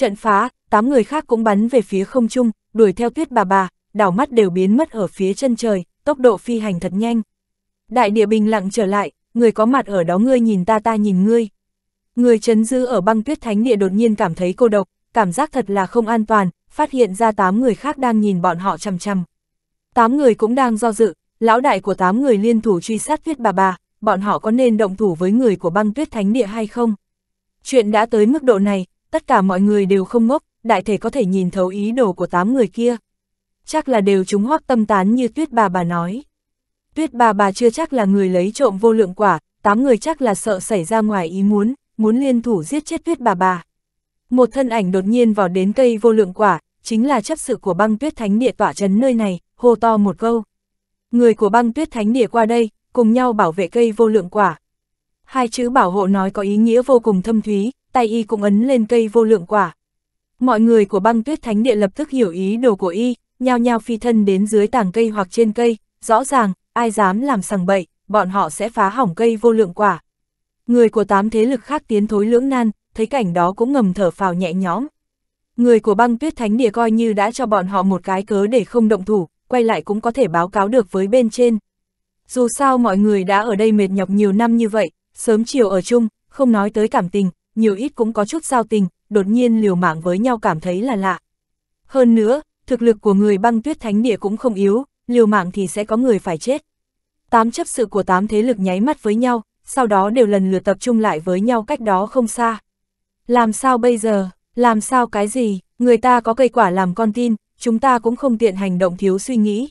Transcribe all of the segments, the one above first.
Trận phá, tám người khác cũng bắn về phía không trung, đuổi theo tuyết bà bà, đảo mắt đều biến mất ở phía chân trời, tốc độ phi hành thật nhanh. Đại địa bình lặng trở lại, người có mặt ở đó ngươi nhìn ta ta nhìn ngươi. Người chấn giữ ở băng tuyết thánh địa đột nhiên cảm thấy cô độc, cảm giác thật là không an toàn, phát hiện ra tám người khác đang nhìn bọn họ chằm chằm. tám người cũng đang do dự, lão đại của tám người liên thủ truy sát tuyết bà bà, bọn họ có nên động thủ với người của băng tuyết thánh địa hay không? Chuyện đã tới mức độ này, tất cả mọi người đều không ngốc, đại thể có thể nhìn thấu ý đồ của tám người kia. Chắc là đều chúng hoác tâm tán như tuyết bà bà nói. Tuyết bà bà chưa chắc là người lấy trộm vô lượng quả, tám người chắc là sợ xảy ra ngoài ý muốn, muốn liên thủ giết chết tuyết bà bà. Một thân ảnh đột nhiên vào đến cây vô lượng quả, chính là chấp sự của băng tuyết thánh địa tỏa trấn nơi này, hô to một câu. Người của băng tuyết thánh địa qua đây, cùng nhau bảo vệ cây vô lượng quả. Hai chữ bảo hộ nói có ý nghĩa vô cùng thâm thúy, tay y cũng ấn lên cây vô lượng quả. Mọi người của băng tuyết thánh địa lập tức hiểu ý đồ của y, nhao nhao phi thân đến dưới tảng cây hoặc trên cây, rõ ràng, ai dám làm sằng bậy, bọn họ sẽ phá hỏng cây vô lượng quả. Người của tám thế lực khác tiến thối lưỡng nan, thấy cảnh đó cũng ngầm thở phào nhẹ nhõm. Người của băng tuyết thánh địa coi như đã cho bọn họ một cái cớ để không động thủ, quay lại cũng có thể báo cáo được với bên trên. Dù sao mọi người đã ở đây mệt nhọc nhiều năm như vậy, sớm chiều ở chung, không nói tới cảm tình, nhiều ít cũng có chút giao tình, đột nhiên liều mạng với nhau cảm thấy là lạ. Hơn nữa, thực lực của người băng tuyết thánh địa cũng không yếu, liều mạng thì sẽ có người phải chết. Tám chấp sự của tám thế lực nháy mắt với nhau, sau đó đều lần lượt tập trung lại với nhau cách đó không xa. Làm sao bây giờ, làm sao cái gì, người ta có cây quả làm con tin, chúng ta cũng không tiện hành động thiếu suy nghĩ.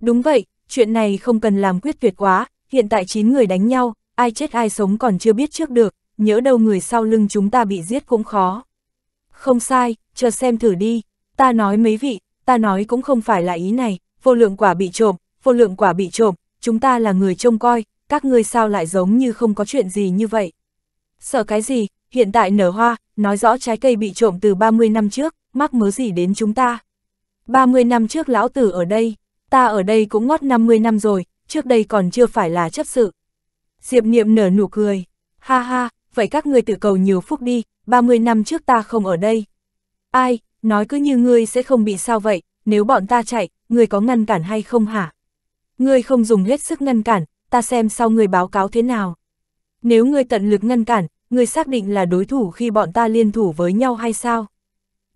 Đúng vậy, chuyện này không cần làm quyết tuyệt quá, hiện tại 9 người đánh nhau, ai chết ai sống còn chưa biết trước được, nhớ đâu người sau lưng chúng ta bị giết cũng khó. Không sai, chờ xem thử đi, ta nói mấy vị, ta nói cũng không phải là ý này, vô lượng quả bị trộm, vô lượng quả bị trộm, chúng ta là người trông coi, các ngươi sao lại giống như không có chuyện gì như vậy. Sợ cái gì, hiện tại nở hoa, nói rõ trái cây bị trộm từ 30 năm trước, mắc mớ gì đến chúng ta. 30 năm trước lão tử ở đây, ta ở đây cũng ngót 50 năm rồi, trước đây còn chưa phải là chấp sự. Diệp Niệm nở nụ cười, ha ha, vậy các ngươi tự cầu nhiều phúc đi, 30 năm trước ta không ở đây. Ai, nói cứ như ngươi sẽ không bị sao vậy, nếu bọn ta chạy, ngươi có ngăn cản hay không hả? Ngươi không dùng hết sức ngăn cản, ta xem sau ngươi báo cáo thế nào. Nếu ngươi tận lực ngăn cản, ngươi xác định là đối thủ khi bọn ta liên thủ với nhau hay sao?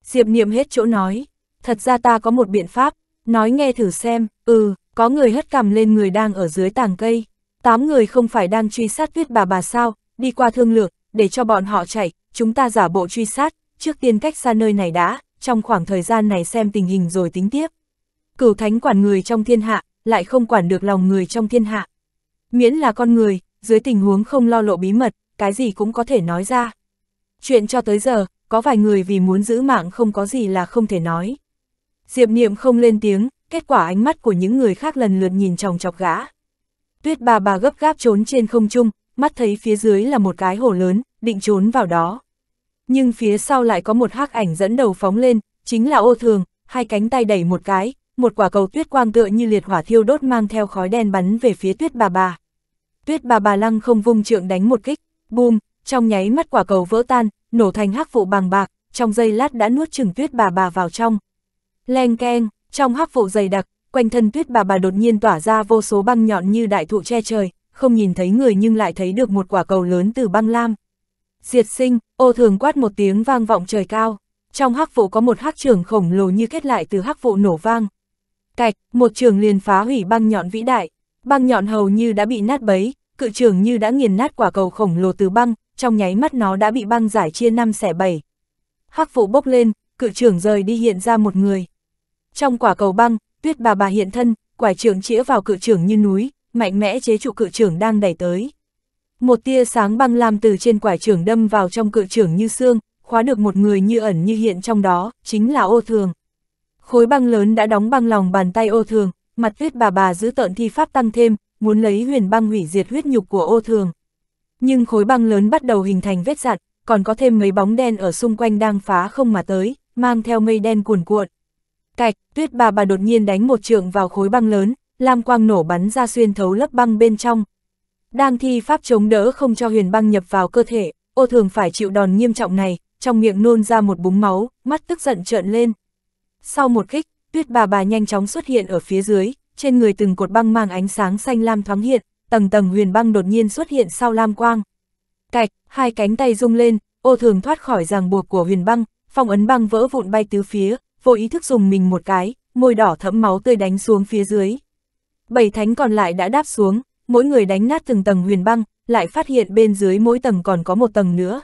Diệp Niệm hết chỗ nói, thật ra ta có một biện pháp, nói nghe thử xem, ừ, có người hất cằm lên người đang ở dưới tàng cây. Tám người không phải đang truy sát tuyết bà bà sao, đi qua thương lược, để cho bọn họ chạy, chúng ta giả bộ truy sát, trước tiên cách xa nơi này đã, trong khoảng thời gian này xem tình hình rồi tính tiếp. Cửu thánh quản người trong thiên hạ, lại không quản được lòng người trong thiên hạ. Miễn là con người, dưới tình huống không lo lộ bí mật, cái gì cũng có thể nói ra. Chuyện cho tới giờ, có vài người vì muốn giữ mạng không có gì là không thể nói. Diệp Niệm không lên tiếng, kết quả ánh mắt của những người khác lần lượt nhìn chồng chọc gã. Tuyết bà bà gấp gáp trốn trên không trung, mắt thấy phía dưới là một cái hồ lớn, định trốn vào đó. Nhưng phía sau lại có một hắc ảnh dẫn đầu phóng lên, chính là ô thường, hai cánh tay đẩy một cái, một quả cầu tuyết quang tựa như liệt hỏa thiêu đốt mang theo khói đen bắn về phía tuyết bà bà. Tuyết bà bà lăng không vung trượng đánh một kích, bùm, trong nháy mắt quả cầu vỡ tan, nổ thành hắc vụ bằng bạc, trong giây lát đã nuốt chừng tuyết bà bà vào trong. Leng keng, trong hắc vụ dày đặc, quanh thân tuyết bà bà đột nhiên tỏa ra vô số băng nhọn như đại thụ che trời, không nhìn thấy người nhưng lại thấy được một quả cầu lớn từ băng lam. Diệt sinh, ô thường quát một tiếng vang vọng trời cao, trong hắc vụ có một hắc trường khổng lồ như kết lại từ hắc vụ nổ vang. Cạch, một trường liền phá hủy băng nhọn vĩ đại, băng nhọn hầu như đã bị nát bấy, cự trường như đã nghiền nát quả cầu khổng lồ từ băng, trong nháy mắt nó đã bị băng giải chia năm xẻ bảy. Hắc vụ bốc lên, cự trường rời đi hiện ra một người. Trong quả cầu băng, tuyết bà bà hiện thân, quả trường chĩa vào cự trường như núi, mạnh mẽ chế trụ cự trưởng đang đẩy tới. Một tia sáng băng lam từ trên quả trưởng đâm vào trong cự trưởng như xương, khóa được một người như ẩn như hiện trong đó, chính là ô thường. Khối băng lớn đã đóng băng lòng bàn tay ô thường, mặt tuyết bà bà giữ tợn thi pháp tăng thêm, muốn lấy huyền băng hủy diệt huyết nhục của ô thường. Nhưng khối băng lớn bắt đầu hình thành vết dạn, còn có thêm mấy bóng đen ở xung quanh đang phá không mà tới, mang theo mây đen cuồn cuộn. Cạch, tuyết bà bà đột nhiên đánh một trượng vào khối băng lớn, lam quang nổ bắn ra xuyên thấu lớp băng bên trong. Đang thi pháp chống đỡ không cho huyền băng nhập vào cơ thể, ô thường phải chịu đòn nghiêm trọng này, trong miệng nôn ra một búng máu, mắt tức giận trợn lên. Sau một kích, tuyết bà bà nhanh chóng xuất hiện ở phía dưới, trên người từng cột băng mang ánh sáng xanh lam thoáng hiện, tầng tầng huyền băng đột nhiên xuất hiện sau lam quang. Cạch, hai cánh tay rung lên, ô thường thoát khỏi ràng buộc của huyền băng, phong ấn băng vỡ vụn bay tứ phía, vô ý thức dùng mình một cái, môi đỏ thẫm máu tươi đánh xuống phía dưới. Bảy thánh còn lại đã đáp xuống, mỗi người đánh nát từng tầng huyền băng, lại phát hiện bên dưới mỗi tầng còn có một tầng nữa.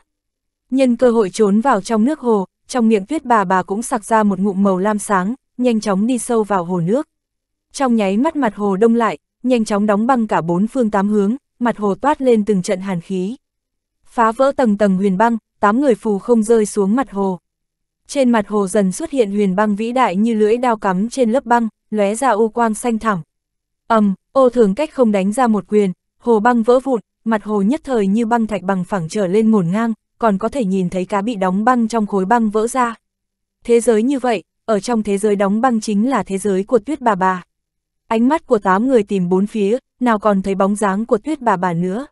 Nhân cơ hội trốn vào trong nước hồ, trong miệng tuyết bà bà cũng sạc ra một ngụm màu lam sáng, nhanh chóng đi sâu vào hồ nước. Trong nháy mắt mặt hồ đông lại, nhanh chóng đóng băng cả bốn phương tám hướng, mặt hồ toát lên từng trận hàn khí. Phá vỡ tầng tầng huyền băng, tám người phù không rơi xuống mặt hồ. Trên mặt hồ dần xuất hiện huyền băng vĩ đại như lưỡi đao cắm trên lớp băng, lóe ra u quang xanh thẳm ầm, ô thường cách không đánh ra một quyền, hồ băng vỡ vụn, mặt hồ nhất thời như băng thạch bằng phẳng trở lên ngổn ngang, còn có thể nhìn thấy cá bị đóng băng trong khối băng vỡ ra. Thế giới như vậy, ở trong thế giới đóng băng chính là thế giới của tuyết bà bà. Ánh mắt của tám người tìm bốn phía, nào còn thấy bóng dáng của tuyết bà bà nữa.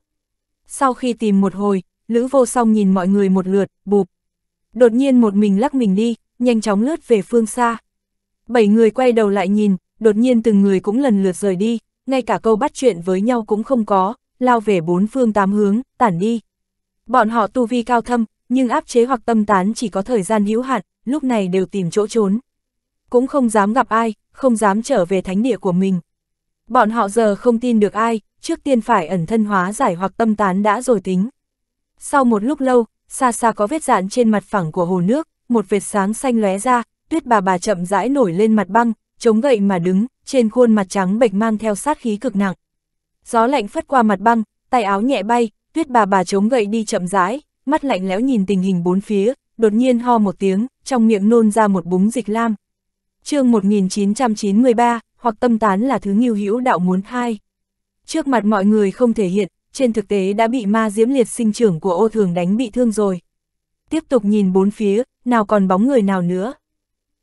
Sau khi tìm một hồi, Lữ vô song nhìn mọi người một lượt, bụp. Đột nhiên một mình lắc mình đi, nhanh chóng lướt về phương xa. Bảy người quay đầu lại nhìn, đột nhiên từng người cũng lần lượt rời đi, ngay cả câu bắt chuyện với nhau cũng không có, lao về bốn phương tám hướng, tản đi. Bọn họ tu vi cao thâm, nhưng áp chế hoặc tâm tán chỉ có thời gian hữu hạn, lúc này đều tìm chỗ trốn. Cũng không dám gặp ai, không dám trở về thánh địa của mình. Bọn họ giờ không tin được ai, trước tiên phải ẩn thân hóa giải hoặc tâm tán đã rồi tính. Sau một lúc lâu, xa xa có vết dạn trên mặt phẳng của hồ nước, một vệt sáng xanh lóe ra, tuyết bà bà chậm rãi nổi lên mặt băng, chống gậy mà đứng, trên khuôn mặt trắng bệch mang theo sát khí cực nặng. Gió lạnh phất qua mặt băng, tay áo nhẹ bay, tuyết bà bà chống gậy đi chậm rãi, mắt lạnh lẽo nhìn tình hình bốn phía, đột nhiên ho một tiếng, trong miệng nôn ra một búng dịch lam. chương 1993, hoặc tâm tán là thứ nghiêu hữu đạo muốn khai. Trước mặt mọi người không thể hiện, trên thực tế đã bị ma diễm liệt sinh trưởng của ô thường đánh bị thương rồi. Tiếp tục nhìn bốn phía, nào còn bóng người nào nữa.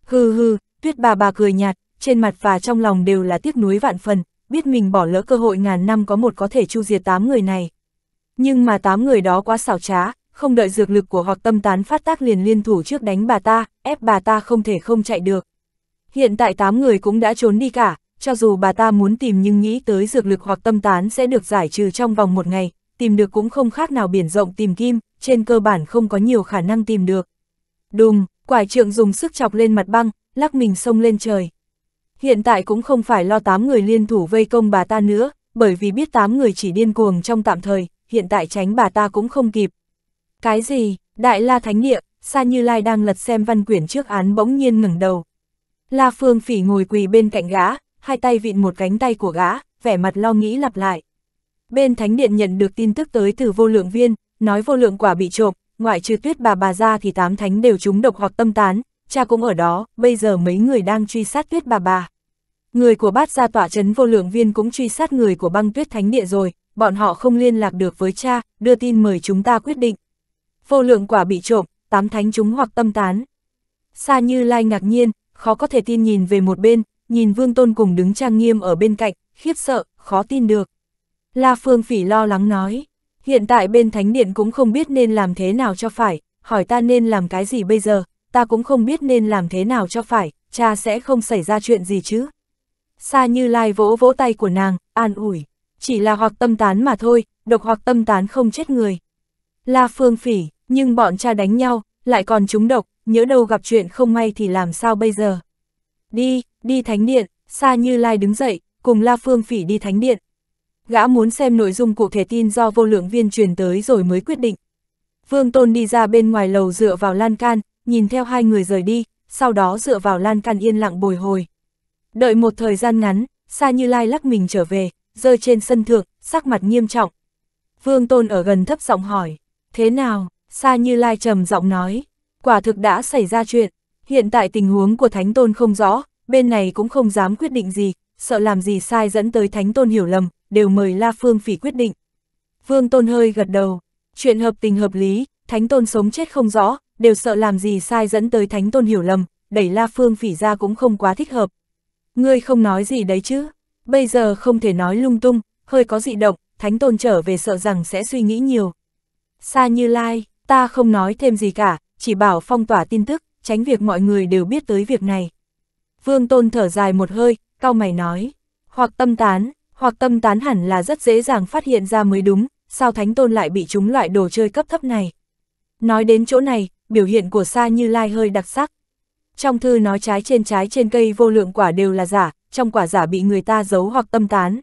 Hừ hừ, tuyết bà bà cười nhạt, trên mặt và trong lòng đều là tiếc nuối vạn phần, biết mình bỏ lỡ cơ hội ngàn năm có một có thể chu diệt tám người này. Nhưng mà tám người đó quá xảo trá, không đợi dược lực của hoặc tâm tán phát tác liền liên thủ trước đánh bà ta, ép bà ta không thể không chạy được. Hiện tại tám người cũng đã trốn đi cả, cho dù bà ta muốn tìm nhưng nghĩ tới dược lực hoặc tâm tán sẽ được giải trừ trong vòng một ngày, tìm được cũng không khác nào biển rộng tìm kim, trên cơ bản không có nhiều khả năng tìm được. Đùng, quải trượng dùng sức chọc lên mặt băng, lắc mình sông lên trời hiện tại cũng không phải lo tám người liên thủ vây công bà ta nữa, bởi vì biết tám người chỉ điên cuồng trong tạm thời, hiện tại tránh bà ta cũng không kịp. Cái gì, Đại La Thánh Địa, Sa Như Lai đang lật xem văn quyển trước án bỗng nhiên ngẩng đầu. La Phương Phỉ ngồi quỳ bên cạnh gã, hai tay vịn một cánh tay của gã, vẻ mặt lo nghĩ lặp lại. Bên Thánh Điện nhận được tin tức tới từ vô lượng viên, nói vô lượng quả bị trộm, ngoại trừ tuyết bà bà ra thì tám thánh đều trúng độc hoặc tâm tán, cha cũng ở đó, bây giờ mấy người đang truy sát tuyết bà bà. Người của bát gia tỏa chấn vô lượng viên cũng truy sát người của băng tuyết thánh địa rồi, bọn họ không liên lạc được với cha, đưa tin mời chúng ta quyết định. Vô lượng quả bị trộm, tám thánh chúng hoặc tâm tán. Sa Như Lai ngạc nhiên, khó có thể tin nhìn về một bên, nhìn Vương Tôn cùng đứng trang nghiêm ở bên cạnh, khiếp sợ, khó tin được. La Phương Phỉ lo lắng nói, hiện tại bên thánh điện cũng không biết nên làm thế nào cho phải, hỏi ta nên làm cái gì bây giờ, ta cũng không biết nên làm thế nào cho phải, cha sẽ không xảy ra chuyện gì chứ. Sa như lai vỗ vỗ tay của nàng, an ủi, chỉ là hoặc tâm tán mà thôi, độc hoặc tâm tán không chết người. La phương phỉ, nhưng bọn cha đánh nhau, lại còn trúng độc, nhớ đâu gặp chuyện không may thì làm sao bây giờ. Đi, đi thánh điện, Sa Như Lai đứng dậy, cùng La Phương Phỉ đi thánh điện. Gã muốn xem nội dung cụ thể tin do vô lượng viên truyền tới rồi mới quyết định. Vương Tôn đi ra bên ngoài lầu dựa vào lan can, nhìn theo hai người rời đi, sau đó dựa vào lan can yên lặng bồi hồi. Đợi một thời gian ngắn, Sa Như Lai lắc mình trở về, rơi trên sân thượng, sắc mặt nghiêm trọng. Vương Tôn ở gần thấp giọng hỏi, thế nào, Sa Như Lai trầm giọng nói, quả thực đã xảy ra chuyện, hiện tại tình huống của Thánh Tôn không rõ, bên này cũng không dám quyết định gì, sợ làm gì sai dẫn tới Thánh Tôn hiểu lầm, đều mời La Phương Phỉ quyết định. Vương Tôn hơi gật đầu, chuyện hợp tình hợp lý, Thánh Tôn sống chết không rõ, đều sợ làm gì sai dẫn tới thánh tôn hiểu lầm, đẩy La Phương Phỉ ra cũng không quá thích hợp. Ngươi không nói gì đấy chứ, bây giờ không thể nói lung tung, hơi có dị động, thánh tôn trở về sợ rằng sẽ suy nghĩ nhiều. xa Như Lai, ta không nói thêm gì cả, chỉ bảo phong tỏa tin tức, tránh việc mọi người đều biết tới việc này. Vương Tôn thở dài một hơi, cao mày nói, hoặc tâm tán, hoặc tâm tán hẳn là rất dễ dàng phát hiện ra mới đúng, sao Thánh Tôn lại bị chúng loại đồ chơi cấp thấp này. Nói đến chỗ này, biểu hiện của Sa Như Lai hơi đặc sắc. Trong thư nói trái trên trái trên cây vô lượng quả đều là giả, trong quả giả bị người ta giấu hoặc tâm tán.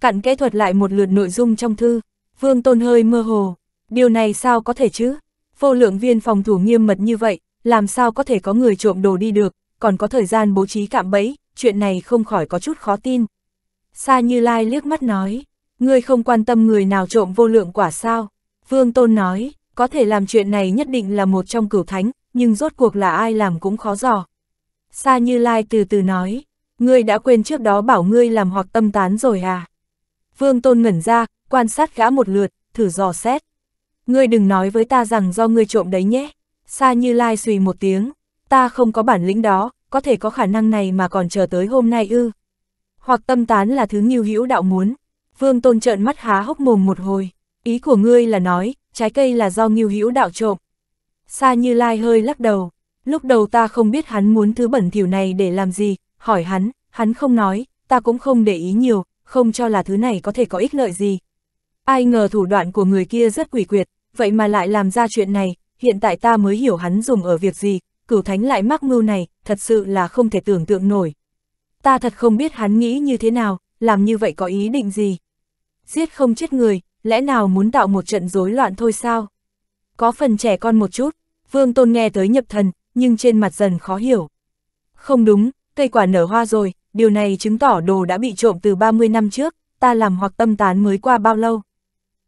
Cặn kẽ thuật lại một lượt nội dung trong thư, Vương Tôn hơi mơ hồ, điều này sao có thể chứ? Vô lượng viên phòng thủ nghiêm mật như vậy, làm sao có thể có người trộm đồ đi được, còn có thời gian bố trí cạm bẫy, chuyện này không khỏi có chút khó tin. Sa Như Lai liếc mắt nói, ngươi không quan tâm người nào trộm vô lượng quả sao? Vương Tôn nói, có thể làm chuyện này nhất định là một trong cửu thánh, nhưng rốt cuộc là ai làm cũng khó dò. Sa Như Lai từ từ nói, ngươi đã quên trước đó bảo ngươi làm hoặc tâm tán rồi à? Vương Tôn ngẩn ra, quan sát gã một lượt, thử dò xét. Ngươi đừng nói với ta rằng do ngươi trộm đấy nhé. Sa Như Lai suy một tiếng, ta không có bản lĩnh đó, có thể có khả năng này mà còn chờ tới hôm nay ư. Hoặc tâm tán là thứ nghiêu hữu đạo muốn. Vương Tôn trợn mắt há hốc mồm một hồi. Ý của ngươi là nói, trái cây là do nghiêu hữu đạo trộm. Sa Như Lai hơi lắc đầu, lúc đầu ta không biết hắn muốn thứ bẩn thỉu này để làm gì, hỏi hắn, hắn không nói, ta cũng không để ý nhiều, không cho là thứ này có thể có ích lợi gì. Ai ngờ thủ đoạn của người kia rất quỷ quyệt, vậy mà lại làm ra chuyện này, hiện tại ta mới hiểu hắn dùng ở việc gì, cửu thánh lại mắc mưu này, thật sự là không thể tưởng tượng nổi. Ta thật không biết hắn nghĩ như thế nào, làm như vậy có ý định gì. Giết không chết người, lẽ nào muốn tạo một trận rối loạn thôi sao? Có phần trẻ con một chút, Vương Tôn nghe tới nhập thần, nhưng trên mặt dần khó hiểu. Không đúng, cây quả nở hoa rồi, điều này chứng tỏ đồ đã bị trộm từ 30 năm trước, ta làm hoặc tâm tán mới qua bao lâu.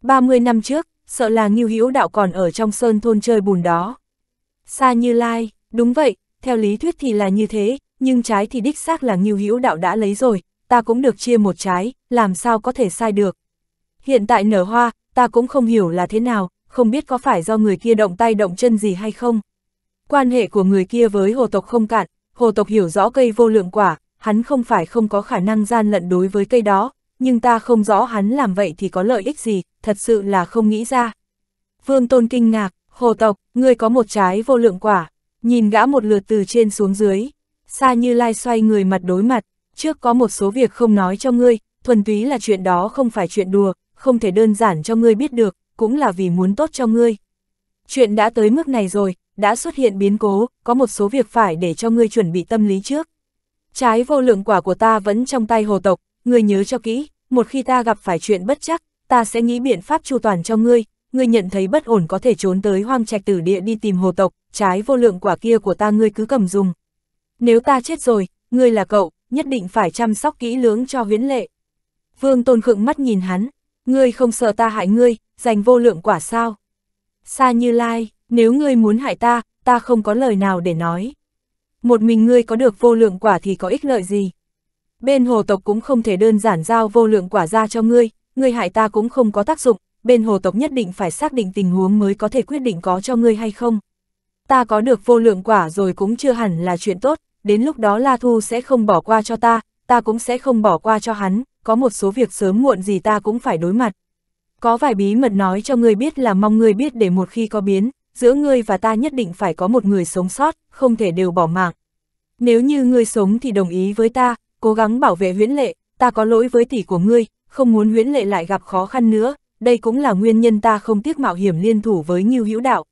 30 năm trước, sợ là Ngưu Hữu Đạo còn ở trong sơn thôn chơi bùn đó. Xa Như Lai, đúng vậy, theo lý thuyết thì là như thế, nhưng trái thì đích xác là Ngưu Hữu Đạo đã lấy rồi, ta cũng được chia một trái, làm sao có thể sai được. Hiện tại nở hoa, ta cũng không hiểu là thế nào, không biết có phải do người kia động tay động chân gì hay không. Quan hệ của người kia với hồ tộc không cạn, hồ tộc hiểu rõ cây vô lượng quả, hắn không phải không có khả năng gian lận đối với cây đó, nhưng ta không rõ hắn làm vậy thì có lợi ích gì, thật sự là không nghĩ ra. Vương Tôn kinh ngạc, hồ tộc, ngươi có một trái vô lượng quả, nhìn gã một lượt từ trên xuống dưới. Xa như lai xoay người mặt đối mặt, trước có một số việc không nói cho ngươi, thuần túy là chuyện đó không phải chuyện đùa, không thể đơn giản cho ngươi biết được, cũng là vì muốn tốt cho ngươi. Chuyện đã tới mức này rồi, đã xuất hiện biến cố, có một số việc phải để cho ngươi chuẩn bị tâm lý trước. Trái vô lượng quả của ta vẫn trong tay hồ tộc, ngươi nhớ cho kỹ, một khi ta gặp phải chuyện bất chắc, ta sẽ nghĩ biện pháp chu toàn cho ngươi, ngươi nhận thấy bất ổn có thể trốn tới hoang trạch tử địa đi tìm hồ tộc, trái vô lượng quả kia của ta ngươi cứ cầm dùng. Nếu ta chết rồi, ngươi là cậu, nhất định phải chăm sóc kỹ lưỡng cho huyến lệ. Vương Tôn Khựng mắt nhìn hắn, ngươi không sợ ta hại ngươi, giành vô lượng quả sao? Sa Như Lai, nếu ngươi muốn hại ta, ta không có lời nào để nói. Một mình ngươi có được vô lượng quả thì có ích lợi gì? Bên hồ tộc cũng không thể đơn giản giao vô lượng quả ra cho ngươi, ngươi hại ta cũng không có tác dụng, bên hồ tộc nhất định phải xác định tình huống mới có thể quyết định có cho ngươi hay không. Ta có được vô lượng quả rồi cũng chưa hẳn là chuyện tốt, đến lúc đó La Thu sẽ không bỏ qua cho ta, ta cũng sẽ không bỏ qua cho hắn, có một số việc sớm muộn gì ta cũng phải đối mặt. Có vài bí mật nói cho ngươi biết là mong ngươi biết để một khi có biến, giữa ngươi và ta nhất định phải có một người sống sót, không thể đều bỏ mạng. Nếu như ngươi sống thì đồng ý với ta, cố gắng bảo vệ huyễn lệ, ta có lỗi với tỷ của ngươi, không muốn huyễn lệ lại gặp khó khăn nữa, đây cũng là nguyên nhân ta không tiếc mạo hiểm liên thủ với Ngưu Hữu Đạo.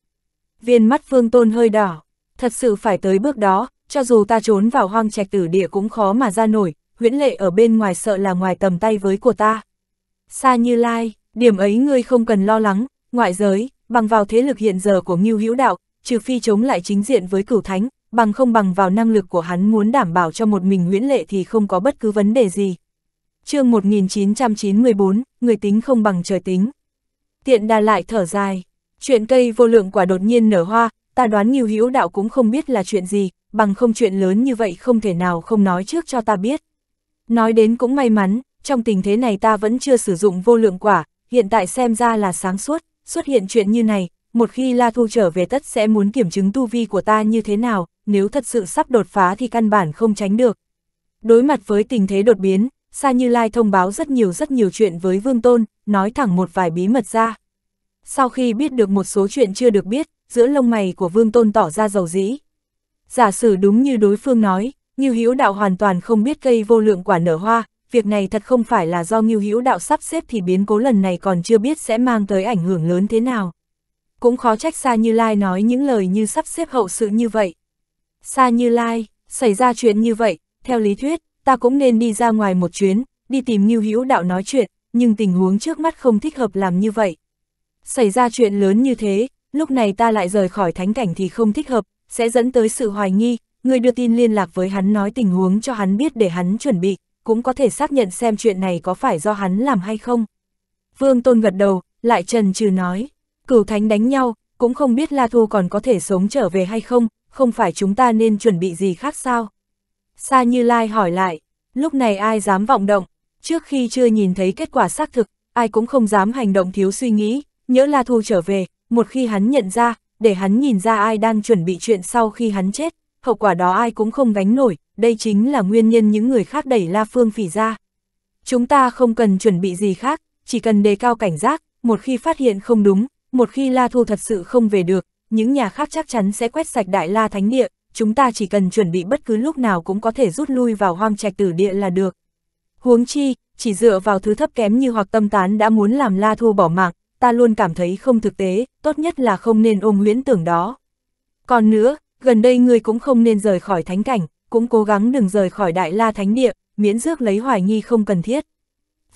Viên mắt Vương Tôn hơi đỏ, thật sự phải tới bước đó, cho dù ta trốn vào hoang trạch tử địa cũng khó mà ra nổi, huyễn lệ ở bên ngoài sợ là ngoài tầm tay với của ta. Xa như lai, điểm ấy ngươi không cần lo lắng, ngoại giới, bằng vào thế lực hiện giờ của Ngưu Hữu Đạo, trừ phi chống lại chính diện với cửu thánh, bằng không bằng vào năng lực của hắn muốn đảm bảo cho một mình huyễn lệ thì không có bất cứ vấn đề gì. chương 1994, người tính không bằng trời tính. Tiện đà lại thở dài, chuyện cây vô lượng quả đột nhiên nở hoa, ta đoán Ngưu Hữu Đạo cũng không biết là chuyện gì, bằng không chuyện lớn như vậy không thể nào không nói trước cho ta biết. Nói đến cũng may mắn, trong tình thế này ta vẫn chưa sử dụng vô lượng quả, hiện tại xem ra là sáng suốt, xuất hiện chuyện như này, một khi La Thu trở về tất sẽ muốn kiểm chứng tu vi của ta như thế nào, nếu thật sự sắp đột phá thì căn bản không tránh được. Đối mặt với tình thế đột biến, Sa Như Lai thông báo rất nhiều rất nhiều chuyện với Vương Tôn, nói thẳng một vài bí mật ra. Sau khi biết được một số chuyện chưa được biết, giữa lông mày của Vương Tôn tỏ ra giàu dĩ. Giả sử đúng như đối phương nói, Ngưu Hữu Đạo hoàn toàn không biết cây vô lượng quả nở hoa, việc này thật không phải là do Ngưu Hữu Đạo sắp xếp thì biến cố lần này còn chưa biết sẽ mang tới ảnh hưởng lớn thế nào. Cũng khó trách Sa Như Lai nói những lời như sắp xếp hậu sự như vậy. Sa Như Lai, xảy ra chuyện như vậy, theo lý thuyết, ta cũng nên đi ra ngoài một chuyến, đi tìm Ngưu Hữu Đạo nói chuyện, nhưng tình huống trước mắt không thích hợp làm như vậy. Xảy ra chuyện lớn như thế, lúc này ta lại rời khỏi thánh cảnh thì không thích hợp, sẽ dẫn tới sự hoài nghi, người đưa tin liên lạc với hắn nói tình huống cho hắn biết để hắn chuẩn bị, cũng có thể xác nhận xem chuyện này có phải do hắn làm hay không. Vương Tôn gật đầu, lại trần trừ nói, cửu thánh đánh nhau, cũng không biết La Thu còn có thể sống trở về hay không, không phải chúng ta nên chuẩn bị gì khác sao? Sa Như Lai hỏi lại, lúc này ai dám vọng động, trước khi chưa nhìn thấy kết quả xác thực, ai cũng không dám hành động thiếu suy nghĩ, nhỡ La Thu trở về, một khi hắn nhận ra, để hắn nhìn ra ai đang chuẩn bị chuyện sau khi hắn chết, hậu quả đó ai cũng không gánh nổi, đây chính là nguyên nhân những người khác đẩy La Phương Phỉ ra. Chúng ta không cần chuẩn bị gì khác, chỉ cần đề cao cảnh giác, một khi phát hiện không đúng, một khi La Thu thật sự không về được, những nhà khác chắc chắn sẽ quét sạch Đại La Thánh Địa, chúng ta chỉ cần chuẩn bị bất cứ lúc nào cũng có thể rút lui vào hoang trạch tử địa là được. Huống chi, chỉ dựa vào thứ thấp kém như hoặc tâm tán đã muốn làm La Thu bỏ mạng, ta luôn cảm thấy không thực tế, tốt nhất là không nên ôm huyễn tưởng đó. Còn nữa, gần đây ngươi cũng không nên rời khỏi thánh cảnh, cũng cố gắng đừng rời khỏi đại la thánh địa, miễn rước lấy hoài nghi không cần thiết.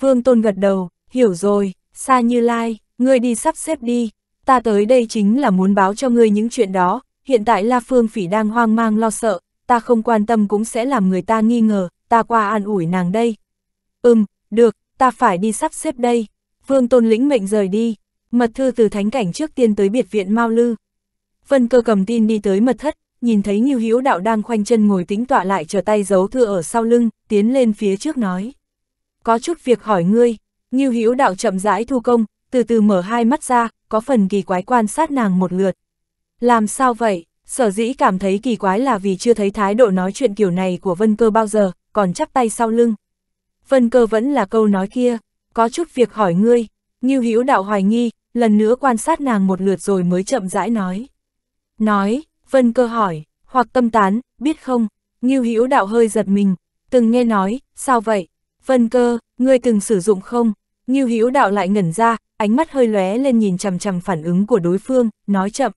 Vương Tôn gật đầu, hiểu rồi, xa như lai, ngươi đi sắp xếp đi, ta tới đây chính là muốn báo cho ngươi những chuyện đó, hiện tại La Phương Phỉ đang hoang mang lo sợ, ta không quan tâm cũng sẽ làm người ta nghi ngờ, ta qua an ủi nàng đây. Ừm, được, ta phải đi sắp xếp đây. Vương Tôn lĩnh mệnh rời đi, mật thư từ thánh cảnh trước tiên tới biệt viện Mao Lư. Vân cơ cầm tin đi tới mật thất, nhìn thấy Ngưu Hữu Đạo đang khoanh chân ngồi tính tọa lại trở tay giấu thư ở sau lưng, tiến lên phía trước nói. Có chút việc hỏi ngươi, Ngưu Hữu Đạo chậm rãi thu công, từ từ mở hai mắt ra, có phần kỳ quái quan sát nàng một lượt. Làm sao vậy? Sở dĩ cảm thấy kỳ quái là vì chưa thấy thái độ nói chuyện kiểu này của Vân Cơ bao giờ, còn chắp tay sau lưng. Vân Cơ vẫn là câu nói kia, có chút việc hỏi ngươi, Ngưu Hữu Đạo hoài nghi, lần nữa quan sát nàng một lượt rồi mới chậm rãi nói nói, vân cơ hỏi, hoặc tâm tán, biết không, Ngưu Hữu đạo hơi giật mình, từng nghe nói, sao vậy? Vân cơ, ngươi từng sử dụng không? Ngưu Hữu đạo lại ngẩn ra, ánh mắt hơi lóe lên nhìn chằm chằm phản ứng của đối phương, nói chậm.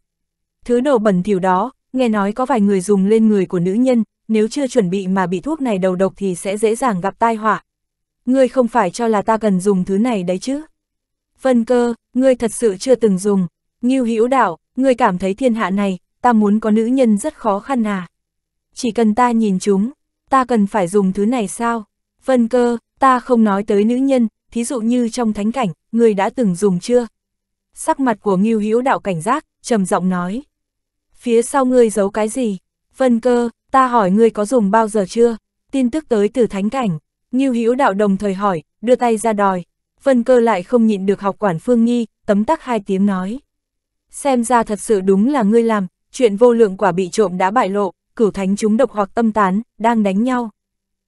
Thứ đồ bẩn thỉu đó, nghe nói có vài người dùng lên người của nữ nhân, nếu chưa chuẩn bị mà bị thuốc này đầu độc thì sẽ dễ dàng gặp tai họa. Ngươi không phải cho là ta cần dùng thứ này đấy chứ? Vân cơ, ngươi thật sự chưa từng dùng, Ngưu Hữu Đạo, người cảm thấy thiên hạ này, ta muốn có nữ nhân rất khó khăn à? Chỉ cần ta nhìn chúng, ta cần phải dùng thứ này sao? Vân cơ, ta không nói tới nữ nhân, thí dụ như trong thánh cảnh, người đã từng dùng chưa? Sắc mặt của Ngưu Hữu Đạo cảnh giác, trầm giọng nói. Phía sau ngươi giấu cái gì? Vân cơ, ta hỏi ngươi có dùng bao giờ chưa? Tin tức tới từ thánh cảnh, Ngưu Hữu Đạo đồng thời hỏi, đưa tay ra đòi. Vân cơ lại không nhịn được học quản Phương Nghi, tấm tắc hai tiếng nói xem ra thật sự đúng là ngươi làm, chuyện vô lượng quả bị trộm đã bại lộ, cửu thánh chúng độc hoặc tâm tán, đang đánh nhau.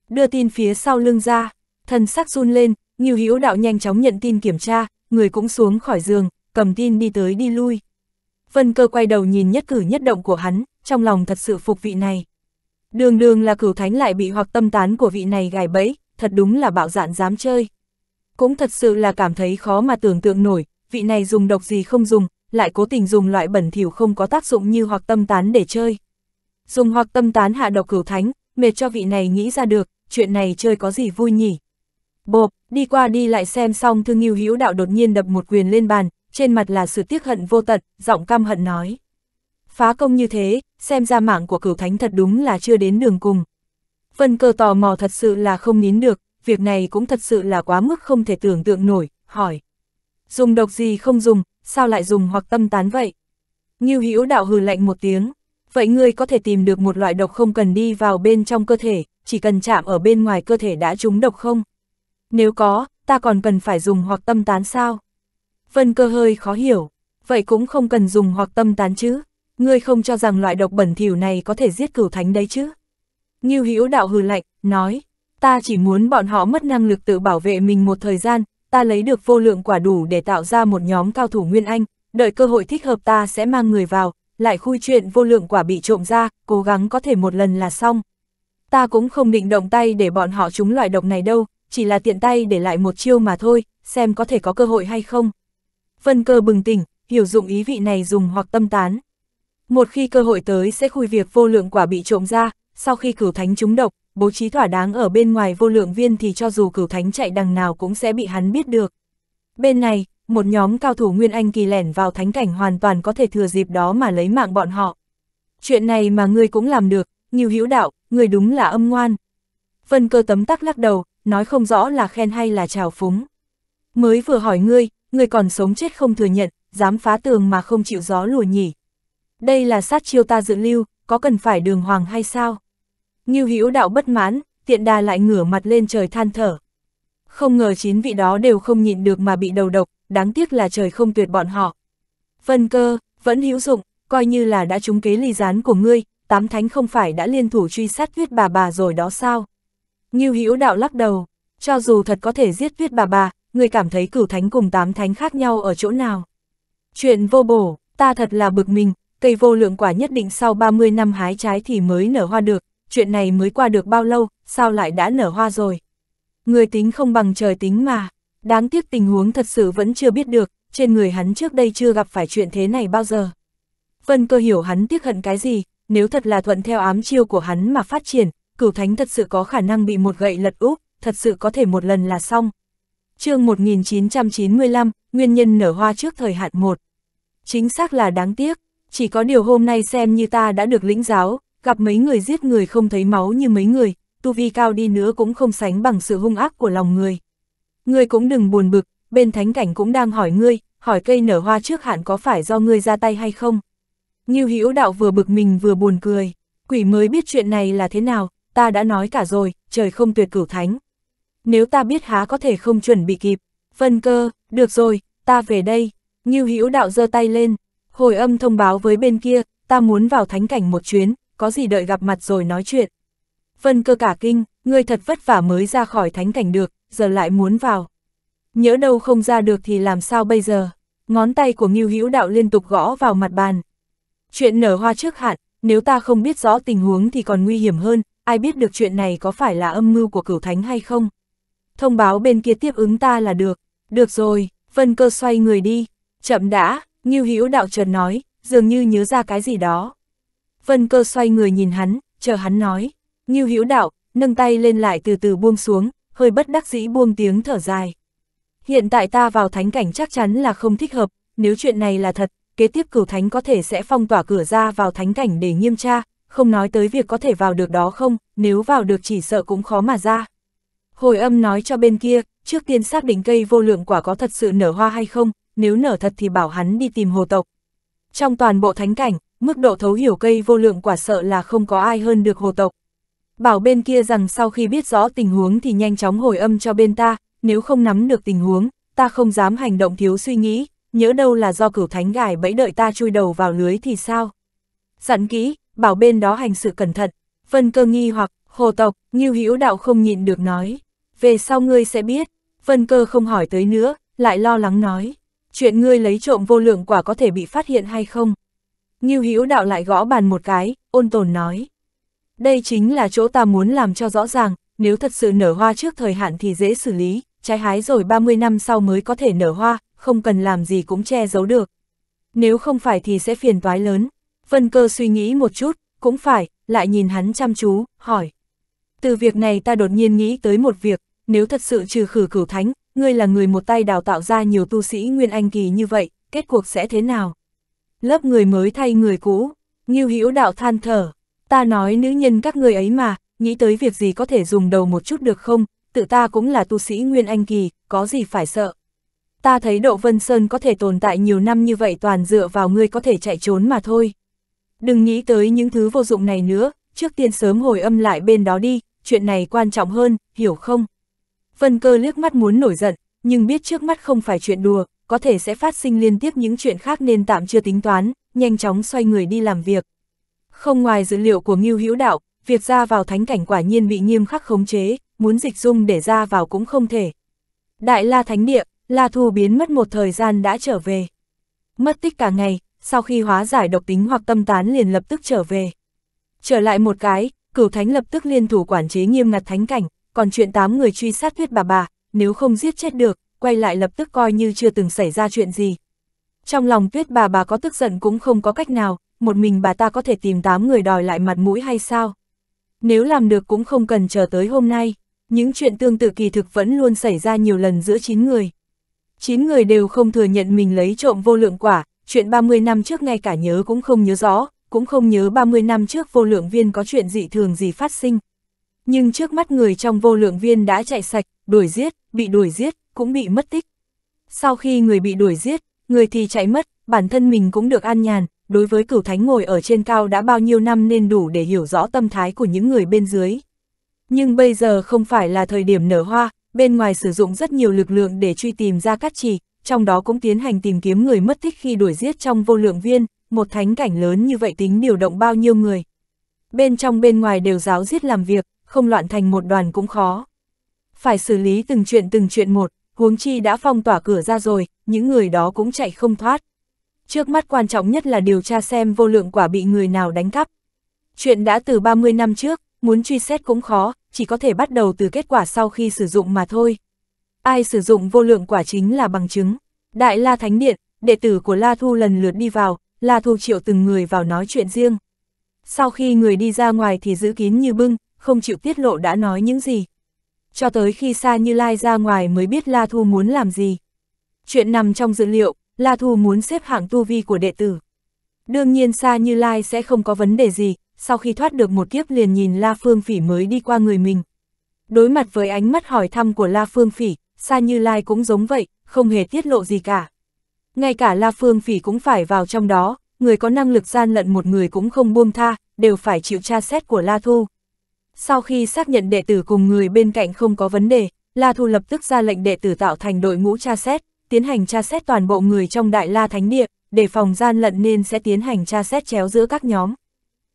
Đưa tin phía sau lưng ra, thần sắc run lên, Ngưu Hữu Đạo nhanh chóng nhận tin kiểm tra, người cũng xuống khỏi giường, cầm tin đi tới đi lui. Vân cơ quay đầu nhìn nhất cử nhất động của hắn, trong lòng thật sự phục vị này. Đường đường là cửu thánh lại bị hoặc tâm tán của vị này gài bẫy, thật đúng là bạo dạn dám chơi. Cũng thật sự là cảm thấy khó mà tưởng tượng nổi, vị này dùng độc gì không dùng, lại cố tình dùng loại bẩn thỉu không có tác dụng như hoặc tâm tán để chơi. Dùng hoặc tâm tán hạ độc cửu thánh, mệt cho vị này nghĩ ra được, chuyện này chơi có gì vui nhỉ. Bộp, đi qua đi lại xem xong thương yêu hữu đạo đột nhiên đập một quyền lên bàn, trên mặt là sự tiếc hận vô tận, giọng căm hận nói. Phá công như thế, xem ra mạng của cửu thánh thật đúng là chưa đến đường cùng. Vân cơ tò mò thật sự là không nín được, việc này cũng thật sự là quá mức không thể tưởng tượng nổi, hỏi, Dùng độc gì không dùng, sao lại dùng hoặc tâm tán vậy? Ngưu Hữu đạo hừ lạnh một tiếng, vậy ngươi có thể tìm được một loại độc không cần đi vào bên trong cơ thể, chỉ cần chạm ở bên ngoài cơ thể đã trúng độc không? Nếu có, ta còn cần phải dùng hoặc tâm tán sao? Vân cơ hơi khó hiểu, vậy cũng không cần dùng hoặc tâm tán chứ, ngươi không cho rằng loại độc bẩn thỉu này có thể giết cửu thánh đấy chứ? Ngưu Hữu đạo hừ lạnh, nói, ta chỉ muốn bọn họ mất năng lực tự bảo vệ mình một thời gian, ta lấy được vô lượng quả đủ để tạo ra một nhóm cao thủ Nguyên Anh, đợi cơ hội thích hợp ta sẽ mang người vào, lại khui chuyện vô lượng quả bị trộm ra, cố gắng có thể một lần là xong. Ta cũng không định động tay để bọn họ trúng loại độc này đâu, chỉ là tiện tay để lại một chiêu mà thôi, xem có thể có cơ hội hay không. Vân cơ bừng tỉnh, hiểu dụng ý vị này dùng hoặc tâm tán. Một khi cơ hội tới sẽ khui việc vô lượng quả bị trộm ra, sau khi cửu thánh trúng độc, bố trí thỏa đáng ở bên ngoài vô lượng viên thì cho dù cửu thánh chạy đằng nào cũng sẽ bị hắn biết được. Bên này, một nhóm cao thủ Nguyên Anh kỳ lẻn vào thánh cảnh hoàn toàn có thể thừa dịp đó mà lấy mạng bọn họ. Chuyện này mà ngươi cũng làm được, nhiều hữu đạo, ngươi đúng là âm ngoan. Vân cơ tấm tắc lắc đầu, nói không rõ là khen hay là trào phúng. Mới vừa hỏi ngươi, ngươi còn sống chết không thừa nhận, dám phá tường mà không chịu gió lùa nhỉ. Đây là sát chiêu ta dự lưu, có cần phải đường hoàng hay sao? Ngưu Hữu đạo bất mãn, tiện đà lại ngửa mặt lên trời than thở. Không ngờ chín vị đó đều không nhịn được mà bị đầu độc, đáng tiếc là trời không tuyệt bọn họ. Vân cơ, vẫn hữu dụng, coi như là đã trúng kế ly gián của ngươi, tám thánh không phải đã liên thủ truy sát huyết bà bà rồi đó sao? Ngưu Hữu đạo lắc đầu, cho dù thật có thể giết huyết bà bà, ngươi cảm thấy cửu thánh cùng tám thánh khác nhau ở chỗ nào? Chuyện vô bổ, ta thật là bực mình, cây vô lượng quả nhất định sau 30 năm hái trái thì mới nở hoa được, chuyện này mới qua được bao lâu, sao lại đã nở hoa rồi. Người tính không bằng trời tính mà, đáng tiếc tình huống thật sự vẫn chưa biết được, trên người hắn trước đây chưa gặp phải chuyện thế này bao giờ. Vân cơ hiểu hắn tiếc hận cái gì, nếu thật là thuận theo ám chiêu của hắn mà phát triển, cửu thánh thật sự có khả năng bị một gậy lật úp, thật sự có thể một lần là xong. chương 1995, nguyên nhân nở hoa trước thời hạn một. Chính xác là đáng tiếc, chỉ có điều hôm nay xem như ta đã được lĩnh giáo, gặp mấy người giết người không thấy máu như mấy người, tu vi cao đi nữa cũng không sánh bằng sự hung ác của lòng người. Ngươi cũng đừng buồn bực, bên thánh cảnh cũng đang hỏi ngươi, hỏi cây nở hoa trước hạn có phải do ngươi ra tay hay không. Như hữu đạo vừa bực mình vừa buồn cười, quỷ mới biết chuyện này là thế nào, ta đã nói cả rồi, trời không tuyệt cửu thánh. Nếu ta biết há có thể không chuẩn bị kịp, phân cơ, được rồi, ta về đây, như hữu đạo giơ tay lên, hồi âm thông báo với bên kia, ta muốn vào thánh cảnh một chuyến, có gì đợi gặp mặt rồi nói chuyện. Vân cơ cả kinh, ngươi thật vất vả mới ra khỏi thánh cảnh được, giờ lại muốn vào. Nhớ đâu không ra được thì làm sao bây giờ? Ngón tay của Ngưu Hữu Đạo liên tục gõ vào mặt bàn. Chuyện nở hoa trước hạn, nếu ta không biết rõ tình huống thì còn nguy hiểm hơn, ai biết được chuyện này có phải là âm mưu của cửu thánh hay không? Thông báo bên kia tiếp ứng ta là được. Được rồi, Vân Cơ xoay người đi. Chậm đã, Ngưu Hữu Đạo chợt nói, dường như nhớ ra cái gì đó. Vân cơ xoay người nhìn hắn, chờ hắn nói. Như hữu đạo, nâng tay lên lại từ từ buông xuống, hơi bất đắc dĩ buông tiếng thở dài. Hiện tại ta vào thánh cảnh chắc chắn là không thích hợp, nếu chuyện này là thật, kế tiếp cửu thánh có thể sẽ phong tỏa cửa ra vào thánh cảnh để nghiêm tra, không nói tới việc có thể vào được đó không, nếu vào được chỉ sợ cũng khó mà ra. Hồi âm nói cho bên kia, trước tiên xác định cây vô lượng quả có thật sự nở hoa hay không, nếu nở thật thì bảo hắn đi tìm hồ tộc. Trong toàn bộ thánh cảnh, mức độ thấu hiểu cây vô lượng quả sợ là không có ai hơn được hồ tộc. Bảo bên kia rằng sau khi biết rõ tình huống thì nhanh chóng hồi âm cho bên ta, nếu không nắm được tình huống, ta không dám hành động thiếu suy nghĩ, nhớ đâu là do cửu thánh gài bẫy đợi ta chui đầu vào lưới thì sao? Dặn kỹ, bảo bên đó hành sự cẩn thận, vân cơ nghi hoặc, hồ tộc, như hữu đạo không nhịn được nói. Về sau ngươi sẽ biết, vân cơ không hỏi tới nữa, lại lo lắng nói. Chuyện ngươi lấy trộm vô lượng quả có thể bị phát hiện hay không? Ngưu Hữu Đạo lại gõ bàn một cái, ôn tồn nói. Đây chính là chỗ ta muốn làm cho rõ ràng, nếu thật sự nở hoa trước thời hạn thì dễ xử lý, trái hái rồi 30 năm sau mới có thể nở hoa, không cần làm gì cũng che giấu được. Nếu không phải thì sẽ phiền toái lớn. Vân cơ suy nghĩ một chút, cũng phải, lại nhìn hắn chăm chú, hỏi. Từ việc này ta đột nhiên nghĩ tới một việc, nếu thật sự trừ khử cửu thánh, ngươi là người một tay đào tạo ra nhiều tu sĩ Nguyên Anh Kỳ như vậy, kết cuộc sẽ thế nào? lớp người mới thay người cũ, Ngưu Hữu Đạo than thở, ta nói nữ nhân các người ấy mà, nghĩ tới việc gì có thể dùng đầu một chút được không, tự ta cũng là tu sĩ Nguyên Anh Kỳ, có gì phải sợ. Ta thấy Độ Vân Sơn có thể tồn tại nhiều năm như vậy toàn dựa vào ngươi có thể chạy trốn mà thôi. Đừng nghĩ tới những thứ vô dụng này nữa, trước tiên sớm hồi âm lại bên đó đi, chuyện này quan trọng hơn, hiểu không? Vân cơ liếc mắt muốn nổi giận, nhưng biết trước mắt không phải chuyện đùa, có thể sẽ phát sinh liên tiếp những chuyện khác nên tạm chưa tính toán, nhanh chóng xoay người đi làm việc. Không ngoài dữ liệu của Ngưu Hữu Đạo, việc ra vào thánh cảnh quả nhiên bị nghiêm khắc khống chế, muốn dịch dung để ra vào cũng không thể. Đại La Thánh Địa, La Thu biến mất một thời gian đã trở về. Mất tích cả ngày, sau khi hóa giải độc tính hoặc tâm tán liền lập tức trở về. Trở lại một cái, cửu thánh lập tức liên thủ quản chế nghiêm ngặt thánh cảnh, còn chuyện tám người truy sát huyết bà bà, nếu không giết chết được, quay lại lập tức coi như chưa từng xảy ra chuyện gì. Trong lòng tuyết bà bà có tức giận cũng không có cách nào, một mình bà ta có thể tìm tám người đòi lại mặt mũi hay sao? Nếu làm được cũng không cần chờ tới hôm nay, những chuyện tương tự kỳ thực vẫn luôn xảy ra nhiều lần giữa 9 người. 9 người đều không thừa nhận mình lấy trộm vô lượng quả, chuyện 30 năm trước ngay cả nhớ cũng không nhớ rõ, cũng không nhớ 30 năm trước vô lượng viên có chuyện dị thường gì phát sinh. Nhưng trước mắt người trong vô lượng viên đã chạy sạch, đuổi giết, bị đuổi giết, cũng bị mất tích. Sau khi người bị đuổi giết, người thì chạy mất, bản thân mình cũng được an nhàn, đối với cửu thánh ngồi ở trên cao đã bao nhiêu năm nên đủ để hiểu rõ tâm thái của những người bên dưới. Nhưng bây giờ không phải là thời điểm nở hoa, bên ngoài sử dụng rất nhiều lực lượng để truy tìm ra cát trì, trong đó cũng tiến hành tìm kiếm người mất tích khi đuổi giết trong vô lượng viên, một thánh cảnh lớn như vậy tính điều động bao nhiêu người. Bên trong bên ngoài đều giáo giết làm việc, không loạn thành một đoàn cũng khó. Phải xử lý từng chuyện từng chuyện một, huống chi đã phong tỏa cửa ra rồi, những người đó cũng chạy không thoát. Trước mắt quan trọng nhất là điều tra xem vô lượng quả bị người nào đánh cắp. Chuyện đã từ 30 năm trước, muốn truy xét cũng khó, chỉ có thể bắt đầu từ kết quả sau khi sử dụng mà thôi. Ai sử dụng vô lượng quả chính là bằng chứng. Đại La Thánh Điện, đệ tử của La Thu lần lượt đi vào, La Thu triệu từng người vào nói chuyện riêng. Sau khi người đi ra ngoài thì giữ kín như bưng, không chịu tiết lộ đã nói những gì cho tới khi Sa Như Lai ra ngoài mới biết La Thu muốn làm gì. Chuyện nằm trong dữ liệu, La Thu muốn xếp hạng tu vi của đệ tử. Đương nhiên Sa Như Lai sẽ không có vấn đề gì, sau khi thoát được một kiếp liền nhìn La Phương Phỉ mới đi qua người mình. Đối mặt với ánh mắt hỏi thăm của La Phương Phỉ, Sa Như Lai cũng giống vậy, không hề tiết lộ gì cả. Ngay cả La Phương Phỉ cũng phải vào trong đó, người có năng lực gian lận một người cũng không buông tha, đều phải chịu tra xét của La Thu. Sau khi xác nhận đệ tử cùng người bên cạnh không có vấn đề, La Thu lập tức ra lệnh đệ tử tạo thành đội ngũ tra xét, tiến hành tra xét toàn bộ người trong Đại La Thánh Địa, để phòng gian lận nên sẽ tiến hành tra xét chéo giữa các nhóm.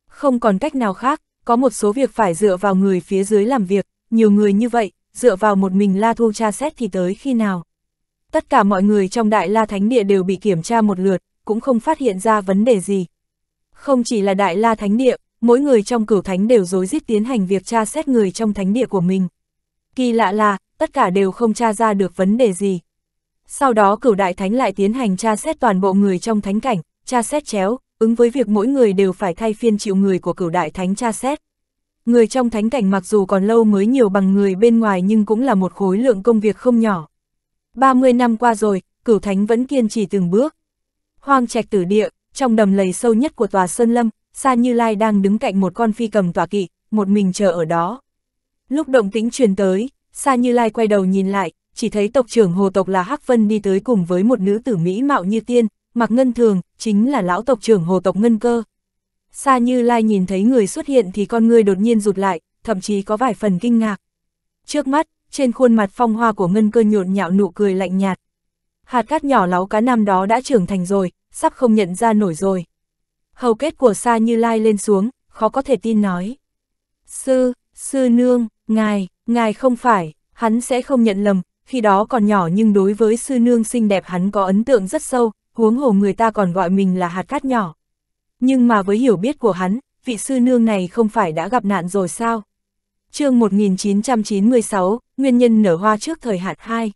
Không còn cách nào khác, có một số việc phải dựa vào người phía dưới làm việc, nhiều người như vậy, dựa vào một mình La Thu tra xét thì tới khi nào. Tất cả mọi người trong Đại La Thánh Địa đều bị kiểm tra một lượt, cũng không phát hiện ra vấn đề gì. Không chỉ là Đại La Thánh Địa, mỗi người trong cửu thánh đều dối rít tiến hành việc tra xét người trong thánh địa của mình. Kỳ lạ là, tất cả đều không tra ra được vấn đề gì. Sau đó cửu đại thánh lại tiến hành tra xét toàn bộ người trong thánh cảnh, tra xét chéo, ứng với việc mỗi người đều phải thay phiên chịu người của cửu đại thánh tra xét. Người trong thánh cảnh mặc dù còn lâu mới nhiều bằng người bên ngoài nhưng cũng là một khối lượng công việc không nhỏ. 30 năm qua rồi, cửu thánh vẫn kiên trì từng bước. Hoang trạch tử địa, trong đầm lầy sâu nhất của tòa Sơn Lâm, Sa Như Lai đang đứng cạnh một con phi cầm tọa kỵ, một mình chờ ở đó. Lúc động tĩnh truyền tới, Sa Như Lai quay đầu nhìn lại, chỉ thấy tộc trưởng hồ tộc là Hắc Vân đi tới cùng với một nữ tử Mỹ mạo như tiên, mặc ngân thường, chính là lão tộc trưởng hồ tộc ngân cơ. Sa Như Lai nhìn thấy người xuất hiện thì con người đột nhiên rụt lại, thậm chí có vài phần kinh ngạc. Trước mắt, trên khuôn mặt phong hoa của ngân cơ nhộn nhạo nụ cười lạnh nhạt. Hạt cát nhỏ láo cá năm đó đã trưởng thành rồi, sắp không nhận ra nổi rồi. Hầu kết của Sa Như Lai lên xuống, khó có thể tin nói. Sư, sư nương, ngài, ngài không phải, hắn sẽ không nhận lầm, khi đó còn nhỏ nhưng đối với sư nương xinh đẹp hắn có ấn tượng rất sâu, huống hồ người ta còn gọi mình là hạt cát nhỏ. Nhưng mà với hiểu biết của hắn, vị sư nương này không phải đã gặp nạn rồi sao? chương 1996, nguyên nhân nở hoa trước thời hạn 2.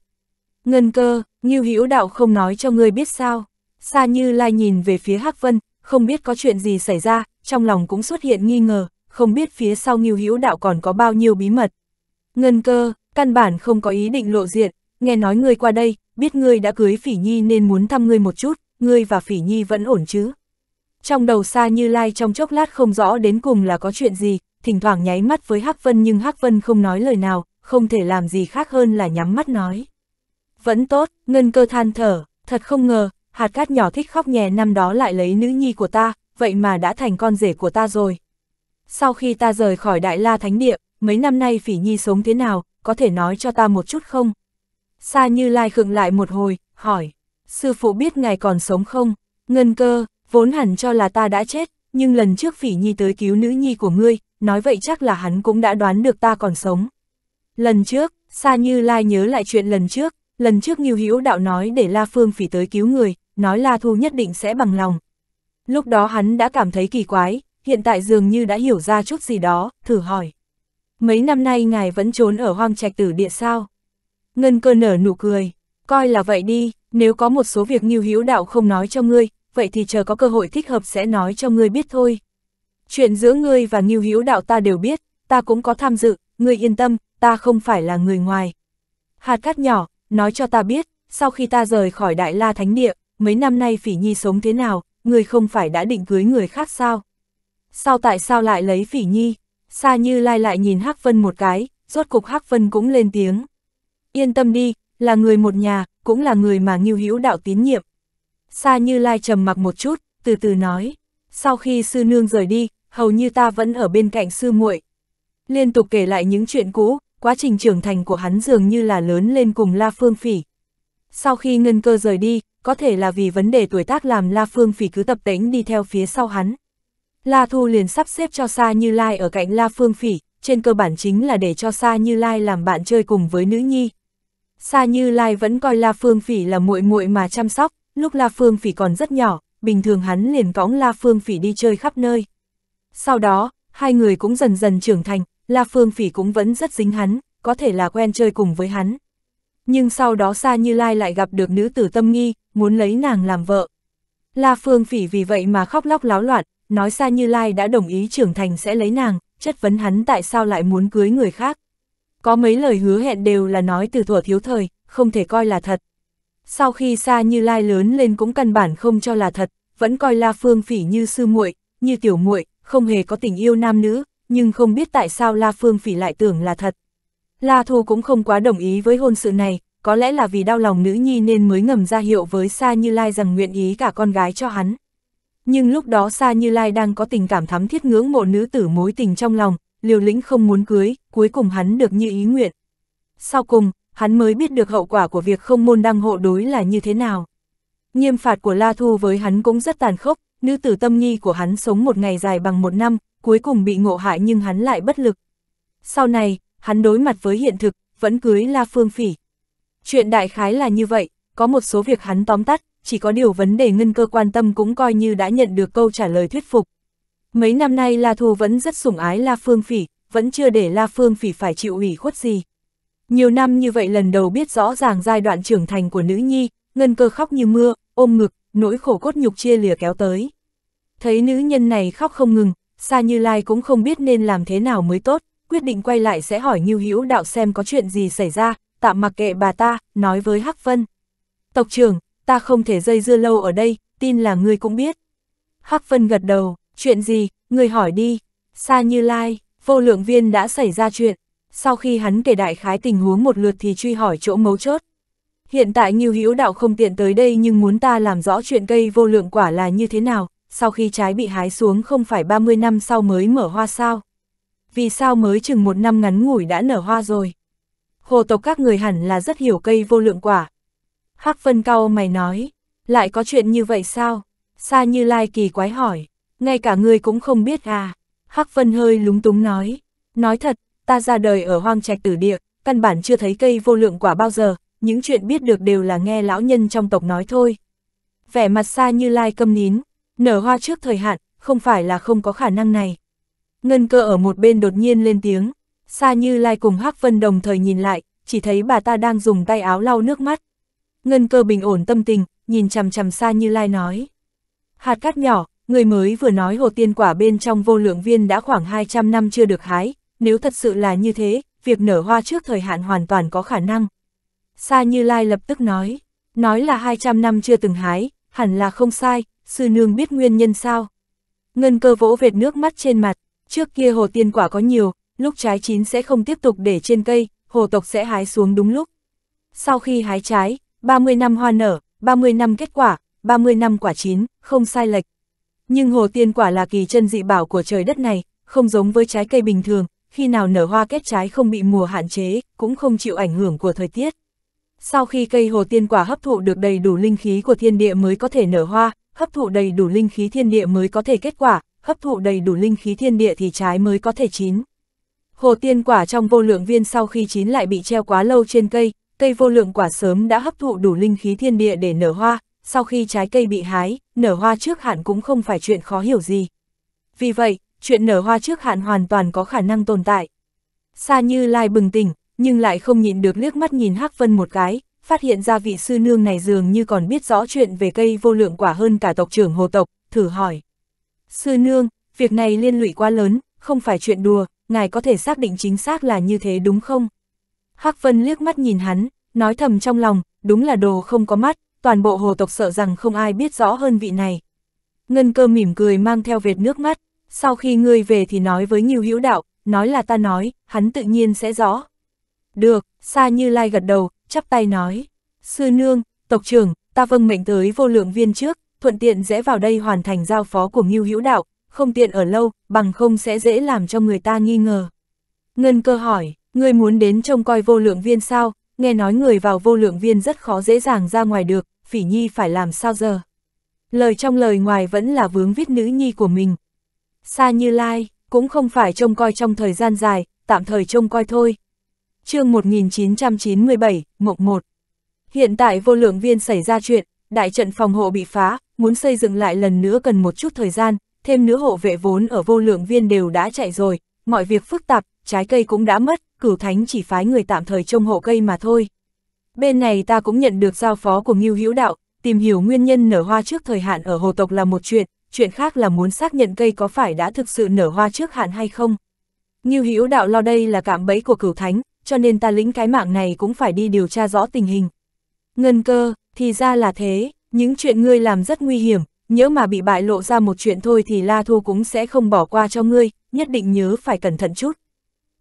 Ngân cơ, Như Hữu Đạo không nói cho ngươi biết sao? Sa Như Lai nhìn về phía Hắc Vân, không biết có chuyện gì xảy ra, trong lòng cũng xuất hiện nghi ngờ, không biết phía sau Ngưu Hữu Đạo còn có bao nhiêu bí mật. Ngân cơ, căn bản không có ý định lộ diện, nghe nói ngươi qua đây, biết ngươi đã cưới Phỉ Nhi nên muốn thăm ngươi một chút, ngươi và Phỉ Nhi vẫn ổn chứ. Trong đầu xa như lai trong chốc lát không rõ đến cùng là có chuyện gì, thỉnh thoảng nháy mắt với Hắc Vân nhưng Hắc Vân không nói lời nào, không thể làm gì khác hơn là nhắm mắt nói. Vẫn tốt, Ngân cơ than thở, thật không ngờ, hạt cát nhỏ thích khóc nhè năm đó lại lấy nữ nhi của ta, vậy mà đã thành con rể của ta rồi. Sau khi ta rời khỏi Đại La Thánh Địa, mấy năm nay Phỉ Nhi sống thế nào, có thể nói cho ta một chút không? Sa Như Lai khựng lại một hồi, hỏi, sư phụ biết ngài còn sống không? Ngân cơ, vốn hẳn cho là ta đã chết, nhưng lần trước Phỉ Nhi tới cứu nữ nhi của ngươi, nói vậy chắc là hắn cũng đã đoán được ta còn sống. Lần trước, Sa Như Lai nhớ lại chuyện lần trước, lần trước Nghiêu Hữu Đạo nói để La Phương Phỉ tới cứu người, nói La Thu nhất định sẽ bằng lòng. Lúc đó hắn đã cảm thấy kỳ quái, hiện tại dường như đã hiểu ra chút gì đó, thử hỏi. Mấy năm nay ngài vẫn trốn ở hoang trạch tử địa sao? Ngân cơ nở nụ cười, coi là vậy đi, nếu có một số việc nghiêu hữu đạo không nói cho ngươi, vậy thì chờ có cơ hội thích hợp sẽ nói cho ngươi biết thôi. Chuyện giữa ngươi và nghiêu hữu đạo ta đều biết, ta cũng có tham dự, ngươi yên tâm, ta không phải là người ngoài. Hạt cát nhỏ, nói cho ta biết, sau khi ta rời khỏi Đại La Thánh Địa, mấy năm nay Phỉ Nhi sống thế nào, người không phải đã định cưới người khác sao? Sao tại sao lại lấy Phỉ Nhi? Sa Như Lai lại nhìn Hắc Vân một cái, rốt cục Hắc Vân cũng lên tiếng. Yên tâm đi, là người một nhà, cũng là người mà Ngưu Hữu đạo tín nhiệm. Sa Như Lai trầm mặc một chút, từ từ nói, sau khi sư nương rời đi, hầu như ta vẫn ở bên cạnh sư muội. Liên tục kể lại những chuyện cũ, quá trình trưởng thành của hắn dường như là lớn lên cùng La Phương Phỉ. Sau khi Ngân Cơ rời đi, có thể là vì vấn đề tuổi tác làm La Phương Phỉ cứ tập tễnh đi theo phía sau hắn. La Thu liền sắp xếp cho Sa Như Lai ở cạnh La Phương Phỉ, trên cơ bản chính là để cho Sa Như Lai làm bạn chơi cùng với nữ nhi. Sa Như Lai vẫn coi La Phương Phỉ là muội muội mà chăm sóc, lúc La Phương Phỉ còn rất nhỏ, bình thường hắn liền cõng La Phương Phỉ đi chơi khắp nơi. Sau đó, hai người cũng dần dần trưởng thành, La Phương Phỉ cũng vẫn rất dính hắn, có thể là quen chơi cùng với hắn. Nhưng sau đó Sa Như Lai lại gặp được nữ tử tâm nghi, muốn lấy nàng làm vợ. La Phương Phỉ vì vậy mà khóc lóc láo loạn, nói Sa Như Lai đã đồng ý trưởng thành sẽ lấy nàng, chất vấn hắn tại sao lại muốn cưới người khác. Có mấy lời hứa hẹn đều là nói từ thuở thiếu thời, không thể coi là thật. Sau khi Sa Như Lai lớn lên cũng căn bản không cho là thật, vẫn coi La Phương Phỉ như sư muội, như tiểu muội, không hề có tình yêu nam nữ, nhưng không biết tại sao La Phương Phỉ lại tưởng là thật. La Thu cũng không quá đồng ý với hôn sự này, có lẽ là vì đau lòng nữ nhi nên mới ngầm ra hiệu với Sa Như Lai rằng nguyện ý cả con gái cho hắn. Nhưng lúc đó Sa Như Lai đang có tình cảm thắm thiết ngưỡng mộ nữ tử mối tình trong lòng, liều lĩnh không muốn cưới, cuối cùng hắn được như ý nguyện. Sau cùng, hắn mới biết được hậu quả của việc không môn đăng hộ đối là như thế nào. Nghiêm phạt của La Thu với hắn cũng rất tàn khốc, nữ tử tâm nhi của hắn sống một ngày dài bằng một năm, cuối cùng bị ngộ hại nhưng hắn lại bất lực. Sau này, hắn đối mặt với hiện thực, vẫn cưới La Phương Phỉ. Chuyện đại khái là như vậy, có một số việc hắn tóm tắt, chỉ có điều vấn đề ngân cơ quan tâm cũng coi như đã nhận được câu trả lời thuyết phục. Mấy năm nay La Thu vẫn rất sủng ái La Phương Phỉ, vẫn chưa để La Phương Phỉ phải chịu ủy khuất gì. Nhiều năm như vậy lần đầu biết rõ ràng giai đoạn trưởng thành của nữ nhi, ngân cơ khóc như mưa, ôm ngực, nỗi khổ cốt nhục chia lìa kéo tới. Thấy nữ nhân này khóc không ngừng, xa Như Lai cũng không biết nên làm thế nào mới tốt quyết định quay lại sẽ hỏi Ngưu Hữu Đạo xem có chuyện gì xảy ra, tạm mặc kệ bà ta, nói với Hắc Vân. Tộc trưởng, ta không thể dây dưa lâu ở đây, tin là ngươi cũng biết. Hắc Vân gật đầu, chuyện gì, ngươi hỏi đi. Sa Như Lai, vô lượng viên đã xảy ra chuyện. Sau khi hắn kể đại khái tình huống một lượt thì truy hỏi chỗ mấu chốt. Hiện tại Ngưu Hữu Đạo không tiện tới đây nhưng muốn ta làm rõ chuyện cây vô lượng quả là như thế nào, sau khi trái bị hái xuống không phải 30 năm sau mới mở hoa sao vì sao mới chừng một năm ngắn ngủi đã nở hoa rồi. Hồ tộc các người hẳn là rất hiểu cây vô lượng quả. Hắc phân cao mày nói, lại có chuyện như vậy sao? Sa như lai kỳ quái hỏi, ngay cả người cũng không biết à. Hắc phân hơi lúng túng nói, nói thật, ta ra đời ở hoang trạch tử địa, căn bản chưa thấy cây vô lượng quả bao giờ, những chuyện biết được đều là nghe lão nhân trong tộc nói thôi. Vẻ mặt xa như lai câm nín, nở hoa trước thời hạn, không phải là không có khả năng này. Ngân cơ ở một bên đột nhiên lên tiếng, xa như lai cùng Hắc Vân đồng thời nhìn lại, chỉ thấy bà ta đang dùng tay áo lau nước mắt. Ngân cơ bình ổn tâm tình, nhìn chằm chằm xa như lai nói. Hạt cát nhỏ, người mới vừa nói hồ tiên quả bên trong vô lượng viên đã khoảng 200 năm chưa được hái, nếu thật sự là như thế, việc nở hoa trước thời hạn hoàn toàn có khả năng. Sa Như Lai lập tức nói, nói là 200 năm chưa từng hái, hẳn là không sai, sư nương biết nguyên nhân sao. Ngân cơ vỗ vệt nước mắt trên mặt, Trước kia hồ tiên quả có nhiều, lúc trái chín sẽ không tiếp tục để trên cây, hồ tộc sẽ hái xuống đúng lúc. Sau khi hái trái, 30 năm hoa nở, 30 năm kết quả, 30 năm quả chín, không sai lệch. Nhưng hồ tiên quả là kỳ chân dị bảo của trời đất này, không giống với trái cây bình thường, khi nào nở hoa kết trái không bị mùa hạn chế, cũng không chịu ảnh hưởng của thời tiết. Sau khi cây hồ tiên quả hấp thụ được đầy đủ linh khí của thiên địa mới có thể nở hoa, hấp thụ đầy đủ linh khí thiên địa mới có thể kết quả, hấp thụ đầy đủ linh khí thiên địa thì trái mới có thể chín. Hồ tiên quả trong vô lượng viên sau khi chín lại bị treo quá lâu trên cây, cây vô lượng quả sớm đã hấp thụ đủ linh khí thiên địa để nở hoa, sau khi trái cây bị hái, nở hoa trước hạn cũng không phải chuyện khó hiểu gì. Vì vậy, chuyện nở hoa trước hạn hoàn toàn có khả năng tồn tại. xa Như Lai bừng tỉnh, nhưng lại không nhịn được liếc mắt nhìn Hắc Vân một cái, phát hiện ra vị sư nương này dường như còn biết rõ chuyện về cây vô lượng quả hơn cả tộc trưởng hồ tộc, thử hỏi. Sư nương, việc này liên lụy quá lớn, không phải chuyện đùa, ngài có thể xác định chính xác là như thế đúng không? Hắc Vân liếc mắt nhìn hắn, nói thầm trong lòng, đúng là đồ không có mắt, toàn bộ hồ tộc sợ rằng không ai biết rõ hơn vị này. Ngân cơ mỉm cười mang theo vệt nước mắt, sau khi ngươi về thì nói với Nhiêu Hữu Đạo, nói là ta nói, hắn tự nhiên sẽ rõ. Được, xa Như Lai gật đầu, chắp tay nói, sư nương, tộc trưởng, ta vâng mệnh tới vô lượng viên trước, thuận tiện dễ vào đây hoàn thành giao phó của Ngưu Hữu Đạo, không tiện ở lâu, bằng không sẽ dễ làm cho người ta nghi ngờ. Ngân cơ hỏi, người muốn đến trông coi vô lượng viên sao, nghe nói người vào vô lượng viên rất khó dễ dàng ra ngoài được, phỉ nhi phải làm sao giờ? Lời trong lời ngoài vẫn là vướng viết nữ nhi của mình. Sa như lai, cũng không phải trông coi trong thời gian dài, tạm thời trông coi thôi. chương 1997, mục 1 Hiện tại vô lượng viên xảy ra chuyện, đại trận phòng hộ bị phá, muốn xây dựng lại lần nữa cần một chút thời gian, thêm nữa hộ vệ vốn ở vô lượng viên đều đã chạy rồi, mọi việc phức tạp, trái cây cũng đã mất, cửu thánh chỉ phái người tạm thời trông hộ cây mà thôi. Bên này ta cũng nhận được giao phó của Ngưu Hữu Đạo, tìm hiểu nguyên nhân nở hoa trước thời hạn ở hồ tộc là một chuyện, chuyện khác là muốn xác nhận cây có phải đã thực sự nở hoa trước hạn hay không. Ngưu Hữu Đạo lo đây là cạm bẫy của cửu thánh, cho nên ta lĩnh cái mạng này cũng phải đi điều tra rõ tình hình. Ngân cơ, thì ra là thế, những chuyện ngươi làm rất nguy hiểm, nhớ mà bị bại lộ ra một chuyện thôi thì La Thu cũng sẽ không bỏ qua cho ngươi, nhất định nhớ phải cẩn thận chút.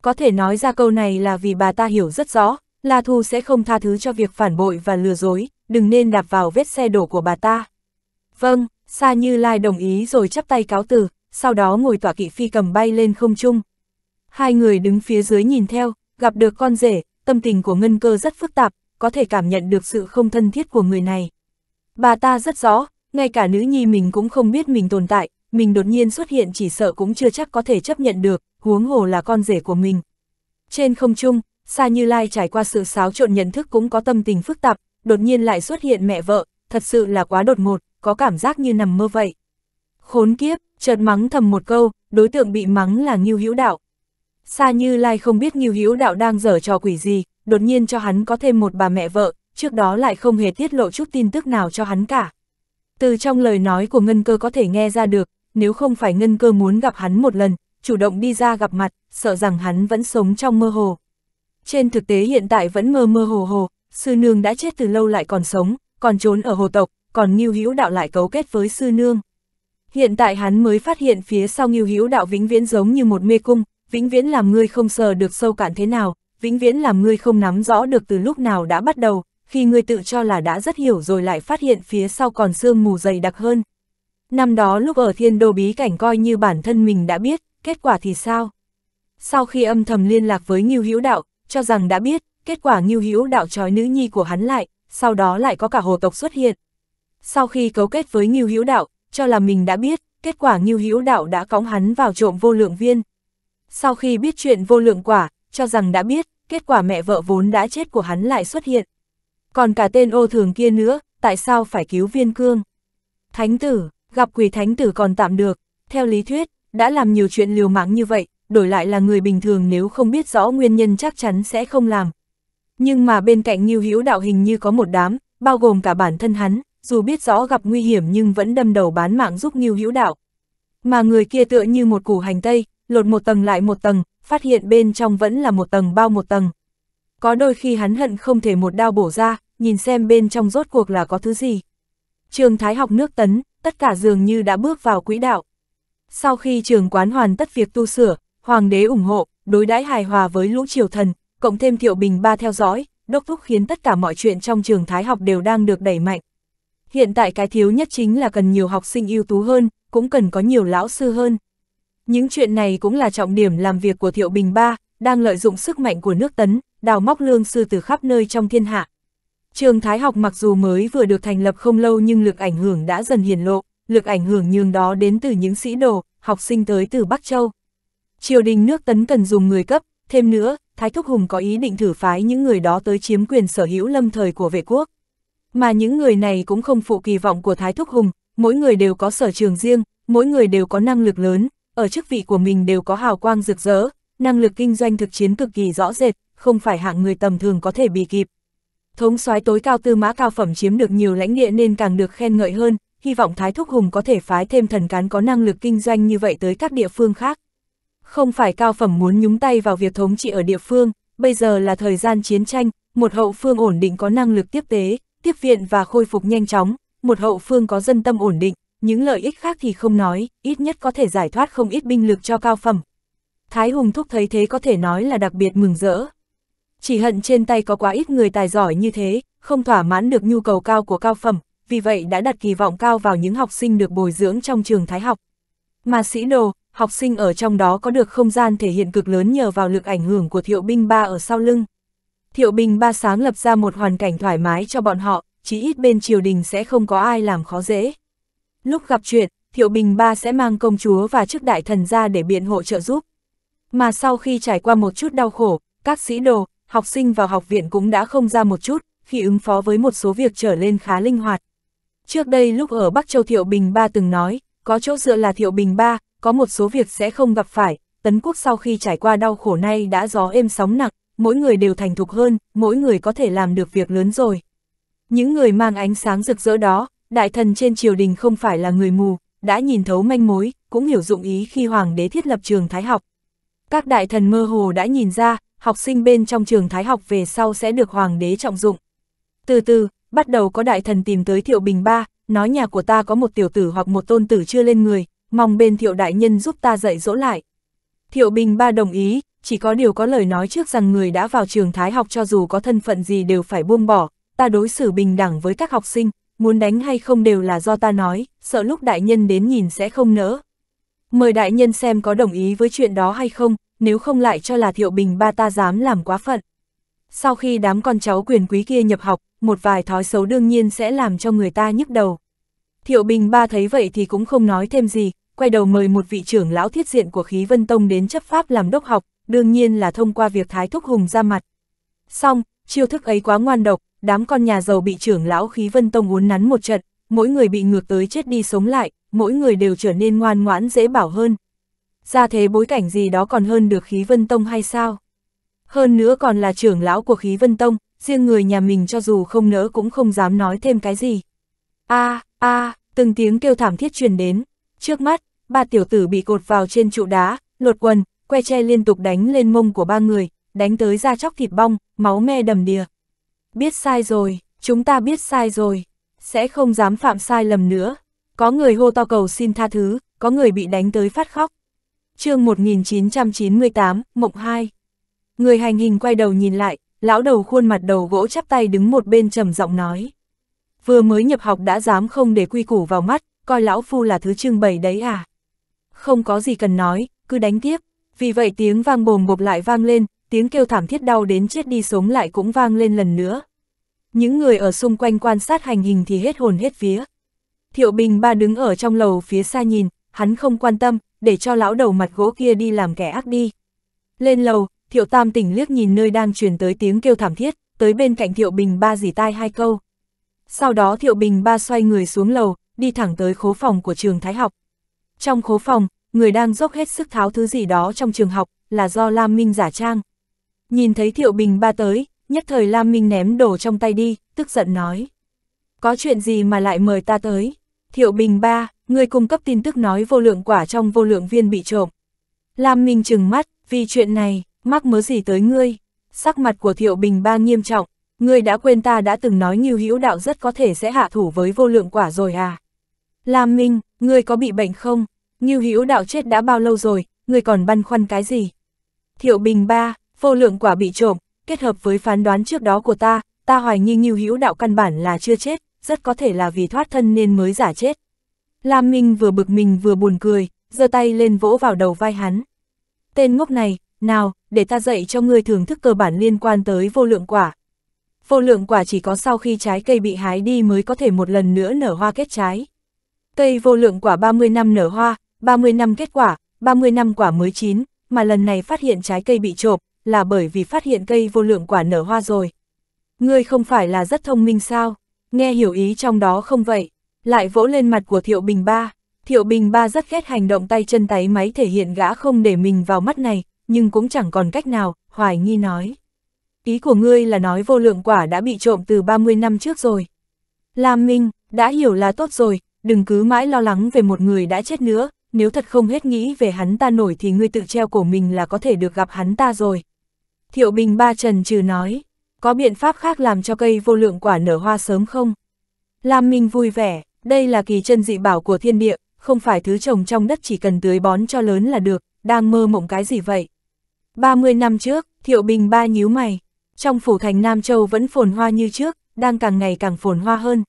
Có thể nói ra câu này là vì bà ta hiểu rất rõ, La Thu sẽ không tha thứ cho việc phản bội và lừa dối, đừng nên đạp vào vết xe đổ của bà ta. Vâng, Sa Như Lai đồng ý rồi chắp tay cáo từ, sau đó ngồi tỏa kỵ phi cầm bay lên không trung. Hai người đứng phía dưới nhìn theo, gặp được con rể, tâm tình của Ngân Cơ rất phức tạp, có thể cảm nhận được sự không thân thiết của người này. Bà ta rất rõ, ngay cả nữ nhi mình cũng không biết mình tồn tại, mình đột nhiên xuất hiện chỉ sợ cũng chưa chắc có thể chấp nhận được, huống hồ là con rể của mình. Trên không trung, Sa Như Lai trải qua sự xáo trộn nhận thức cũng có tâm tình phức tạp, đột nhiên lại xuất hiện mẹ vợ, thật sự là quá đột ngột, có cảm giác như nằm mơ vậy. Khốn kiếp, chợt mắng thầm một câu, đối tượng bị mắng là Ngưu Hữu Đạo, xa Như Lai không biết Nghiêu Hữu Đạo đang dở trò quỷ gì, đột nhiên cho hắn có thêm một bà mẹ vợ, trước đó lại không hề tiết lộ chút tin tức nào cho hắn cả. Từ trong lời nói của Ngân Cơ có thể nghe ra được, nếu không phải Ngân Cơ muốn gặp hắn một lần, chủ động đi ra gặp mặt, sợ rằng hắn vẫn sống trong mơ hồ. Trên thực tế hiện tại vẫn mơ mơ hồ hồ, sư nương đã chết từ lâu lại còn sống, còn trốn ở hồ tộc, còn Ngưu Hữu Đạo lại cấu kết với sư nương. Hiện tại hắn mới phát hiện phía sau Ngưu Hữu Đạo vĩnh viễn giống như một mê cung, vĩnh viễn làm ngươi không sờ được sâu cạn thế nào, vĩnh viễn làm ngươi không nắm rõ được từ lúc nào đã bắt đầu, khi ngươi tự cho là đã rất hiểu rồi lại phát hiện phía sau còn sương mù dày đặc hơn. Năm đó lúc ở thiên đô bí cảnh coi như bản thân mình đã biết, kết quả thì sao? Sau khi âm thầm liên lạc với Ngưu Hữu Đạo, cho rằng đã biết, kết quả Ngưu Hữu Đạo trói nữ nhi của hắn lại, sau đó lại có cả hồ tộc xuất hiện. Sau khi cấu kết với Ngưu Hữu Đạo, cho là mình đã biết, kết quả Ngưu Hữu Đạo đã cõng hắn vào trộm vô lượng viên, sau khi biết chuyện vô lượng quả, cho rằng đã biết, kết quả mẹ vợ vốn đã chết của hắn lại xuất hiện. Còn cả tên ô thường kia nữa, tại sao phải cứu viên cương? Thánh tử, gặp quỷ thánh tử còn tạm được, theo lý thuyết, đã làm nhiều chuyện liều mạng như vậy, đổi lại là người bình thường nếu không biết rõ nguyên nhân chắc chắn sẽ không làm. Nhưng mà bên cạnh Nhiêu Hữu đạo hình như có một đám, bao gồm cả bản thân hắn, dù biết rõ gặp nguy hiểm nhưng vẫn đâm đầu bán mạng giúp Nhiêu Hữu đạo. Mà người kia tựa như một củ hành tây, lột một tầng lại một tầng, phát hiện bên trong vẫn là một tầng bao một tầng. Có đôi khi hắn hận không thể một đao bổ ra, nhìn xem bên trong rốt cuộc là có thứ gì. Trường Thái học nước tấn, tất cả dường như đã bước vào quỹ đạo. Sau khi trường quán hoàn tất việc tu sửa, hoàng đế ủng hộ, đối đãi hài hòa với lũ triều thần, cộng thêm thiệu bình ba theo dõi, đốc thúc khiến tất cả mọi chuyện trong trường Thái học đều đang được đẩy mạnh. Hiện tại cái thiếu nhất chính là cần nhiều học sinh ưu tú hơn, cũng cần có nhiều lão sư hơn. Những chuyện này cũng là trọng điểm làm việc của Thiệu Bình Ba, đang lợi dụng sức mạnh của nước Tấn, đào móc lương sư từ khắp nơi trong thiên hạ. Trường Thái học mặc dù mới vừa được thành lập không lâu nhưng lực ảnh hưởng đã dần hiển lộ, lực ảnh hưởng nhường đó đến từ những sĩ đồ, học sinh tới từ Bắc Châu. Triều đình nước Tấn cần dùng người cấp, thêm nữa, Thái Thúc Hùng có ý định thử phái những người đó tới chiếm quyền sở hữu lâm thời của vệ quốc. Mà những người này cũng không phụ kỳ vọng của Thái Thúc Hùng, mỗi người đều có sở trường riêng, mỗi người đều có năng lực lớn, ở chức vị của mình đều có hào quang rực rỡ, năng lực kinh doanh thực chiến cực kỳ rõ rệt, không phải hạng người tầm thường có thể bị kịp. Thống soái tối cao tư mã cao phẩm chiếm được nhiều lãnh địa nên càng được khen ngợi hơn, hy vọng Thái Thúc Hùng có thể phái thêm thần cán có năng lực kinh doanh như vậy tới các địa phương khác. Không phải cao phẩm muốn nhúng tay vào việc thống trị ở địa phương, bây giờ là thời gian chiến tranh, một hậu phương ổn định có năng lực tiếp tế, tiếp viện và khôi phục nhanh chóng, một hậu phương có dân tâm ổn định, những lợi ích khác thì không nói, ít nhất có thể giải thoát không ít binh lực cho cao phẩm. Thái Hùng Thúc thấy thế có thể nói là đặc biệt mừng rỡ. Chỉ hận trên tay có quá ít người tài giỏi như thế, không thỏa mãn được nhu cầu cao của cao phẩm, vì vậy đã đặt kỳ vọng cao vào những học sinh được bồi dưỡng trong trường Thái học. Mà sĩ đồ, học sinh ở trong đó có được không gian thể hiện cực lớn nhờ vào lực ảnh hưởng của thiệu binh ba ở sau lưng. Thiệu binh ba sáng lập ra một hoàn cảnh thoải mái cho bọn họ, chí ít bên triều đình sẽ không có ai làm khó dễ. Lúc gặp chuyện, Thiệu Bình Ba sẽ mang công chúa và chức đại thần ra để biện hộ trợ giúp. Mà sau khi trải qua một chút đau khổ, các sĩ đồ, học sinh vào học viện cũng đã không ra một chút, khi ứng phó với một số việc trở lên khá linh hoạt. Trước đây lúc ở Bắc Châu Thiệu Bình Ba từng nói, có chỗ dựa là Thiệu Bình Ba, có một số việc sẽ không gặp phải, Tấn Quốc sau khi trải qua đau khổ nay đã gió êm sóng nặng, mỗi người đều thành thục hơn, mỗi người có thể làm được việc lớn rồi. Những người mang ánh sáng rực rỡ đó, Đại thần trên triều đình không phải là người mù, đã nhìn thấu manh mối, cũng hiểu dụng ý khi hoàng đế thiết lập trường thái học. Các đại thần mơ hồ đã nhìn ra, học sinh bên trong trường thái học về sau sẽ được hoàng đế trọng dụng. Từ từ, bắt đầu có đại thần tìm tới Thiệu Bình Ba, nói nhà của ta có một tiểu tử hoặc một tôn tử chưa lên người, mong bên Thiệu Đại Nhân giúp ta dạy dỗ lại. Thiệu Bình Ba đồng ý, chỉ có điều có lời nói trước rằng người đã vào trường thái học cho dù có thân phận gì đều phải buông bỏ, ta đối xử bình đẳng với các học sinh, muốn đánh hay không đều là do ta nói, sợ lúc đại nhân đến nhìn sẽ không nỡ. Mời đại nhân xem có đồng ý với chuyện đó hay không, nếu không lại cho là thiệu bình ba ta dám làm quá phận. Sau khi đám con cháu quyền quý kia nhập học, một vài thói xấu đương nhiên sẽ làm cho người ta nhức đầu. Thiệu bình ba thấy vậy thì cũng không nói thêm gì, quay đầu mời một vị trưởng lão thiết diện của khí vân tông đến chấp pháp làm đốc học, đương nhiên là thông qua việc Thái Thúc Hùng ra mặt. Xong, chiêu thức ấy quá ngoan độc, đám con nhà giàu bị trưởng lão khí vân tông uốn nắn một trận, mỗi người bị ngược tới chết đi sống lại, mỗi người đều trở nên ngoan ngoãn dễ bảo hơn. Ra thế bối cảnh gì đó còn hơn được khí vân tông hay sao? Hơn nữa còn là trưởng lão của khí vân tông, riêng người nhà mình cho dù không nỡ cũng không dám nói thêm cái gì. a à, a à, từng tiếng kêu thảm thiết truyền đến. Trước mắt, ba tiểu tử bị cột vào trên trụ đá, lột quần, que tre liên tục đánh lên mông của ba người, đánh tới da chóc thịt bong, máu me đầm đìa biết sai rồi, chúng ta biết sai rồi, sẽ không dám phạm sai lầm nữa. Có người hô to cầu xin tha thứ, có người bị đánh tới phát khóc. chương 1998, Mộng 2 Người hành hình quay đầu nhìn lại, lão đầu khuôn mặt đầu gỗ chắp tay đứng một bên trầm giọng nói. Vừa mới nhập học đã dám không để quy củ vào mắt, coi lão phu là thứ trưng bày đấy à. Không có gì cần nói, cứ đánh tiếp. Vì vậy tiếng vang bồm bộp lại vang lên, tiếng kêu thảm thiết đau đến chết đi sống lại cũng vang lên lần nữa. Những người ở xung quanh quan sát hành hình thì hết hồn hết vía. Thiệu Bình ba đứng ở trong lầu phía xa nhìn, hắn không quan tâm, để cho lão đầu mặt gỗ kia đi làm kẻ ác đi. Lên lầu, Thiệu Tam tỉnh liếc nhìn nơi đang truyền tới tiếng kêu thảm thiết, tới bên cạnh Thiệu Bình ba dì tai hai câu. Sau đó Thiệu Bình ba xoay người xuống lầu, đi thẳng tới khố phòng của trường Thái học. Trong khố phòng, người đang dốc hết sức tháo thứ gì đó trong trường học, là do Lam Minh giả trang. Nhìn thấy Thiệu Bình ba tới, nhất thời Lam Minh ném đổ trong tay đi, tức giận nói. Có chuyện gì mà lại mời ta tới? Thiệu Bình ba, người cung cấp tin tức nói vô lượng quả trong vô lượng viên bị trộm. Lam Minh trừng mắt, vì chuyện này, mắc mớ gì tới ngươi? Sắc mặt của Thiệu Bình ba nghiêm trọng, ngươi đã quên ta đã từng nói Ngưu Hữu Đạo rất có thể sẽ hạ thủ với vô lượng quả rồi à? Lam Minh, ngươi có bị bệnh không? Ngưu Hữu Đạo chết đã bao lâu rồi, ngươi còn băn khoăn cái gì? Thiệu Bình ba, vô lượng quả bị trộm, kết hợp với phán đoán trước đó của ta, ta hoài nghi Ngưu Hữu Đạo căn bản là chưa chết, rất có thể là vì thoát thân nên mới giả chết. Lam Minh vừa bực mình vừa buồn cười, giơ tay lên vỗ vào đầu vai hắn. Tên ngốc này, nào, để ta dạy cho ngươi thưởng thức cơ bản liên quan tới vô lượng quả. Vô lượng quả chỉ có sau khi trái cây bị hái đi mới có thể một lần nữa nở hoa kết trái. Cây vô lượng quả 30 năm nở hoa, 30 năm kết quả, 30 năm quả mới chín, mà lần này phát hiện trái cây bị trộm, là bởi vì phát hiện cây vô lượng quả nở hoa rồi. Ngươi không phải là rất thông minh sao, nghe hiểu ý trong đó không vậy, lại vỗ lên mặt của Thiệu Bình Ba. Thiệu Bình Ba rất ghét hành động tay chân tái máy thể hiện gã không để mình vào mắt này, nhưng cũng chẳng còn cách nào, hoài nghi nói. Ý của ngươi là nói vô lượng quả đã bị trộm từ 30 năm trước rồi. Lam Minh, đã hiểu là tốt rồi, đừng cứ mãi lo lắng về một người đã chết nữa, nếu thật không hết nghĩ về hắn ta nổi thì ngươi tự treo cổ mình là có thể được gặp hắn ta rồi. Thiệu Bình ba trần trừ nói, có biện pháp khác làm cho cây vô lượng quả nở hoa sớm không? Lam Minh vui vẻ, đây là kỳ chân dị bảo của thiên địa, không phải thứ trồng trong đất chỉ cần tưới bón cho lớn là được, đang mơ mộng cái gì vậy? 30 năm trước, Thiệu Bình ba nhíu mày, trong phủ thành Nam Châu vẫn phồn hoa như trước, đang càng ngày càng phồn hoa hơn.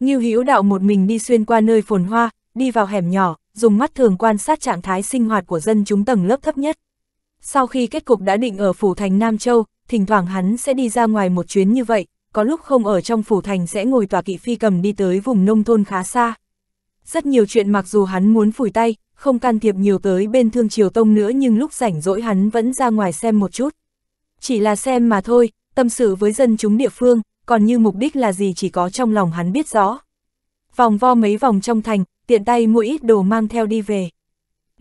Ngưu Hữu Đạo một mình đi xuyên qua nơi phồn hoa, đi vào hẻm nhỏ, dùng mắt thường quan sát trạng thái sinh hoạt của dân chúng tầng lớp thấp nhất. Sau khi kết cục đã định ở Phủ Thành Nam Châu, thỉnh thoảng hắn sẽ đi ra ngoài một chuyến như vậy, có lúc không ở trong Phủ Thành sẽ ngồi tòa kỵ phi cầm đi tới vùng nông thôn khá xa. Rất nhiều chuyện mặc dù hắn muốn phủi tay, không can thiệp nhiều tới bên Thương Triều Tông nữa nhưng lúc rảnh rỗi hắn vẫn ra ngoài xem một chút. Chỉ là xem mà thôi, tâm sự với dân chúng địa phương, còn như mục đích là gì chỉ có trong lòng hắn biết rõ. Vòng vo mấy vòng trong thành, tiện tay mua ít đồ mang theo đi về.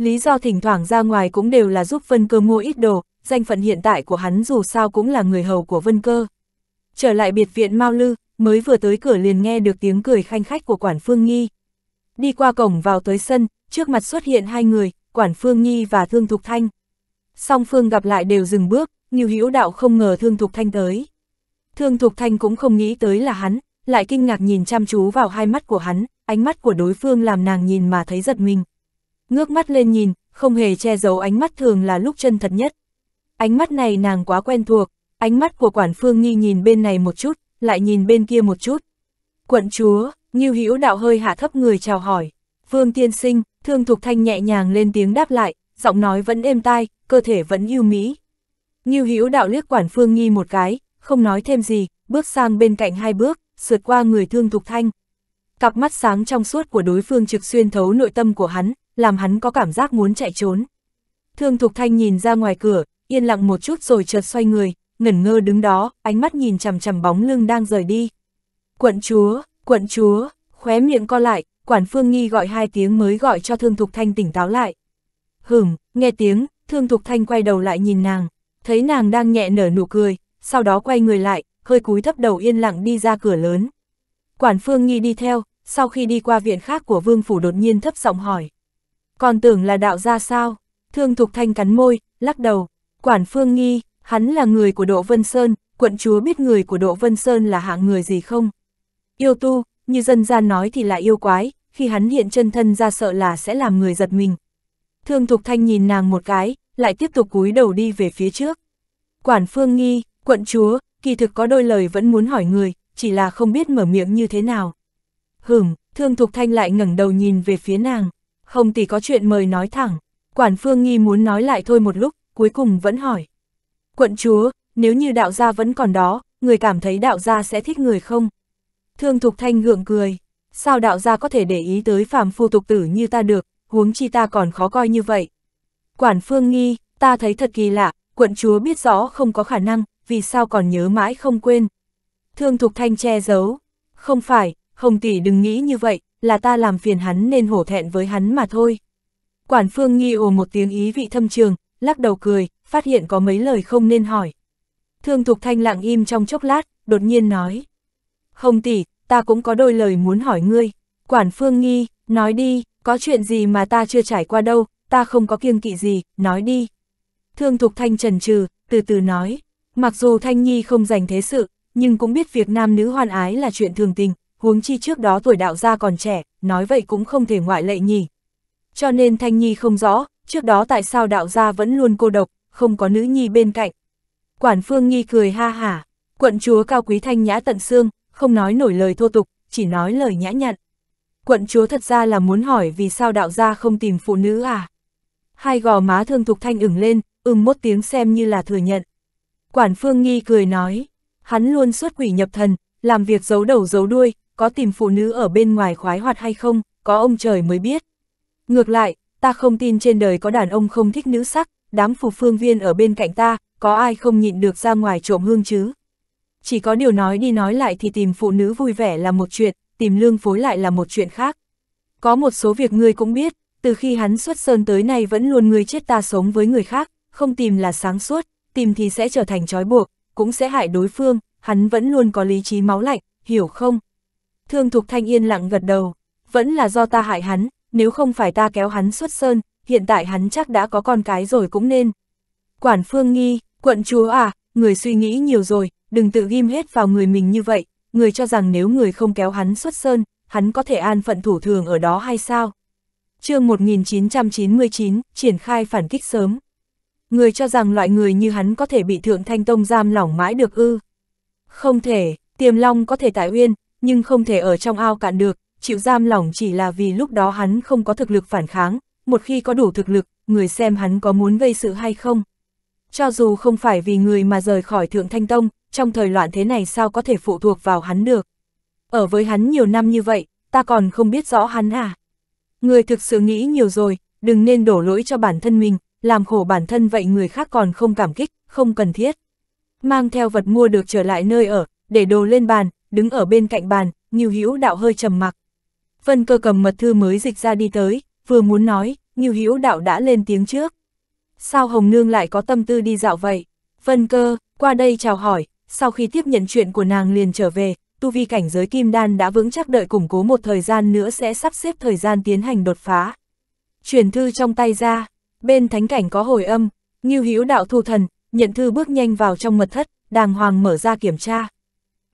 Lý do thỉnh thoảng ra ngoài cũng đều là giúp Vân Cơ mua ít đồ, danh phận hiện tại của hắn dù sao cũng là người hầu của Vân Cơ. Trở lại biệt viện Mao Lư, mới vừa tới cửa liền nghe được tiếng cười khanh khách của Quản Phương Nghi. Đi qua cổng vào tới sân, trước mặt xuất hiện hai người, Quản Phương Nhi và Thương Thục Thanh. Song Phương gặp lại đều dừng bước, nhiều hữu đạo không ngờ Thương Thục Thanh tới. Thương Thục Thanh cũng không nghĩ tới là hắn, lại kinh ngạc nhìn chăm chú vào hai mắt của hắn, ánh mắt của đối phương làm nàng nhìn mà thấy giật mình ngước mắt lên nhìn, không hề che giấu ánh mắt thường là lúc chân thật nhất. Ánh mắt này nàng quá quen thuộc, ánh mắt của quản phương nghi nhìn bên này một chút, lại nhìn bên kia một chút. Quận chúa, Ngưu Hữu đạo hơi hạ thấp người chào hỏi. Phương tiên sinh, thương thục thanh nhẹ nhàng lên tiếng đáp lại, giọng nói vẫn êm tai, cơ thể vẫn yêu mỹ. Ngưu Hữu đạo liếc quản phương nghi một cái, không nói thêm gì, bước sang bên cạnh hai bước, sượt qua người thương thục thanh. Cặp mắt sáng trong suốt của đối phương trực xuyên thấu nội tâm của hắn, làm hắn có cảm giác muốn chạy trốn. Thương Thục Thanh nhìn ra ngoài cửa, yên lặng một chút rồi chợt xoay người, ngẩn ngơ đứng đó, ánh mắt nhìn chằm chằm bóng lưng đang rời đi. Quận chúa, quận chúa, khóe miệng co lại, quản phương nghi gọi hai tiếng mới gọi cho Thương Thục Thanh tỉnh táo lại. Hửm, nghe tiếng, Thương Thục Thanh quay đầu lại nhìn nàng, thấy nàng đang nhẹ nở nụ cười, sau đó quay người lại, hơi cúi thấp đầu yên lặng đi ra cửa lớn. Quản phương nghi đi theo, sau khi đi qua viện khác của vương phủ đột nhiên thấp giọng hỏi. Còn tưởng là đạo gia sao? Thương Thục Thanh cắn môi, lắc đầu. Quản Phương nghi, hắn là người của Độ Vân Sơn, quận chúa biết người của Độ Vân Sơn là hạng người gì không? Yêu tu, như dân gian nói thì là yêu quái, khi hắn hiện chân thân ra sợ là sẽ làm người giật mình. Thương Thục Thanh nhìn nàng một cái, lại tiếp tục cúi đầu đi về phía trước. Quản Phương nghi, quận chúa, kỳ thực có đôi lời vẫn muốn hỏi người, chỉ là không biết mở miệng như thế nào. Hửm, Thương Thục Thanh lại ngẩng đầu nhìn về phía nàng. Không thì có chuyện mời nói thẳng, quản phương nghi muốn nói lại thôi một lúc, cuối cùng vẫn hỏi. Quận chúa, nếu như đạo gia vẫn còn đó, người cảm thấy đạo gia sẽ thích người không? Thương Thục Thanh gượng cười, sao đạo gia có thể để ý tới phàm phu tục tử như ta được, huống chi ta còn khó coi như vậy. Quản phương nghi, ta thấy thật kỳ lạ, quận chúa biết rõ không có khả năng, vì sao còn nhớ mãi không quên. Thương Thục Thanh che giấu, không phải, Không Tỷ đừng nghĩ như vậy, là ta làm phiền hắn nên hổ thẹn với hắn mà thôi. Quản phương nghi ồ một tiếng ý vị thâm trường, lắc đầu cười, phát hiện có mấy lời không nên hỏi. Thương Thục Thanh lặng im trong chốc lát, đột nhiên nói. Không tỷ, ta cũng có đôi lời muốn hỏi ngươi. Quản phương nghi, nói đi, có chuyện gì mà ta chưa trải qua đâu, ta không có kiêng kỵ gì, nói đi. Thương Thục Thanh trần trừ, từ từ nói. Mặc dù Thanh Nhi không dành thế sự, nhưng cũng biết việc nam nữ hoan ái là chuyện thường tình, huống chi trước đó tuổi đạo gia còn trẻ, nói vậy cũng không thể ngoại lệ nhỉ. Cho nên Thanh Nhi không rõ, trước đó tại sao đạo gia vẫn luôn cô độc, không có nữ nhi bên cạnh. Quản Phương Nhi cười ha hả, quận chúa cao quý thanh nhã tận xương, không nói nổi lời thô tục, chỉ nói lời nhã nhặn. Quận chúa thật ra là muốn hỏi vì sao đạo gia không tìm phụ nữ à? Hai gò má thương thục thanh ửng lên, ưm mốt tiếng xem như là thừa nhận. Quản Phương Nghi cười nói, hắn luôn suốt quỷ nhập thần, làm việc giấu đầu giấu đuôi, có tìm phụ nữ ở bên ngoài khoái hoạt hay không, có ông trời mới biết. Ngược lại, ta không tin trên đời có đàn ông không thích nữ sắc, đám phục phương viên ở bên cạnh ta, có ai không nhịn được ra ngoài trộm hương chứ. Chỉ có điều nói đi nói lại thì tìm phụ nữ vui vẻ là một chuyện, tìm lương phối lại là một chuyện khác. Có một số việc ngươi cũng biết, từ khi hắn xuất sơn tới nay vẫn luôn ngươi chết ta sống với người khác, không tìm là sáng suốt, tìm thì sẽ trở thành trói buộc, cũng sẽ hại đối phương, hắn vẫn luôn có lý trí máu lạnh, hiểu không? Thương Thục Thanh yên lặng gật đầu, vẫn là do ta hại hắn, nếu không phải ta kéo hắn xuất sơn, hiện tại hắn chắc đã có con cái rồi cũng nên. Quản Phương nghi, quận chúa à, người suy nghĩ nhiều rồi, đừng tự ghim hết vào người mình như vậy, người cho rằng nếu người không kéo hắn xuất sơn, hắn có thể an phận thủ thường ở đó hay sao? chương 1999, triển khai phản kích sớm. Người cho rằng loại người như hắn có thể bị Thượng Thanh Tông giam lỏng mãi được ư. Không thể, Tiềm Long có thể tại uyên, nhưng không thể ở trong ao cạn được, chịu giam lỏng chỉ là vì lúc đó hắn không có thực lực phản kháng, một khi có đủ thực lực, người xem hắn có muốn gây sự hay không. Cho dù không phải vì người mà rời khỏi Thượng Thanh Tông, trong thời loạn thế này sao có thể phụ thuộc vào hắn được. Ở với hắn nhiều năm như vậy, ta còn không biết rõ hắn à. Người thực sự nghĩ nhiều rồi, đừng nên đổ lỗi cho bản thân mình, làm khổ bản thân vậy người khác còn không cảm kích, không cần thiết. Mang theo vật mua được trở lại nơi ở, để đồ lên bàn, đứng ở bên cạnh bàn, Ngưu Hữu Đạo hơi trầm mặc. Vân Cơ cầm mật thư mới dịch ra đi tới, vừa muốn nói, Ngưu Hữu Đạo đã lên tiếng trước. Sao Hồng Nương lại có tâm tư đi dạo vậy? Vân Cơ, qua đây chào hỏi, sau khi tiếp nhận chuyện của nàng liền trở về, tu vi cảnh giới kim đan đã vững chắc đợi củng cố một thời gian nữa sẽ sắp xếp thời gian tiến hành đột phá. Truyền thư trong tay ra, bên thánh cảnh có hồi âm, Ngưu Hữu Đạo thu thần, nhận thư bước nhanh vào trong mật thất, đàng hoàng mở ra kiểm tra.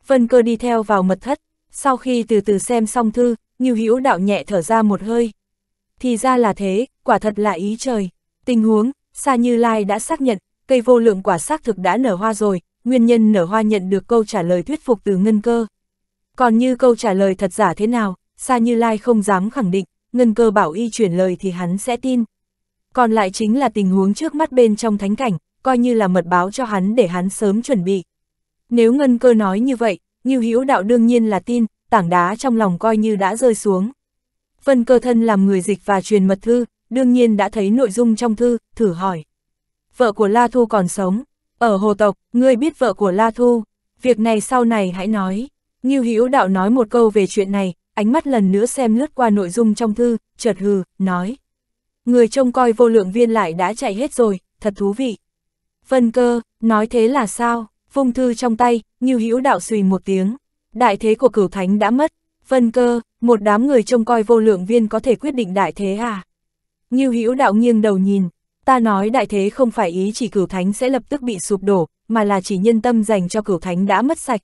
Vân Cơ đi theo vào mật thất, sau khi từ từ xem xong thư, Như Hữu đạo nhẹ thở ra một hơi. Thì ra là thế, quả thật là ý trời. Tình huống, Sa Như Lai đã xác nhận, cây vô lượng quả xác thực đã nở hoa rồi, nguyên nhân nở hoa nhận được câu trả lời thuyết phục từ Ngân Cơ. Còn như câu trả lời thật giả thế nào, Sa Như Lai không dám khẳng định, Ngân Cơ bảo y chuyển lời thì hắn sẽ tin. Còn lại chính là tình huống trước mắt bên trong thánh cảnh, coi như là mật báo cho hắn để hắn sớm chuẩn bị. Nếu Ngân Cơ nói như vậy, Ngưu Hữu Đạo đương nhiên là tin, tảng đá trong lòng coi như đã rơi xuống. Vân Cơ thân làm người dịch và truyền mật thư, đương nhiên đã thấy nội dung trong thư, thử hỏi. Vợ của La Thu còn sống, ở hồ tộc, ngươi biết vợ của La Thu, việc này sau này hãy nói. Ngưu Hữu Đạo nói một câu về chuyện này, ánh mắt lần nữa xem lướt qua nội dung trong thư, chợt hừ, nói. Người trông coi vô lượng viên lại đã chạy hết rồi, thật thú vị. Vân Cơ, nói thế là sao? vung thư trong tay, như hữu đạo xùy một tiếng. Đại thế của cửu thánh đã mất, vân cơ, một đám người trông coi vô lượng viên có thể quyết định đại thế à? Như hữu đạo nghiêng đầu nhìn, ta nói đại thế không phải ý chỉ cửu thánh sẽ lập tức bị sụp đổ, mà là chỉ nhân tâm dành cho cửu thánh đã mất sạch.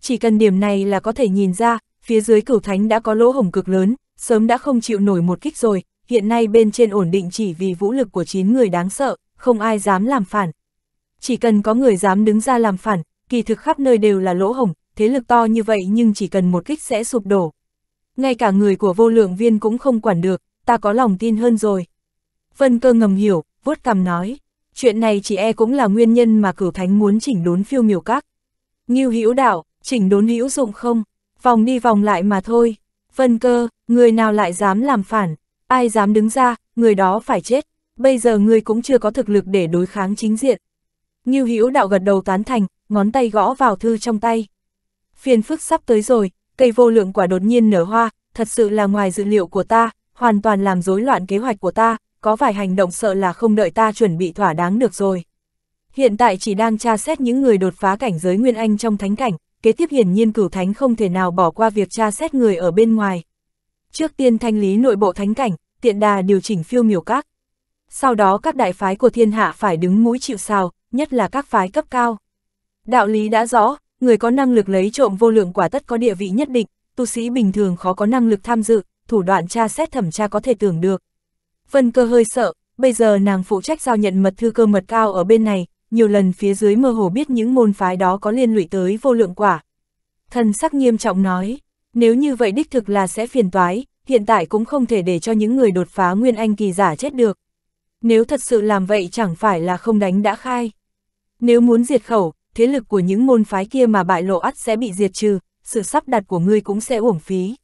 Chỉ cần điểm này là có thể nhìn ra, phía dưới cửu thánh đã có lỗ hổng cực lớn, sớm đã không chịu nổi một kích rồi, hiện nay bên trên ổn định chỉ vì vũ lực của 9 người đáng sợ, không ai dám làm phản, chỉ cần có người dám đứng ra làm phản, kỳ thực khắp nơi đều là lỗ hổng, thế lực to như vậy nhưng chỉ cần một kích sẽ sụp đổ. Ngay cả người của vô lượng viên cũng không quản được, ta có lòng tin hơn rồi. Vân cơ ngầm hiểu, vuốt cằm nói, chuyện này chỉ e cũng là nguyên nhân mà cửu thánh muốn chỉnh đốn phiêu miểu các. Nghiêu hữu đạo, chỉnh đốn hữu dụng không, vòng đi vòng lại mà thôi. Vân cơ, người nào lại dám làm phản, ai dám đứng ra, người đó phải chết. Bây giờ người cũng chưa có thực lực để đối kháng chính diện, Ngưu Hữu đạo gật đầu tán thành, ngón tay gõ vào thư trong tay. Phiền phức sắp tới rồi, cây vô lượng quả đột nhiên nở hoa, thật sự là ngoài dự liệu của ta, hoàn toàn làm rối loạn kế hoạch của ta, có vài hành động sợ là không đợi ta chuẩn bị thỏa đáng được rồi. Hiện tại chỉ đang tra xét những người đột phá cảnh giới Nguyên Anh trong thánh cảnh, kế tiếp hiển nhiên cửu thánh không thể nào bỏ qua việc tra xét người ở bên ngoài. Trước tiên thanh lý nội bộ thánh cảnh, tiện đà điều chỉnh phiêu miểu các. Sau đó các đại phái của thiên hạ phải đứng mũi chịu sào, nhất là các phái cấp cao. Đạo lý đã rõ, người có năng lực lấy trộm vô lượng quả tất có địa vị nhất định, tu sĩ bình thường khó có năng lực tham dự, thủ đoạn tra xét thẩm tra có thể tưởng được. Vân cơ hơi sợ, bây giờ nàng phụ trách giao nhận mật thư cơ mật cao ở bên này, nhiều lần phía dưới mơ hồ biết những môn phái đó có liên lụy tới vô lượng quả. Thần sắc nghiêm trọng nói, nếu như vậy đích thực là sẽ phiền toái, hiện tại cũng không thể để cho những người đột phá nguyên anh kỳ giả chết được. Nếu thật sự làm vậy chẳng phải là không đánh đã khai. Nếu muốn diệt khẩu, thế lực của những môn phái kia mà bại lộ ắt sẽ bị diệt trừ, sự sắp đặt của ngươi cũng sẽ uổng phí.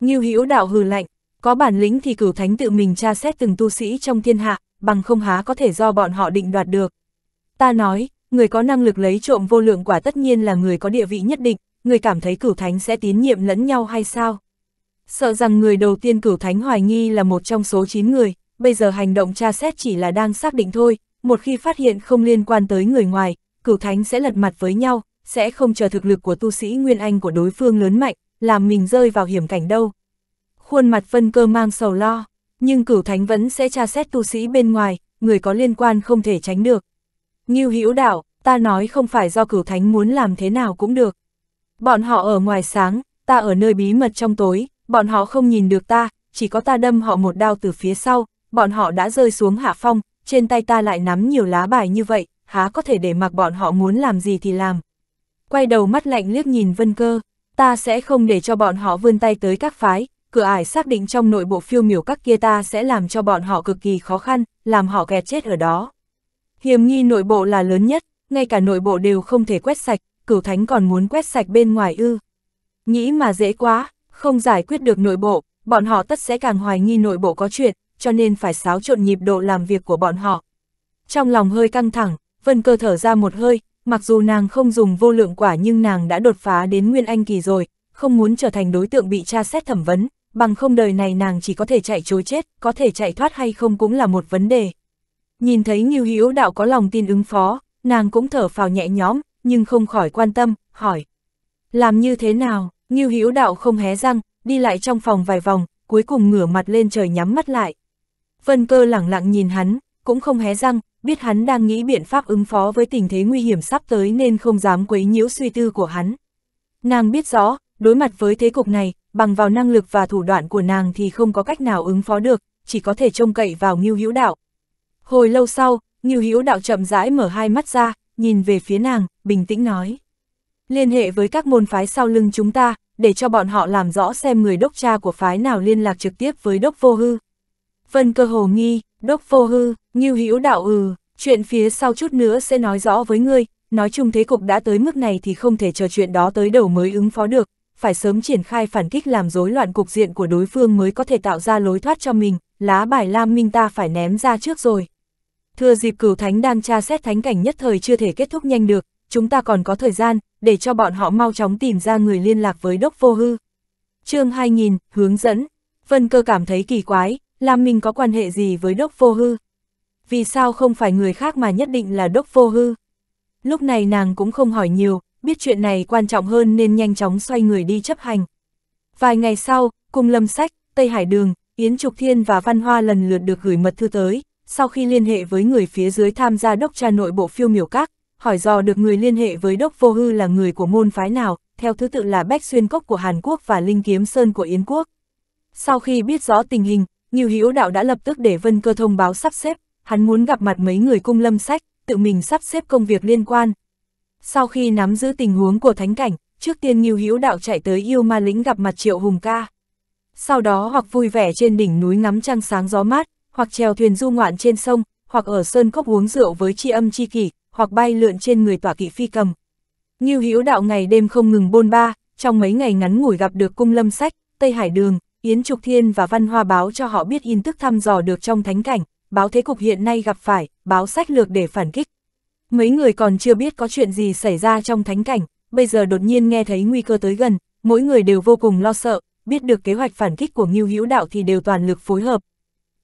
Ngưu Hữu đạo hừ lạnh, có bản lĩnh thì cửu thánh tự mình tra xét từng tu sĩ trong thiên hạ, bằng không há có thể do bọn họ định đoạt được. Ta nói, người có năng lực lấy trộm vô lượng quả tất nhiên là người có địa vị nhất định, người cảm thấy cửu thánh sẽ tín nhiệm lẫn nhau hay sao? Sợ rằng người đầu tiên cửu thánh hoài nghi là một trong số 9 người, bây giờ hành động tra xét chỉ là đang xác định thôi, một khi phát hiện không liên quan tới người ngoài, cửu thánh sẽ lật mặt với nhau, sẽ không chờ thực lực của tu sĩ Nguyên Anh của đối phương lớn mạnh, làm mình rơi vào hiểm cảnh đâu. Khuôn mặt phân cơ mang sầu lo, nhưng cửu thánh vẫn sẽ tra xét tu sĩ bên ngoài, người có liên quan không thể tránh được. Ngưu hữu đạo, ta nói không phải do cửu thánh muốn làm thế nào cũng được. Bọn họ ở ngoài sáng, ta ở nơi bí mật trong tối, bọn họ không nhìn được ta, chỉ có ta đâm họ một đao từ phía sau, bọn họ đã rơi xuống hạ phong, trên tay ta lại nắm nhiều lá bài như vậy, há có thể để mặc bọn họ muốn làm gì thì làm. Quay đầu mắt lạnh liếc nhìn Vân Cơ, ta sẽ không để cho bọn họ vươn tay tới các phái, cửa ải xác định trong nội bộ phiêu miểu các kia ta sẽ làm cho bọn họ cực kỳ khó khăn, làm họ kẹt chết ở đó. Hiểm nghi nội bộ là lớn nhất, ngay cả nội bộ đều không thể quét sạch, cửu thánh còn muốn quét sạch bên ngoài ư. Nghĩ mà dễ quá, không giải quyết được nội bộ, bọn họ tất sẽ càng hoài nghi nội bộ có chuyện, cho nên phải xáo trộn nhịp độ làm việc của bọn họ. Trong lòng hơi căng thẳng, Vân Cơ thở ra một hơi, mặc dù nàng không dùng vô lượng quả nhưng nàng đã đột phá đến Nguyên Anh kỳ rồi, không muốn trở thành đối tượng bị tra xét thẩm vấn, bằng không đời này nàng chỉ có thể chạy chối chết, có thể chạy thoát hay không cũng là một vấn đề. Nhìn thấy Ngưu Hữu Đạo có lòng tin ứng phó, nàng cũng thở phào nhẹ nhõm, nhưng không khỏi quan tâm, hỏi: "Làm như thế nào?" Ngưu Hữu Đạo không hé răng, đi lại trong phòng vài vòng, cuối cùng ngửa mặt lên trời nhắm mắt lại. Vân cơ lẳng lặng nhìn hắn, cũng không hé răng, biết hắn đang nghĩ biện pháp ứng phó với tình thế nguy hiểm sắp tới nên không dám quấy nhiễu suy tư của hắn. Nàng biết rõ, đối mặt với thế cục này, bằng vào năng lực và thủ đoạn của nàng thì không có cách nào ứng phó được, chỉ có thể trông cậy vào Ngưu Hữu Đạo. Hồi lâu sau, Ngưu Hữu Đạo chậm rãi mở hai mắt ra, nhìn về phía nàng, bình tĩnh nói: "Liên hệ với các môn phái sau lưng chúng ta, để cho bọn họ làm rõ xem người đốc cha của phái nào liên lạc trực tiếp với đốc vô hư." Vân cơ hồ nghi, đốc vô hư, Như hữu đạo ừ, chuyện phía sau chút nữa sẽ nói rõ với ngươi, nói chung thế cục đã tới mức này thì không thể chờ chuyện đó tới đầu mới ứng phó được, phải sớm triển khai phản kích làm rối loạn cục diện của đối phương mới có thể tạo ra lối thoát cho mình, lá bài lam minh ta phải ném ra trước rồi. thưa dịp cửu thánh đang tra xét thánh cảnh nhất thời chưa thể kết thúc nhanh được, chúng ta còn có thời gian, để cho bọn họ mau chóng tìm ra người liên lạc với đốc vô hư. chương 2000, hướng dẫn, Vân cơ cảm thấy kỳ quái, làm mình có quan hệ gì với đốc vô hư? Vì sao không phải người khác mà nhất định là đốc vô hư? Lúc này nàng cũng không hỏi nhiều, biết chuyện này quan trọng hơn nên nhanh chóng xoay người đi chấp hành. Vài ngày sau, cùng Lâm Sách, Tây Hải Đường, Yến Trục Thiên và Văn Hoa lần lượt được gửi mật thư tới, sau khi liên hệ với người phía dưới tham gia đốc tra nội bộ phiêu miểu các, hỏi dò được người liên hệ với đốc vô hư là người của môn phái nào, theo thứ tự là Bách Xuyên Cốc của Hàn Quốc và Linh Kiếm Sơn của Yến Quốc. Sau khi biết rõ tình hình, nhiều Hữu Đạo đã lập tức để Vân Cơ thông báo sắp xếp, hắn muốn gặp mặt mấy người cung lâm sách, tự mình sắp xếp công việc liên quan. Sau khi nắm giữ tình huống của thánh cảnh, trước tiên Nhiều Hữu Đạo chạy tới Yêu Ma Lĩnh gặp mặt Triệu Hùng Ca. Sau đó hoặc vui vẻ trên đỉnh núi ngắm trăng sáng gió mát, hoặc trèo thuyền du ngoạn trên sông, hoặc ở sơn cốc uống rượu với tri âm tri kỷ, hoặc bay lượn trên người tỏa kỵ phi cầm. Như Hữu Đạo ngày đêm không ngừng bôn ba, trong mấy ngày ngắn ngủi gặp được cung lâm sách, Tây Hải Đường, Yến Trục Thiên và Văn Hoa báo cho họ biết in tức thăm dò được trong thánh cảnh, báo thế cục hiện nay gặp phải, báo sách lược để phản kích. Mấy người còn chưa biết có chuyện gì xảy ra trong thánh cảnh, bây giờ đột nhiên nghe thấy nguy cơ tới gần, mỗi người đều vô cùng lo sợ, biết được kế hoạch phản kích của Ngưu Hữu Đạo thì đều toàn lực phối hợp.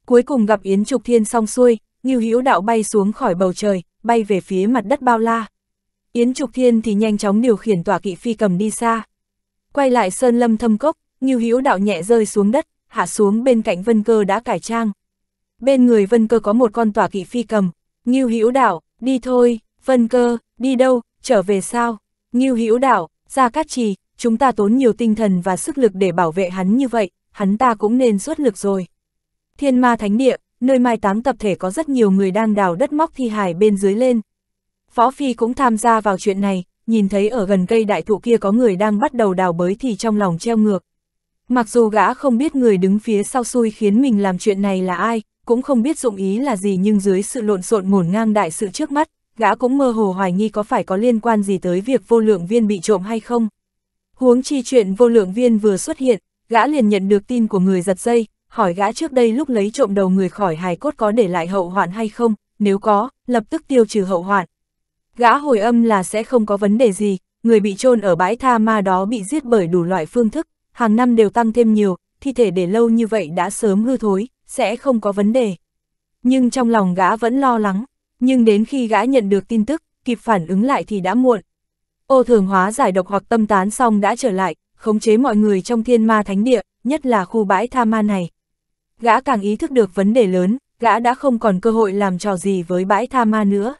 Cuối cùng gặp Yến Trục Thiên xong xuôi, Ngưu Hữu Đạo bay xuống khỏi bầu trời, bay về phía mặt đất bao la. Yến Trục Thiên thì nhanh chóng điều khiển tỏa kỵ phi cầm đi xa. Quay lại Sơn Lâm Thâm Cốc, Ngưu Hữu đạo nhẹ rơi xuống đất, hạ xuống bên cạnh Vân Cơ đã cải trang. Bên người Vân Cơ có một con tỏa kỵ phi cầm, Ngưu Hữu đạo, đi thôi, Vân Cơ, đi đâu, trở về sao? Ngưu Hữu đạo, ra cát trì, chúng ta tốn nhiều tinh thần và sức lực để bảo vệ hắn như vậy, hắn ta cũng nên xuất lực rồi. Thiên Ma Thánh Địa, nơi mai táng tập thể có rất nhiều người đang đào đất móc thi hài bên dưới lên. Phó Phi cũng tham gia vào chuyện này, nhìn thấy ở gần cây đại thụ kia có người đang bắt đầu đào bới thì trong lòng treo ngược. Mặc dù gã không biết người đứng phía sau xui khiến mình làm chuyện này là ai, cũng không biết dụng ý là gì nhưng dưới sự lộn xộn ngổn ngang đại sự trước mắt, gã cũng mơ hồ hoài nghi có phải có liên quan gì tới việc vô lượng viên bị trộm hay không. Huống chi chuyện vô lượng viên vừa xuất hiện, gã liền nhận được tin của người giật dây, hỏi gã trước đây lúc lấy trộm đầu người khỏi hài cốt có để lại hậu hoạn hay không, nếu có, lập tức tiêu trừ hậu hoạn. Gã hồi âm là sẽ không có vấn đề gì, người bị chôn ở bãi tha ma đó bị giết bởi đủ loại phương thức, hàng năm đều tăng thêm nhiều, thi thể để lâu như vậy đã sớm hư thối, sẽ không có vấn đề. Nhưng trong lòng gã vẫn lo lắng, nhưng đến khi gã nhận được tin tức, kịp phản ứng lại thì đã muộn. Ô thường hóa giải độc hoặc tâm tán xong đã trở lại, khống chế mọi người trong thiên ma thánh địa, nhất là khu bãi tha ma này. Gã càng ý thức được vấn đề lớn, gã đã không còn cơ hội làm trò gì với bãi tha ma nữa.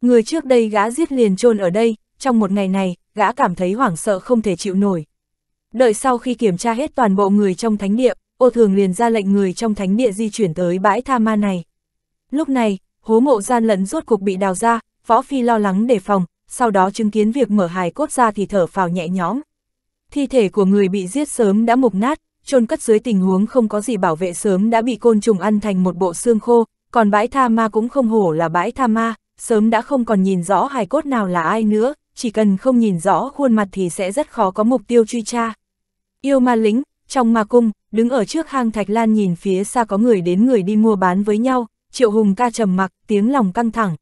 Người trước đây gã giết liền chôn ở đây, trong một ngày này, gã cảm thấy hoảng sợ không thể chịu nổi. Đợi sau khi kiểm tra hết toàn bộ người trong thánh địa, ô thường liền ra lệnh người trong thánh địa di chuyển tới bãi tha ma này. Lúc này, hố mộ gian lẫn rốt cục bị đào ra, võ phi lo lắng đề phòng, sau đó chứng kiến việc mở hài cốt ra thì thở phào nhẹ nhõm. Thi thể của người bị giết sớm đã mục nát, chôn cất dưới tình huống không có gì bảo vệ sớm đã bị côn trùng ăn thành một bộ xương khô, còn bãi tha ma cũng không hổ là bãi tha ma, sớm đã không còn nhìn rõ hài cốt nào là ai nữa, chỉ cần không nhìn rõ khuôn mặt thì sẽ rất khó có mục tiêu truy tra. Yêu ma lính, trong ma cung, đứng ở trước hang Thạch Lan nhìn phía xa có người đến người đi mua bán với nhau, Triệu Hùng ca trầm mặc, tiếng lòng căng thẳng.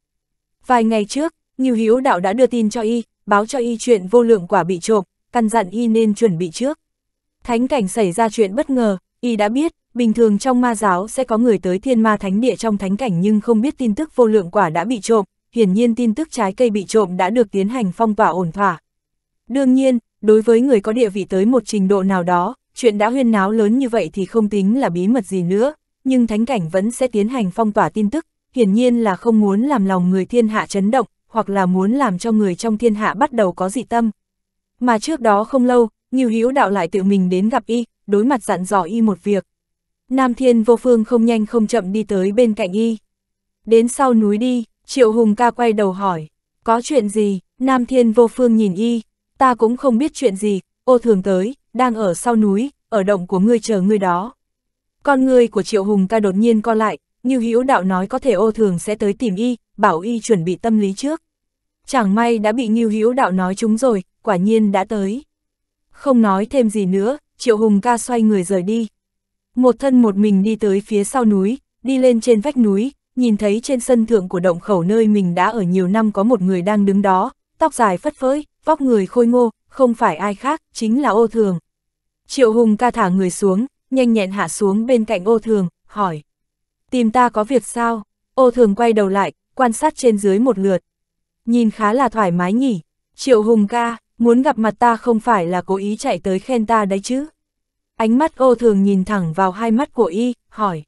Vài ngày trước, Nhiêu Hiếu Đạo đã đưa tin cho y, báo cho y chuyện vô lượng quả bị trộm, căn dặn y nên chuẩn bị trước. Thánh cảnh xảy ra chuyện bất ngờ, y đã biết, bình thường trong ma giáo sẽ có người tới thiên ma thánh địa trong thánh cảnh nhưng không biết tin tức vô lượng quả đã bị trộm, hiển nhiên tin tức trái cây bị trộm đã được tiến hành phong tỏa ổn thỏa. Đương nhiên, đối với người có địa vị tới một trình độ nào đó, chuyện đã huyên náo lớn như vậy thì không tính là bí mật gì nữa, nhưng thánh cảnh vẫn sẽ tiến hành phong tỏa tin tức, hiển nhiên là không muốn làm lòng người thiên hạ chấn động, hoặc là muốn làm cho người trong thiên hạ bắt đầu có dị tâm. Mà trước đó không lâu, Nghiêu Hữu đạo lại tự mình đến gặp y, đối mặt dặn dò y một việc. Nam Thiên Vô Phương không nhanh không chậm đi tới bên cạnh y. Đến sau núi đi, Triệu Hùng ca quay đầu hỏi, có chuyện gì, Nam Thiên vô phương nhìn y, ta cũng không biết chuyện gì, ô thường tới, đang ở sau núi, ở động của ngươi chờ ngươi đó. Con người của Triệu Hùng ca đột nhiên co lại, như hữu đạo nói có thể ô thường sẽ tới tìm y, bảo y chuẩn bị tâm lý trước. Chẳng may đã bị Ngưu Hữu Đạo nói chúng rồi, quả nhiên đã tới. Không nói thêm gì nữa, Triệu Hùng ca xoay người rời đi. Một thân một mình đi tới phía sau núi, đi lên trên vách núi, nhìn thấy trên sân thượng của động khẩu nơi mình đã ở nhiều năm có một người đang đứng đó, tóc dài phất phới, vóc người khôi ngô, không phải ai khác, chính là ô thường. Triệu Hùng ca thả người xuống, nhanh nhẹn hạ xuống bên cạnh ô thường, hỏi. Tìm ta có việc sao? Ô thường quay đầu lại, quan sát trên dưới một lượt. Nhìn khá là thoải mái nhỉ. Triệu Hùng ca, muốn gặp mặt ta không phải là cố ý chạy tới khen ta đấy chứ. Ánh mắt ô thường nhìn thẳng vào hai mắt của y, hỏi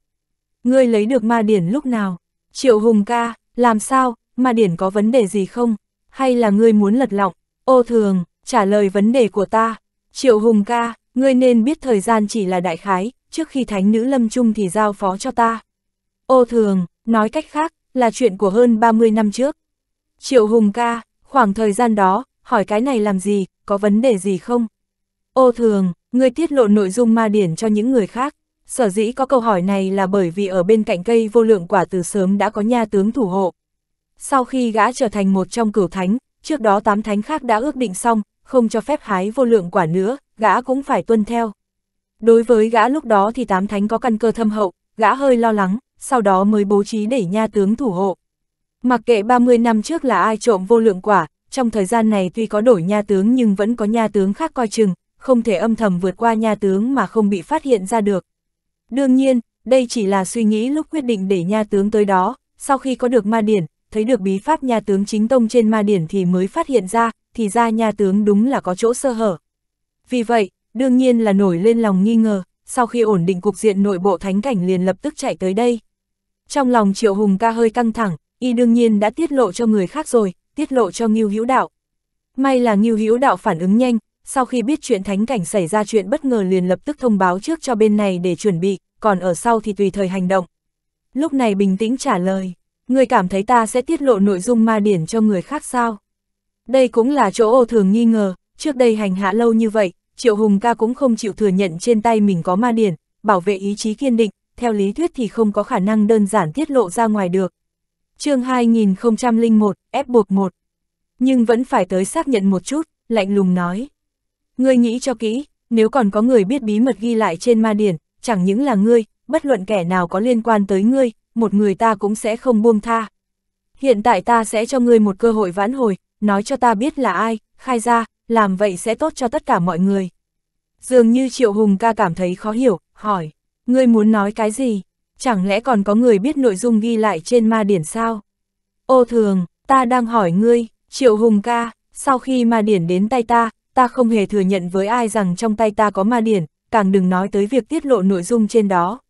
ngươi lấy được ma điển lúc nào? Triệu Hùng ca, làm sao, ma điển có vấn đề gì không? Hay là ngươi muốn lật lọng? Ô thường, trả lời vấn đề của ta. Triệu Hùng ca, ngươi nên biết thời gian chỉ là đại khái, trước khi thánh nữ lâm trung thì giao phó cho ta. Ô thường, nói cách khác, là chuyện của hơn 30 năm trước. Triệu Hùng ca, khoảng thời gian đó, hỏi cái này làm gì, có vấn đề gì không? Ô thường, ngươi tiết lộ nội dung ma điển cho những người khác, Sở dĩ có câu hỏi này là bởi vì ở bên cạnh cây vô lượng quả từ sớm đã có nha tướng thủ hộ. Sau khi gã trở thành một trong cửu thánh, trước đó tám thánh khác đã ước định xong, không cho phép hái vô lượng quả nữa, gã cũng phải tuân theo. Đối với gã lúc đó thì tám thánh có căn cơ thâm hậu, gã hơi lo lắng, sau đó mới bố trí để nha tướng thủ hộ. Mặc kệ 30 năm trước là ai trộm vô lượng quả, trong thời gian này tuy có đổi nha tướng nhưng vẫn có nha tướng khác coi chừng, không thể âm thầm vượt qua nha tướng mà không bị phát hiện ra được. Đương nhiên, đây chỉ là suy nghĩ lúc quyết định để nha tướng tới đó, sau khi có được ma điển, thấy được bí pháp nha tướng chính tông trên ma điển thì mới phát hiện ra, thì ra nha tướng đúng là có chỗ sơ hở. Vì vậy, đương nhiên là nổi lên lòng nghi ngờ, sau khi ổn định cục diện nội bộ thánh cảnh liền lập tức chạy tới đây. Trong lòng Triệu Hùng ca hơi căng thẳng, y đương nhiên đã tiết lộ cho người khác rồi, tiết lộ cho Ngưu Hữu Đạo. May là Ngưu Hữu Đạo phản ứng nhanh, sau khi biết chuyện thánh cảnh xảy ra chuyện bất ngờ liền lập tức thông báo trước cho bên này để chuẩn bị, còn ở sau thì tùy thời hành động. Lúc này bình tĩnh trả lời, người cảm thấy ta sẽ tiết lộ nội dung ma điển cho người khác sao? Đây cũng là chỗ ô thường nghi ngờ, trước đây hành hạ lâu như vậy, Triệu Hùng ca cũng không chịu thừa nhận trên tay mình có ma điển, bảo vệ ý chí kiên định, theo lý thuyết thì không có khả năng đơn giản tiết lộ ra ngoài được. chương 2001, ép buộc 1 Nhưng vẫn phải tới xác nhận một chút, lạnh lùng nói. Ngươi nghĩ cho kỹ, nếu còn có người biết bí mật ghi lại trên ma điển, chẳng những là ngươi, bất luận kẻ nào có liên quan tới ngươi, một người ta cũng sẽ không buông tha. Hiện tại ta sẽ cho ngươi một cơ hội vãn hồi, nói cho ta biết là ai, khai ra, làm vậy sẽ tốt cho tất cả mọi người. Dường như Triệu Hùng ca cảm thấy khó hiểu, hỏi, ngươi muốn nói cái gì? Chẳng lẽ còn có người biết nội dung ghi lại trên ma điển sao? Ô thường, ta đang hỏi ngươi, Triệu Hùng ca, sau khi ma điển đến tay ta, ta không hề thừa nhận với ai rằng trong tay ta có ma điển, càng đừng nói tới việc tiết lộ nội dung trên đó.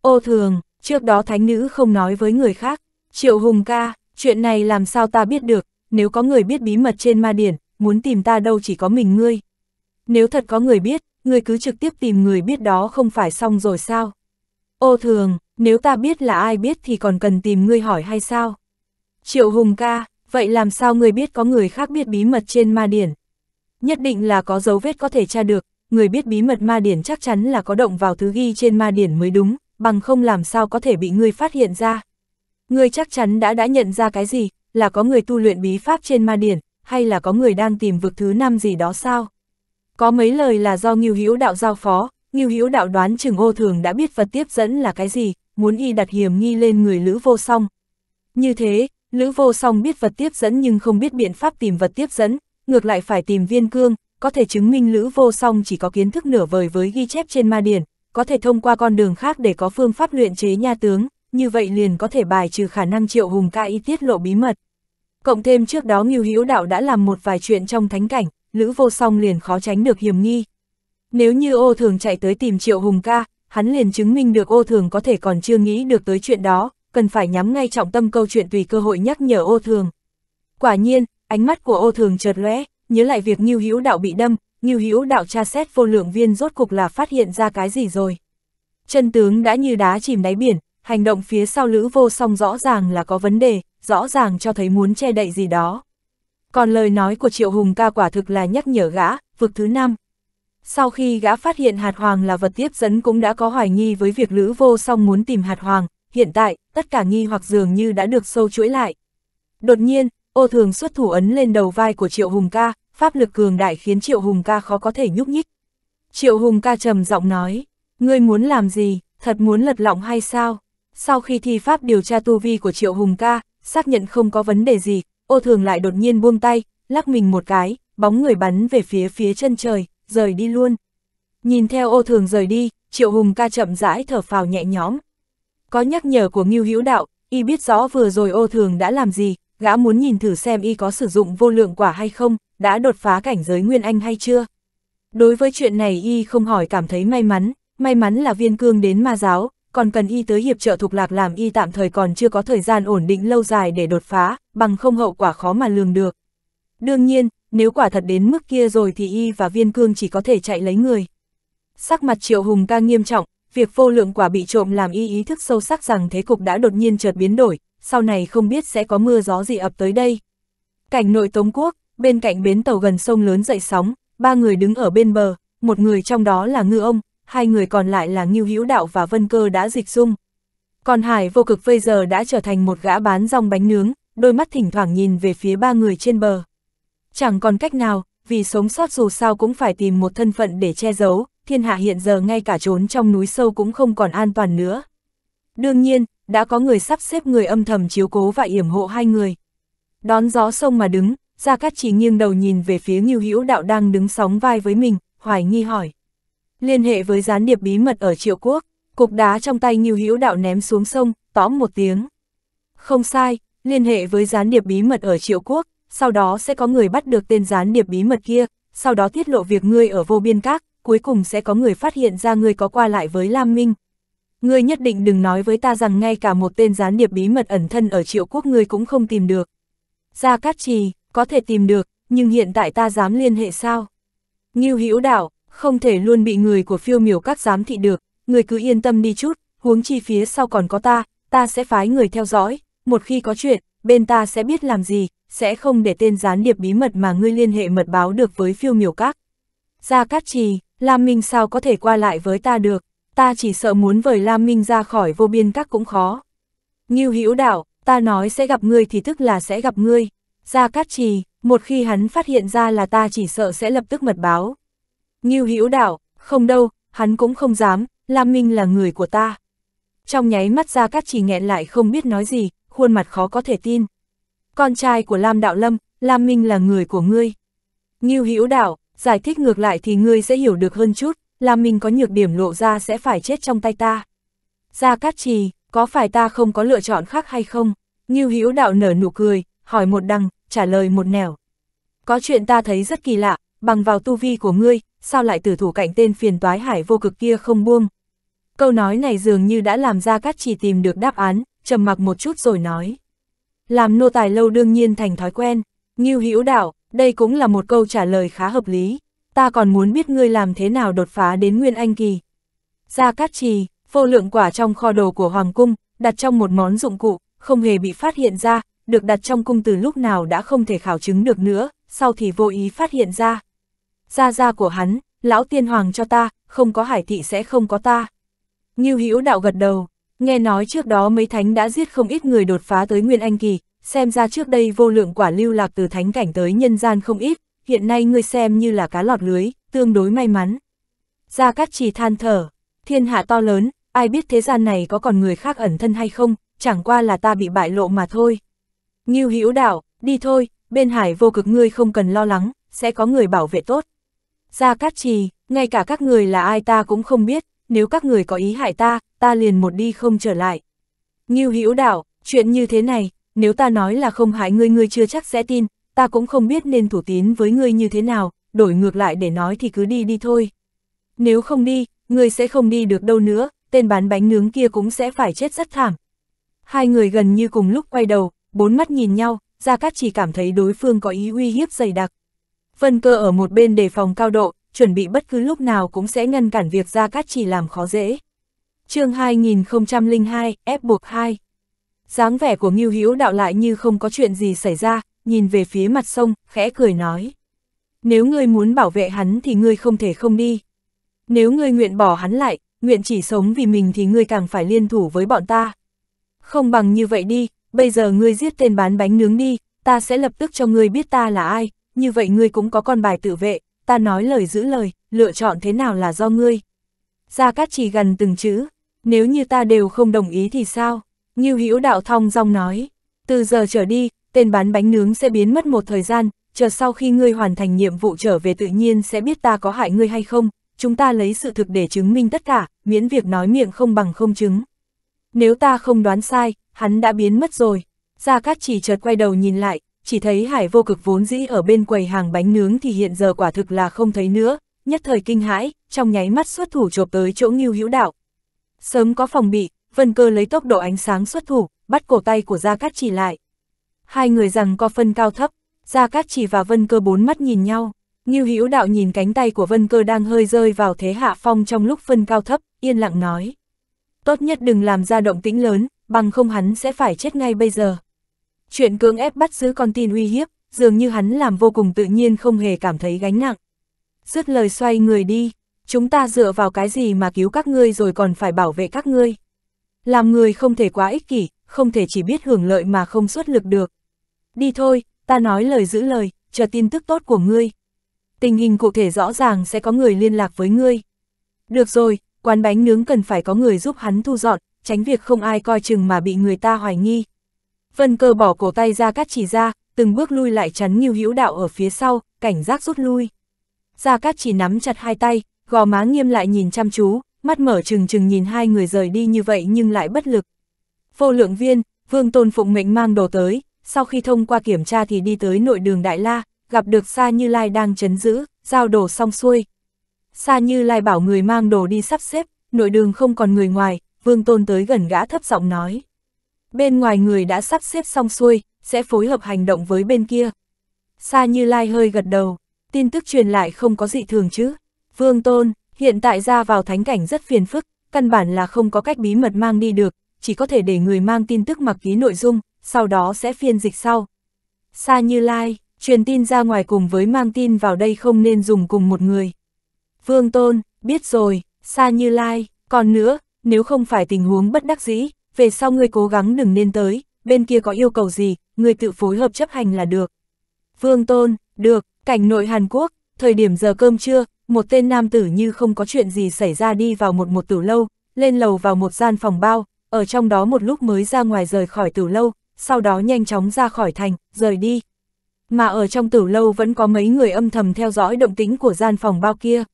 Ô thường, trước đó thánh nữ không nói với người khác, triệu hùng ca, chuyện này làm sao ta biết được, nếu có người biết bí mật trên ma điển, muốn tìm ta đâu chỉ có mình ngươi. Nếu thật có người biết, ngươi cứ trực tiếp tìm người biết đó không phải xong rồi sao? Ô thường, nếu ta biết là ai biết thì còn cần tìm ngươi hỏi hay sao? Triệu Hùng ca, vậy làm sao ngươi biết có người khác biết bí mật trên ma điển? nhất định là có dấu vết có thể tra được, người biết bí mật ma điển chắc chắn là có động vào thứ ghi trên ma điển mới đúng, bằng không làm sao có thể bị người phát hiện ra. người chắc chắn đã đã nhận ra cái gì, là có người tu luyện bí pháp trên ma điển, hay là có người đang tìm vực thứ năm gì đó sao? Có mấy lời là do Ngưu Hữu Đạo giao phó, Ngưu Hữu Đạo đoán chừng ô thường đã biết vật tiếp dẫn là cái gì, muốn y đặt hiểm nghi lên người Lữ Vô Song. Như thế, Lữ Vô Song biết vật tiếp dẫn nhưng không biết biện pháp tìm vật tiếp dẫn, ngược lại phải tìm viên cương, có thể chứng minh Lữ Vô Song chỉ có kiến thức nửa vời với ghi chép trên ma điển, có thể thông qua con đường khác để có phương pháp luyện chế nha tướng, như vậy liền có thể bài trừ khả năng Triệu Hùng ca y tiết lộ bí mật. Cộng thêm trước đó Ngưu Hữu Đạo đã làm một vài chuyện trong thánh cảnh, Lữ Vô Song liền khó tránh được hiểm nghi. Nếu như ô thường chạy tới tìm Triệu Hùng ca, hắn liền chứng minh được ô thường có thể còn chưa nghĩ được tới chuyện đó, cần phải nhắm ngay trọng tâm câu chuyện tùy cơ hội nhắc nhở ô thường. Quả nhiên, Ánh mắt của ô thường chợt lóe, nhớ lại việc Ngưu Hữu Đạo bị đâm, Ngưu Hữu Đạo tra xét vô lượng viên rốt cục là phát hiện ra cái gì rồi. Chân tướng đã như đá chìm đáy biển, hành động phía sau Lữ Vô Song rõ ràng là có vấn đề, rõ ràng cho thấy muốn che đậy gì đó. Còn lời nói của Triệu Hùng ca quả thực là nhắc nhở gã, vực thứ năm. Sau khi gã phát hiện hạt hoàng là vật tiếp dẫn cũng đã có hoài nghi với việc Lữ Vô Song muốn tìm hạt hoàng, hiện tại, tất cả nghi hoặc dường như đã được sâu chuỗi lại. Đột nhiên, ô thường xuất thủ ấn lên đầu vai của Triệu Hùng ca, pháp lực cường đại khiến Triệu Hùng ca khó có thể nhúc nhích. Triệu Hùng ca trầm giọng nói, ngươi muốn làm gì, thật muốn lật lọng hay sao? Sau khi thi pháp điều tra tu vi của Triệu Hùng ca, xác nhận không có vấn đề gì, ô thường lại đột nhiên buông tay, lắc mình một cái, bóng người bắn về phía phía chân trời, rời đi luôn. Nhìn theo ô thường rời đi, Triệu Hùng ca chậm rãi thở phào nhẹ nhõm. Có nhắc nhở của Ngưu Hữu Đạo, y biết rõ vừa rồi ô thường đã làm gì, gã muốn nhìn thử xem y có sử dụng vô lượng quả hay không, đã đột phá cảnh giới Nguyên Anh hay chưa. Đối với chuyện này y không hỏi cảm thấy may mắn, may mắn là viên cương đến ma giáo, còn cần y tới hiệp trợ thục lạc làm y tạm thời còn chưa có thời gian ổn định lâu dài để đột phá, bằng không hậu quả khó mà lường được. Đương nhiên, nếu quả thật đến mức kia rồi thì y và viên cương chỉ có thể chạy lấy người. Sắc mặt triệu hùng ca nghiêm trọng, việc vô lượng quả bị trộm làm y ý thức sâu sắc rằng thế cục đã đột nhiên chợt biến đổi, sau này không biết sẽ có mưa gió gì ập tới đây. Cảnh nội Tống Quốc, bên cạnh bến tàu gần sông lớn dậy sóng, ba người đứng ở bên bờ, một người trong đó là Ngư Ông, hai người còn lại là Ngưu Hữu Đạo và Vân Cơ đã dịch dung. Còn Hải vô cực bây giờ đã trở thành một gã bán rong bánh nướng, đôi mắt thỉnh thoảng nhìn về phía ba người trên bờ. Chẳng còn cách nào, vì sống sót dù sao cũng phải tìm một thân phận để che giấu, thiên hạ hiện giờ ngay cả trốn trong núi sâu cũng không còn an toàn nữa. Đương nhiên, đã có người sắp xếp người âm thầm chiếu cố và yểm hộ hai người. Đón gió sông mà đứng, Gia Cát Chỉ nghiêng đầu nhìn về phía Ngưu Hữu Đạo đang đứng sóng vai với mình, hoài nghi hỏi. Liên hệ với gián điệp bí mật ở Triệu Quốc, cục đá trong tay Ngưu Hữu Đạo ném xuống sông, tóm một tiếng. Không sai, liên hệ với gián điệp bí mật ở Triệu Quốc, sau đó sẽ có người bắt được tên gián điệp bí mật kia, sau đó tiết lộ việc ngươi ở vô biên các, cuối cùng sẽ có người phát hiện ra ngươi có qua lại với Lam Minh, ngươi nhất định đừng nói với ta rằng ngay cả một tên gián điệp bí mật ẩn thân ở triệu quốc ngươi cũng không tìm được. Gia Cát Trì, có thể tìm được, nhưng hiện tại ta dám liên hệ sao? Ngưu Hữu Đạo, không thể luôn bị người của phiêu miểu các giám thị được, Ngươi cứ yên tâm đi chút, huống chi phía sau còn có ta, ta sẽ phái người theo dõi, một khi có chuyện, bên ta sẽ biết làm gì, sẽ không để tên gián điệp bí mật mà ngươi liên hệ mật báo được với phiêu miểu các. Gia Cát Trì, Lam Minh sao có thể qua lại với ta được? ta chỉ sợ muốn vời Lam Minh ra khỏi vô biên các cũng khó. Ngưu Hữu Đạo, ta nói sẽ gặp ngươi thì tức là sẽ gặp ngươi. Gia Cát Trì, một khi hắn phát hiện ra là ta chỉ sợ sẽ lập tức mật báo. Ngưu Hữu Đạo, không đâu, hắn cũng không dám, Lam Minh là người của ta. Trong nháy mắt Gia Cát Trì nghẹn lại không biết nói gì, khuôn mặt khó có thể tin. Con trai của Lam Đạo Lâm, Lam Minh là người của ngươi. Ngưu Hữu Đạo, giải thích ngược lại thì ngươi sẽ hiểu được hơn chút là mình có nhược điểm lộ ra sẽ phải chết trong tay ta. Gia Cát Trì, có phải ta không có lựa chọn khác hay không? Như Hữu Đạo nở nụ cười, hỏi một đằng, trả lời một nẻo. Có chuyện ta thấy rất kỳ lạ, bằng vào tu vi của ngươi, sao lại tử thủ cạnh tên phiền toái hải vô cực kia không buông? Câu nói này dường như đã làm Gia Cát Trì tìm được đáp án, trầm mặc một chút rồi nói. Làm nô tài lâu đương nhiên thành thói quen, Như Hữu Đạo, đây cũng là một câu trả lời khá hợp lý ta còn muốn biết ngươi làm thế nào đột phá đến Nguyên Anh Kỳ. Gia Cát Trì, vô lượng quả trong kho đồ của Hoàng Cung, đặt trong một món dụng cụ, không hề bị phát hiện ra, được đặt trong cung từ lúc nào đã không thể khảo chứng được nữa, sau thì vô ý phát hiện ra. Gia gia của hắn, lão tiên hoàng cho ta, không có hải thị sẽ không có ta. như Hữu đạo gật đầu, nghe nói trước đó mấy thánh đã giết không ít người đột phá tới Nguyên Anh Kỳ, xem ra trước đây vô lượng quả lưu lạc từ thánh cảnh tới nhân gian không ít, hiện nay ngươi xem như là cá lọt lưới, tương đối may mắn. Gia Cát Trì than thở, thiên hạ to lớn, ai biết thế gian này có còn người khác ẩn thân hay không, chẳng qua là ta bị bại lộ mà thôi. Ngưu Hữu Đạo, đi thôi, bên hải vô cực ngươi không cần lo lắng, sẽ có người bảo vệ tốt. Gia Cát Trì, ngay cả các người là ai ta cũng không biết, nếu các người có ý hại ta, ta liền một đi không trở lại. Ngưu Hữu Đạo, chuyện như thế này, nếu ta nói là không hại ngươi ngươi chưa chắc sẽ tin, ta cũng không biết nên thủ tín với ngươi như thế nào, đổi ngược lại để nói thì cứ đi đi thôi. Nếu không đi, ngươi sẽ không đi được đâu nữa, tên bán bánh nướng kia cũng sẽ phải chết rất thảm. Hai người gần như cùng lúc quay đầu, bốn mắt nhìn nhau, Gia Cát chỉ cảm thấy đối phương có ý uy hiếp dày đặc. Vân cơ ở một bên đề phòng cao độ, chuẩn bị bất cứ lúc nào cũng sẽ ngăn cản việc Gia Cát chỉ làm khó dễ. chương 2002, ép buộc 2 dáng vẻ của Ngưu Hữu đạo lại như không có chuyện gì xảy ra, nhìn về phía mặt sông, khẽ cười nói. Nếu ngươi muốn bảo vệ hắn thì ngươi không thể không đi. Nếu ngươi nguyện bỏ hắn lại, nguyện chỉ sống vì mình thì ngươi càng phải liên thủ với bọn ta. Không bằng như vậy đi, bây giờ ngươi giết tên bán bánh nướng đi, ta sẽ lập tức cho ngươi biết ta là ai, như vậy ngươi cũng có con bài tự vệ, ta nói lời giữ lời, lựa chọn thế nào là do ngươi. Gia Cát chỉ gần từng chữ, nếu như ta đều không đồng ý thì sao? Như Hữu Đạo thong dong nói, từ giờ trở đi, tên bán bánh nướng sẽ biến mất một thời gian, chờ sau khi ngươi hoàn thành nhiệm vụ trở về tự nhiên sẽ biết ta có hại ngươi hay không, chúng ta lấy sự thực để chứng minh tất cả, miễn việc nói miệng không bằng không chứng. Nếu ta không đoán sai, hắn đã biến mất rồi. Gia Cát chỉ chợt quay đầu nhìn lại, chỉ thấy hải vô cực vốn dĩ ở bên quầy hàng bánh nướng thì hiện giờ quả thực là không thấy nữa, nhất thời kinh hãi, trong nháy mắt xuất thủ chộp tới chỗ nghiêu hữu đạo. Sớm có phòng bị, vân cơ lấy tốc độ ánh sáng xuất thủ, bắt cổ tay của Gia Cát chỉ lại. Hai người rằng co phân cao thấp, Gia Cát Chỉ và Vân Cơ bốn mắt nhìn nhau. Ngưu Hữu Đạo nhìn cánh tay của Vân Cơ đang hơi rơi vào thế hạ phong trong lúc phân cao thấp, yên lặng nói. Tốt nhất đừng làm ra động tĩnh lớn, bằng không hắn sẽ phải chết ngay bây giờ. Chuyện cưỡng ép bắt giữ con tin uy hiếp, dường như hắn làm vô cùng tự nhiên không hề cảm thấy gánh nặng. Dứt lời xoay người đi, chúng ta dựa vào cái gì mà cứu các ngươi rồi còn phải bảo vệ các ngươi. Làm người không thể quá ích kỷ, không thể chỉ biết hưởng lợi mà không xuất lực được. Đi thôi, ta nói lời giữ lời, chờ tin tức tốt của ngươi. Tình hình cụ thể rõ ràng sẽ có người liên lạc với ngươi. Được rồi, quán bánh nướng cần phải có người giúp hắn thu dọn, tránh việc không ai coi chừng mà bị người ta hoài nghi. Vân cơ bỏ cổ tay ra cắt chỉ ra, từng bước lui lại chắn nghiêu hữu đạo ở phía sau, cảnh giác rút lui. Gia Cát chỉ nắm chặt hai tay, gò má nghiêm lại nhìn chăm chú, mắt mở trừng trừng nhìn hai người rời đi như vậy nhưng lại bất lực. Vô lượng viên, Vương Tôn Phụng mệnh mang đồ tới, sau khi thông qua kiểm tra thì đi tới nội đường Đại La, gặp được Sa Như Lai đang chấn giữ, giao đồ xong xuôi. Sa Như Lai bảo người mang đồ đi sắp xếp, nội đường không còn người ngoài, Vương Tôn tới gần gã thấp giọng nói. Bên ngoài người đã sắp xếp xong xuôi, sẽ phối hợp hành động với bên kia. Sa Như Lai hơi gật đầu, tin tức truyền lại không có dị thường chứ. Vương Tôn, hiện tại ra vào thánh cảnh rất phiền phức, căn bản là không có cách bí mật mang đi được, chỉ có thể để người mang tin tức mặc ký nội dung, sau đó sẽ phiên dịch sau. Sa Như Lai, truyền tin ra ngoài cùng với mang tin vào đây không nên dùng cùng một người. Vương Tôn, biết rồi, Sa Như Lai, còn nữa, nếu không phải tình huống bất đắc dĩ, về sau ngươi cố gắng đừng nên tới, bên kia có yêu cầu gì, ngươi tự phối hợp chấp hành là được. Vương Tôn, được, cảnh nội Hàn Quốc, thời điểm giờ cơm trưa, một tên nam tử như không có chuyện gì xảy ra đi vào một một tử lâu, lên lầu vào một gian phòng bao, ở trong đó một lúc mới ra ngoài rời khỏi tử lâu, sau đó nhanh chóng ra khỏi thành, rời đi. Mà ở trong tử lâu vẫn có mấy người âm thầm theo dõi động tĩnh của gian phòng bao kia.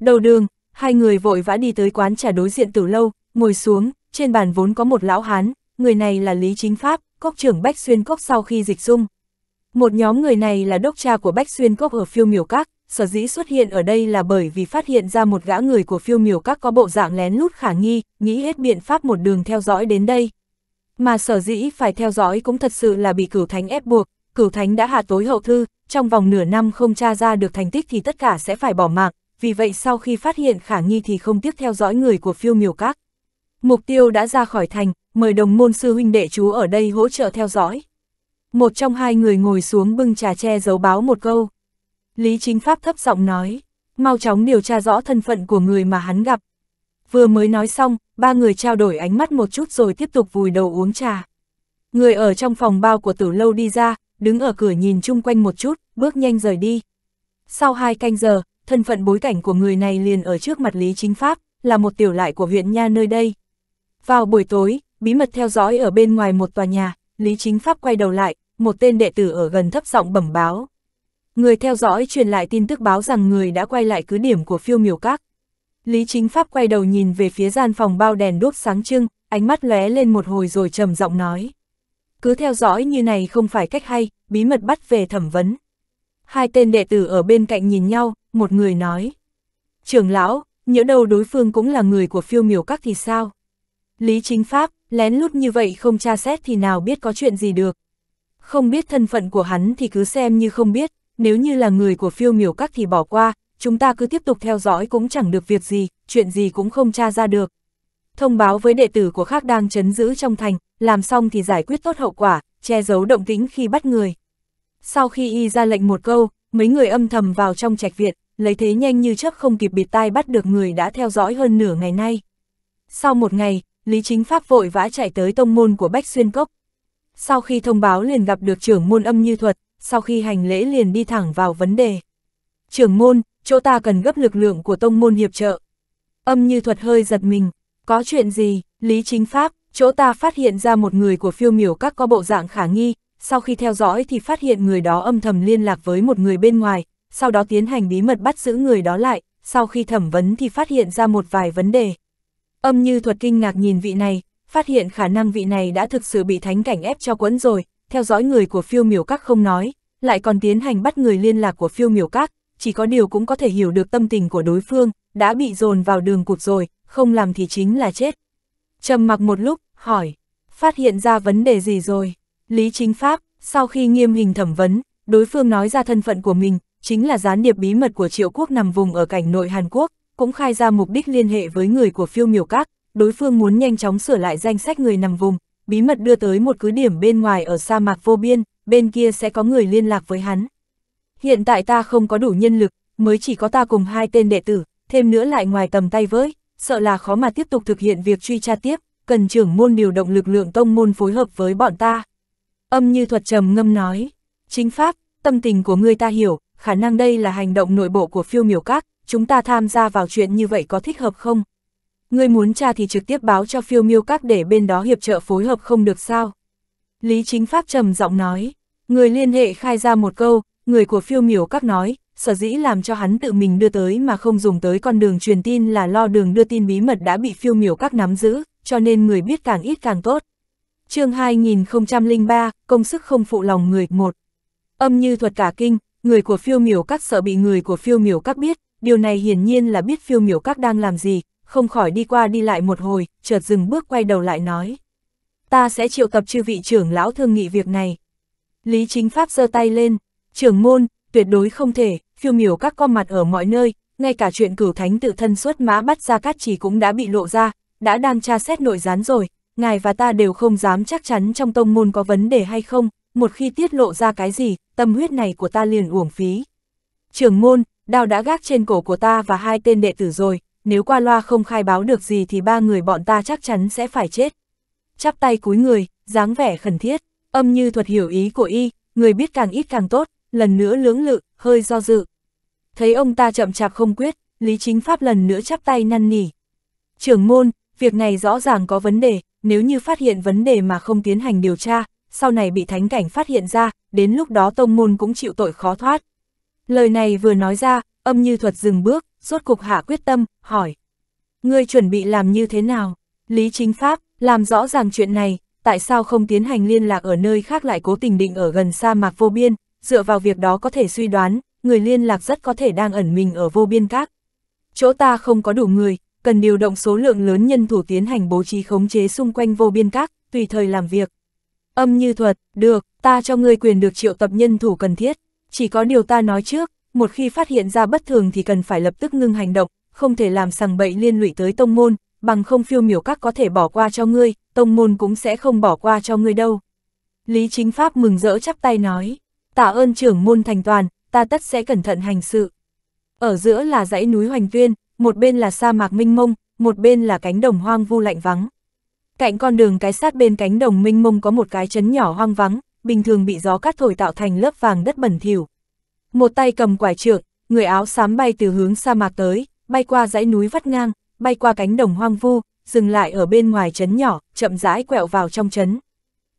Đầu đường, hai người vội vã đi tới quán trà đối diện tử lâu, ngồi xuống, trên bàn vốn có một lão hán, người này là Lý Chính Pháp, cốc trưởng Bách Xuyên Cốc sau khi dịch dung. Một nhóm người này là đốc cha của Bách Xuyên Cốc ở phiêu miểu các, sở dĩ xuất hiện ở đây là bởi vì phát hiện ra một gã người của phiêu miểu các có bộ dạng lén lút khả nghi, nghĩ hết biện pháp một đường theo dõi đến đây. Mà sở dĩ phải theo dõi cũng thật sự là bị cửu thánh ép buộc, cửu thánh đã hạ tối hậu thư, trong vòng nửa năm không tra ra được thành tích thì tất cả sẽ phải bỏ mạng, vì vậy sau khi phát hiện khả nghi thì không tiếc theo dõi người của phiêu miểu các. Mục tiêu đã ra khỏi thành, mời đồng môn sư huynh đệ chú ở đây hỗ trợ theo dõi. Một trong hai người ngồi xuống bưng trà tre giấu báo một câu. Lý Chính Pháp thấp giọng nói, mau chóng điều tra rõ thân phận của người mà hắn gặp. Vừa mới nói xong, ba người trao đổi ánh mắt một chút rồi tiếp tục vùi đầu uống trà. Người ở trong phòng bao của tử lâu đi ra, đứng ở cửa nhìn chung quanh một chút, bước nhanh rời đi. Sau hai canh giờ, thân phận bối cảnh của người này liền ở trước mặt Lý Chính Pháp, là một tiểu lại của huyện Nha nơi đây. Vào buổi tối, bí mật theo dõi ở bên ngoài một tòa nhà, Lý Chính Pháp quay đầu lại, một tên đệ tử ở gần thấp giọng bẩm báo, Người theo dõi truyền lại tin tức báo rằng người đã quay lại cứ điểm của phiêu miểu các. Lý chính pháp quay đầu nhìn về phía gian phòng bao đèn đốt sáng trưng, ánh mắt lóe lên một hồi rồi trầm giọng nói. Cứ theo dõi như này không phải cách hay, bí mật bắt về thẩm vấn. Hai tên đệ tử ở bên cạnh nhìn nhau, một người nói. Trưởng lão, nhỡ đầu đối phương cũng là người của phiêu miểu các thì sao? Lý chính pháp, lén lút như vậy không tra xét thì nào biết có chuyện gì được. Không biết thân phận của hắn thì cứ xem như không biết, nếu như là người của phiêu miểu các thì bỏ qua, chúng ta cứ tiếp tục theo dõi cũng chẳng được việc gì, chuyện gì cũng không tra ra được. Thông báo với đệ tử của khác đang chấn giữ trong thành, làm xong thì giải quyết tốt hậu quả, che giấu động tĩnh khi bắt người. Sau khi y ra lệnh một câu, mấy người âm thầm vào trong trạch viện, lấy thế nhanh như chớp không kịp bịt tai bắt được người đã theo dõi hơn nửa ngày nay. Sau một ngày, Lý Chính Pháp vội vã chạy tới tông môn của Bách Xuyên Cốc. Sau khi thông báo liền gặp được trưởng môn âm như thuật, sau khi hành lễ liền đi thẳng vào vấn đề. Trưởng môn, chỗ ta cần gấp lực lượng của tông môn hiệp trợ. Âm như thuật hơi giật mình, có chuyện gì, Lý Chính Pháp, chỗ ta phát hiện ra một người của phiêu miểu các có bộ dạng khả nghi, sau khi theo dõi thì phát hiện người đó âm thầm liên lạc với một người bên ngoài, sau đó tiến hành bí mật bắt giữ người đó lại, sau khi thẩm vấn thì phát hiện ra một vài vấn đề. Âm như thuật kinh ngạc nhìn vị này, phát hiện khả năng vị này đã thực sự bị thánh cảnh ép cho quẫn rồi, theo dõi người của phiêu miểu các không nói, lại còn tiến hành bắt người liên lạc của phiêu miểu các, chỉ có điều cũng có thể hiểu được tâm tình của đối phương, đã bị dồn vào đường cụt rồi, không làm thì chính là chết. trầm mặc một lúc, hỏi, phát hiện ra vấn đề gì rồi? Lý chính pháp, sau khi nghiêm hình thẩm vấn, đối phương nói ra thân phận của mình, chính là gián điệp bí mật của triệu quốc nằm vùng ở cảnh nội Hàn Quốc, cũng khai ra mục đích liên hệ với người của phiêu miểu các, đối phương muốn nhanh chóng sửa lại danh sách người nằm vùng, bí mật đưa tới một cứ điểm bên ngoài ở sa mạc vô biên, bên kia sẽ có người liên lạc với hắn. Hiện tại ta không có đủ nhân lực, mới chỉ có ta cùng hai tên đệ tử, thêm nữa lại ngoài tầm tay với, sợ là khó mà tiếp tục thực hiện việc truy tra tiếp, cần trưởng môn điều động lực lượng tông môn phối hợp với bọn ta. Âm như thuật trầm ngâm nói, chính pháp, tâm tình của người ta hiểu, khả năng đây là hành động nội bộ của phiêu miểu các, chúng ta tham gia vào chuyện như vậy có thích hợp không? Ngươi muốn tra thì trực tiếp báo cho phiêu miêu các để bên đó hiệp trợ phối hợp không được sao. Lý chính pháp trầm giọng nói, người liên hệ khai ra một câu, người của phiêu miểu các nói, sở dĩ làm cho hắn tự mình đưa tới mà không dùng tới con đường truyền tin là lo đường đưa tin bí mật đã bị phiêu miểu các nắm giữ, cho nên người biết càng ít càng tốt. chương 2003, công sức không phụ lòng người, một Âm như thuật cả kinh, người của phiêu miểu các sợ bị người của phiêu miểu các biết, điều này hiển nhiên là biết phiêu miểu các đang làm gì, không khỏi đi qua đi lại một hồi, chợt dừng bước quay đầu lại nói. Ta sẽ triệu tập chư vị trưởng lão thương nghị việc này. Lý chính pháp giơ tay lên, trưởng môn, tuyệt đối không thể, phiêu miểu các con mặt ở mọi nơi, ngay cả chuyện cửu thánh tự thân xuất mã bắt ra cát chỉ cũng đã bị lộ ra, đã đang tra xét nội gián rồi, ngài và ta đều không dám chắc chắn trong tông môn có vấn đề hay không, một khi tiết lộ ra cái gì, tâm huyết này của ta liền uổng phí. Trưởng môn, đao đã gác trên cổ của ta và hai tên đệ tử rồi, nếu qua loa không khai báo được gì thì ba người bọn ta chắc chắn sẽ phải chết. Chắp tay cúi người, dáng vẻ khẩn thiết, âm như thuật hiểu ý của y, người biết càng ít càng tốt, lần nữa lưỡng lự, hơi do dự. Thấy ông ta chậm chạp không quyết, Lý Chính Pháp lần nữa chắp tay năn nỉ. Trưởng môn, việc này rõ ràng có vấn đề, nếu như phát hiện vấn đề mà không tiến hành điều tra, sau này bị thánh cảnh phát hiện ra, đến lúc đó tông môn cũng chịu tội khó thoát. Lời này vừa nói ra, âm như thuật dừng bước, rốt cục hạ quyết tâm, hỏi. Ngươi chuẩn bị làm như thế nào? Lý chính pháp, làm rõ ràng chuyện này, tại sao không tiến hành liên lạc ở nơi khác lại cố tình định ở gần sa mạc vô biên, dựa vào việc đó có thể suy đoán, người liên lạc rất có thể đang ẩn mình ở vô biên các. Chỗ ta không có đủ người, cần điều động số lượng lớn nhân thủ tiến hành bố trí khống chế xung quanh vô biên các, tùy thời làm việc. Âm như thuật, được, ta cho ngươi quyền được triệu tập nhân thủ cần thiết, chỉ có điều ta nói trước, một khi phát hiện ra bất thường thì cần phải lập tức ngưng hành động, không thể làm sằng bậy liên lụy tới tông môn, bằng không phiêu miểu các có thể bỏ qua cho ngươi, tông môn cũng sẽ không bỏ qua cho ngươi đâu. Lý Chính Pháp mừng rỡ chắp tay nói, tạ ơn trưởng môn thành toàn, ta tất sẽ cẩn thận hành sự. Ở giữa là dãy núi Hoành Tuyên, một bên là sa mạc Minh Mông, một bên là cánh đồng hoang vu lạnh vắng. Cạnh con đường cái sát bên cánh đồng Minh Mông có một cái chấn nhỏ hoang vắng, bình thường bị gió cát thổi tạo thành lớp vàng đất bẩn thỉu. Một tay cầm quải trượng, người áo xám bay từ hướng sa mạc tới, bay qua dãy núi vắt ngang, bay qua cánh đồng hoang vu, dừng lại ở bên ngoài trấn nhỏ, chậm rãi quẹo vào trong trấn.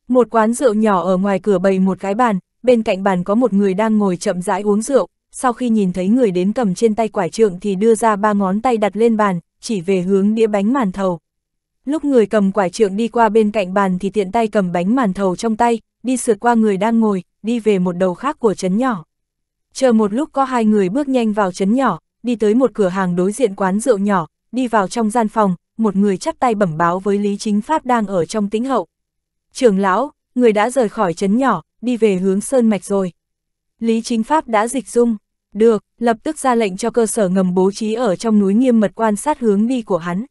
Một quán rượu nhỏ ở ngoài cửa bày một cái bàn, bên cạnh bàn có một người đang ngồi chậm rãi uống rượu, sau khi nhìn thấy người đến cầm trên tay quải trượng thì đưa ra ba ngón tay đặt lên bàn, chỉ về hướng đĩa bánh màn thầu. Lúc người cầm quải trượng đi qua bên cạnh bàn thì tiện tay cầm bánh màn thầu trong tay, đi sượt qua người đang ngồi, đi về một đầu khác của trấn nhỏ. Chờ một lúc có hai người bước nhanh vào chấn nhỏ, đi tới một cửa hàng đối diện quán rượu nhỏ, đi vào trong gian phòng, một người chắp tay bẩm báo với Lý Chính Pháp đang ở trong tính hậu. Trưởng lão, người đã rời khỏi chấn nhỏ, đi về hướng Sơn Mạch rồi. Lý Chính Pháp đã dịch dung. Được, lập tức ra lệnh cho cơ sở ngầm bố trí ở trong núi nghiêm mật quan sát hướng đi của hắn.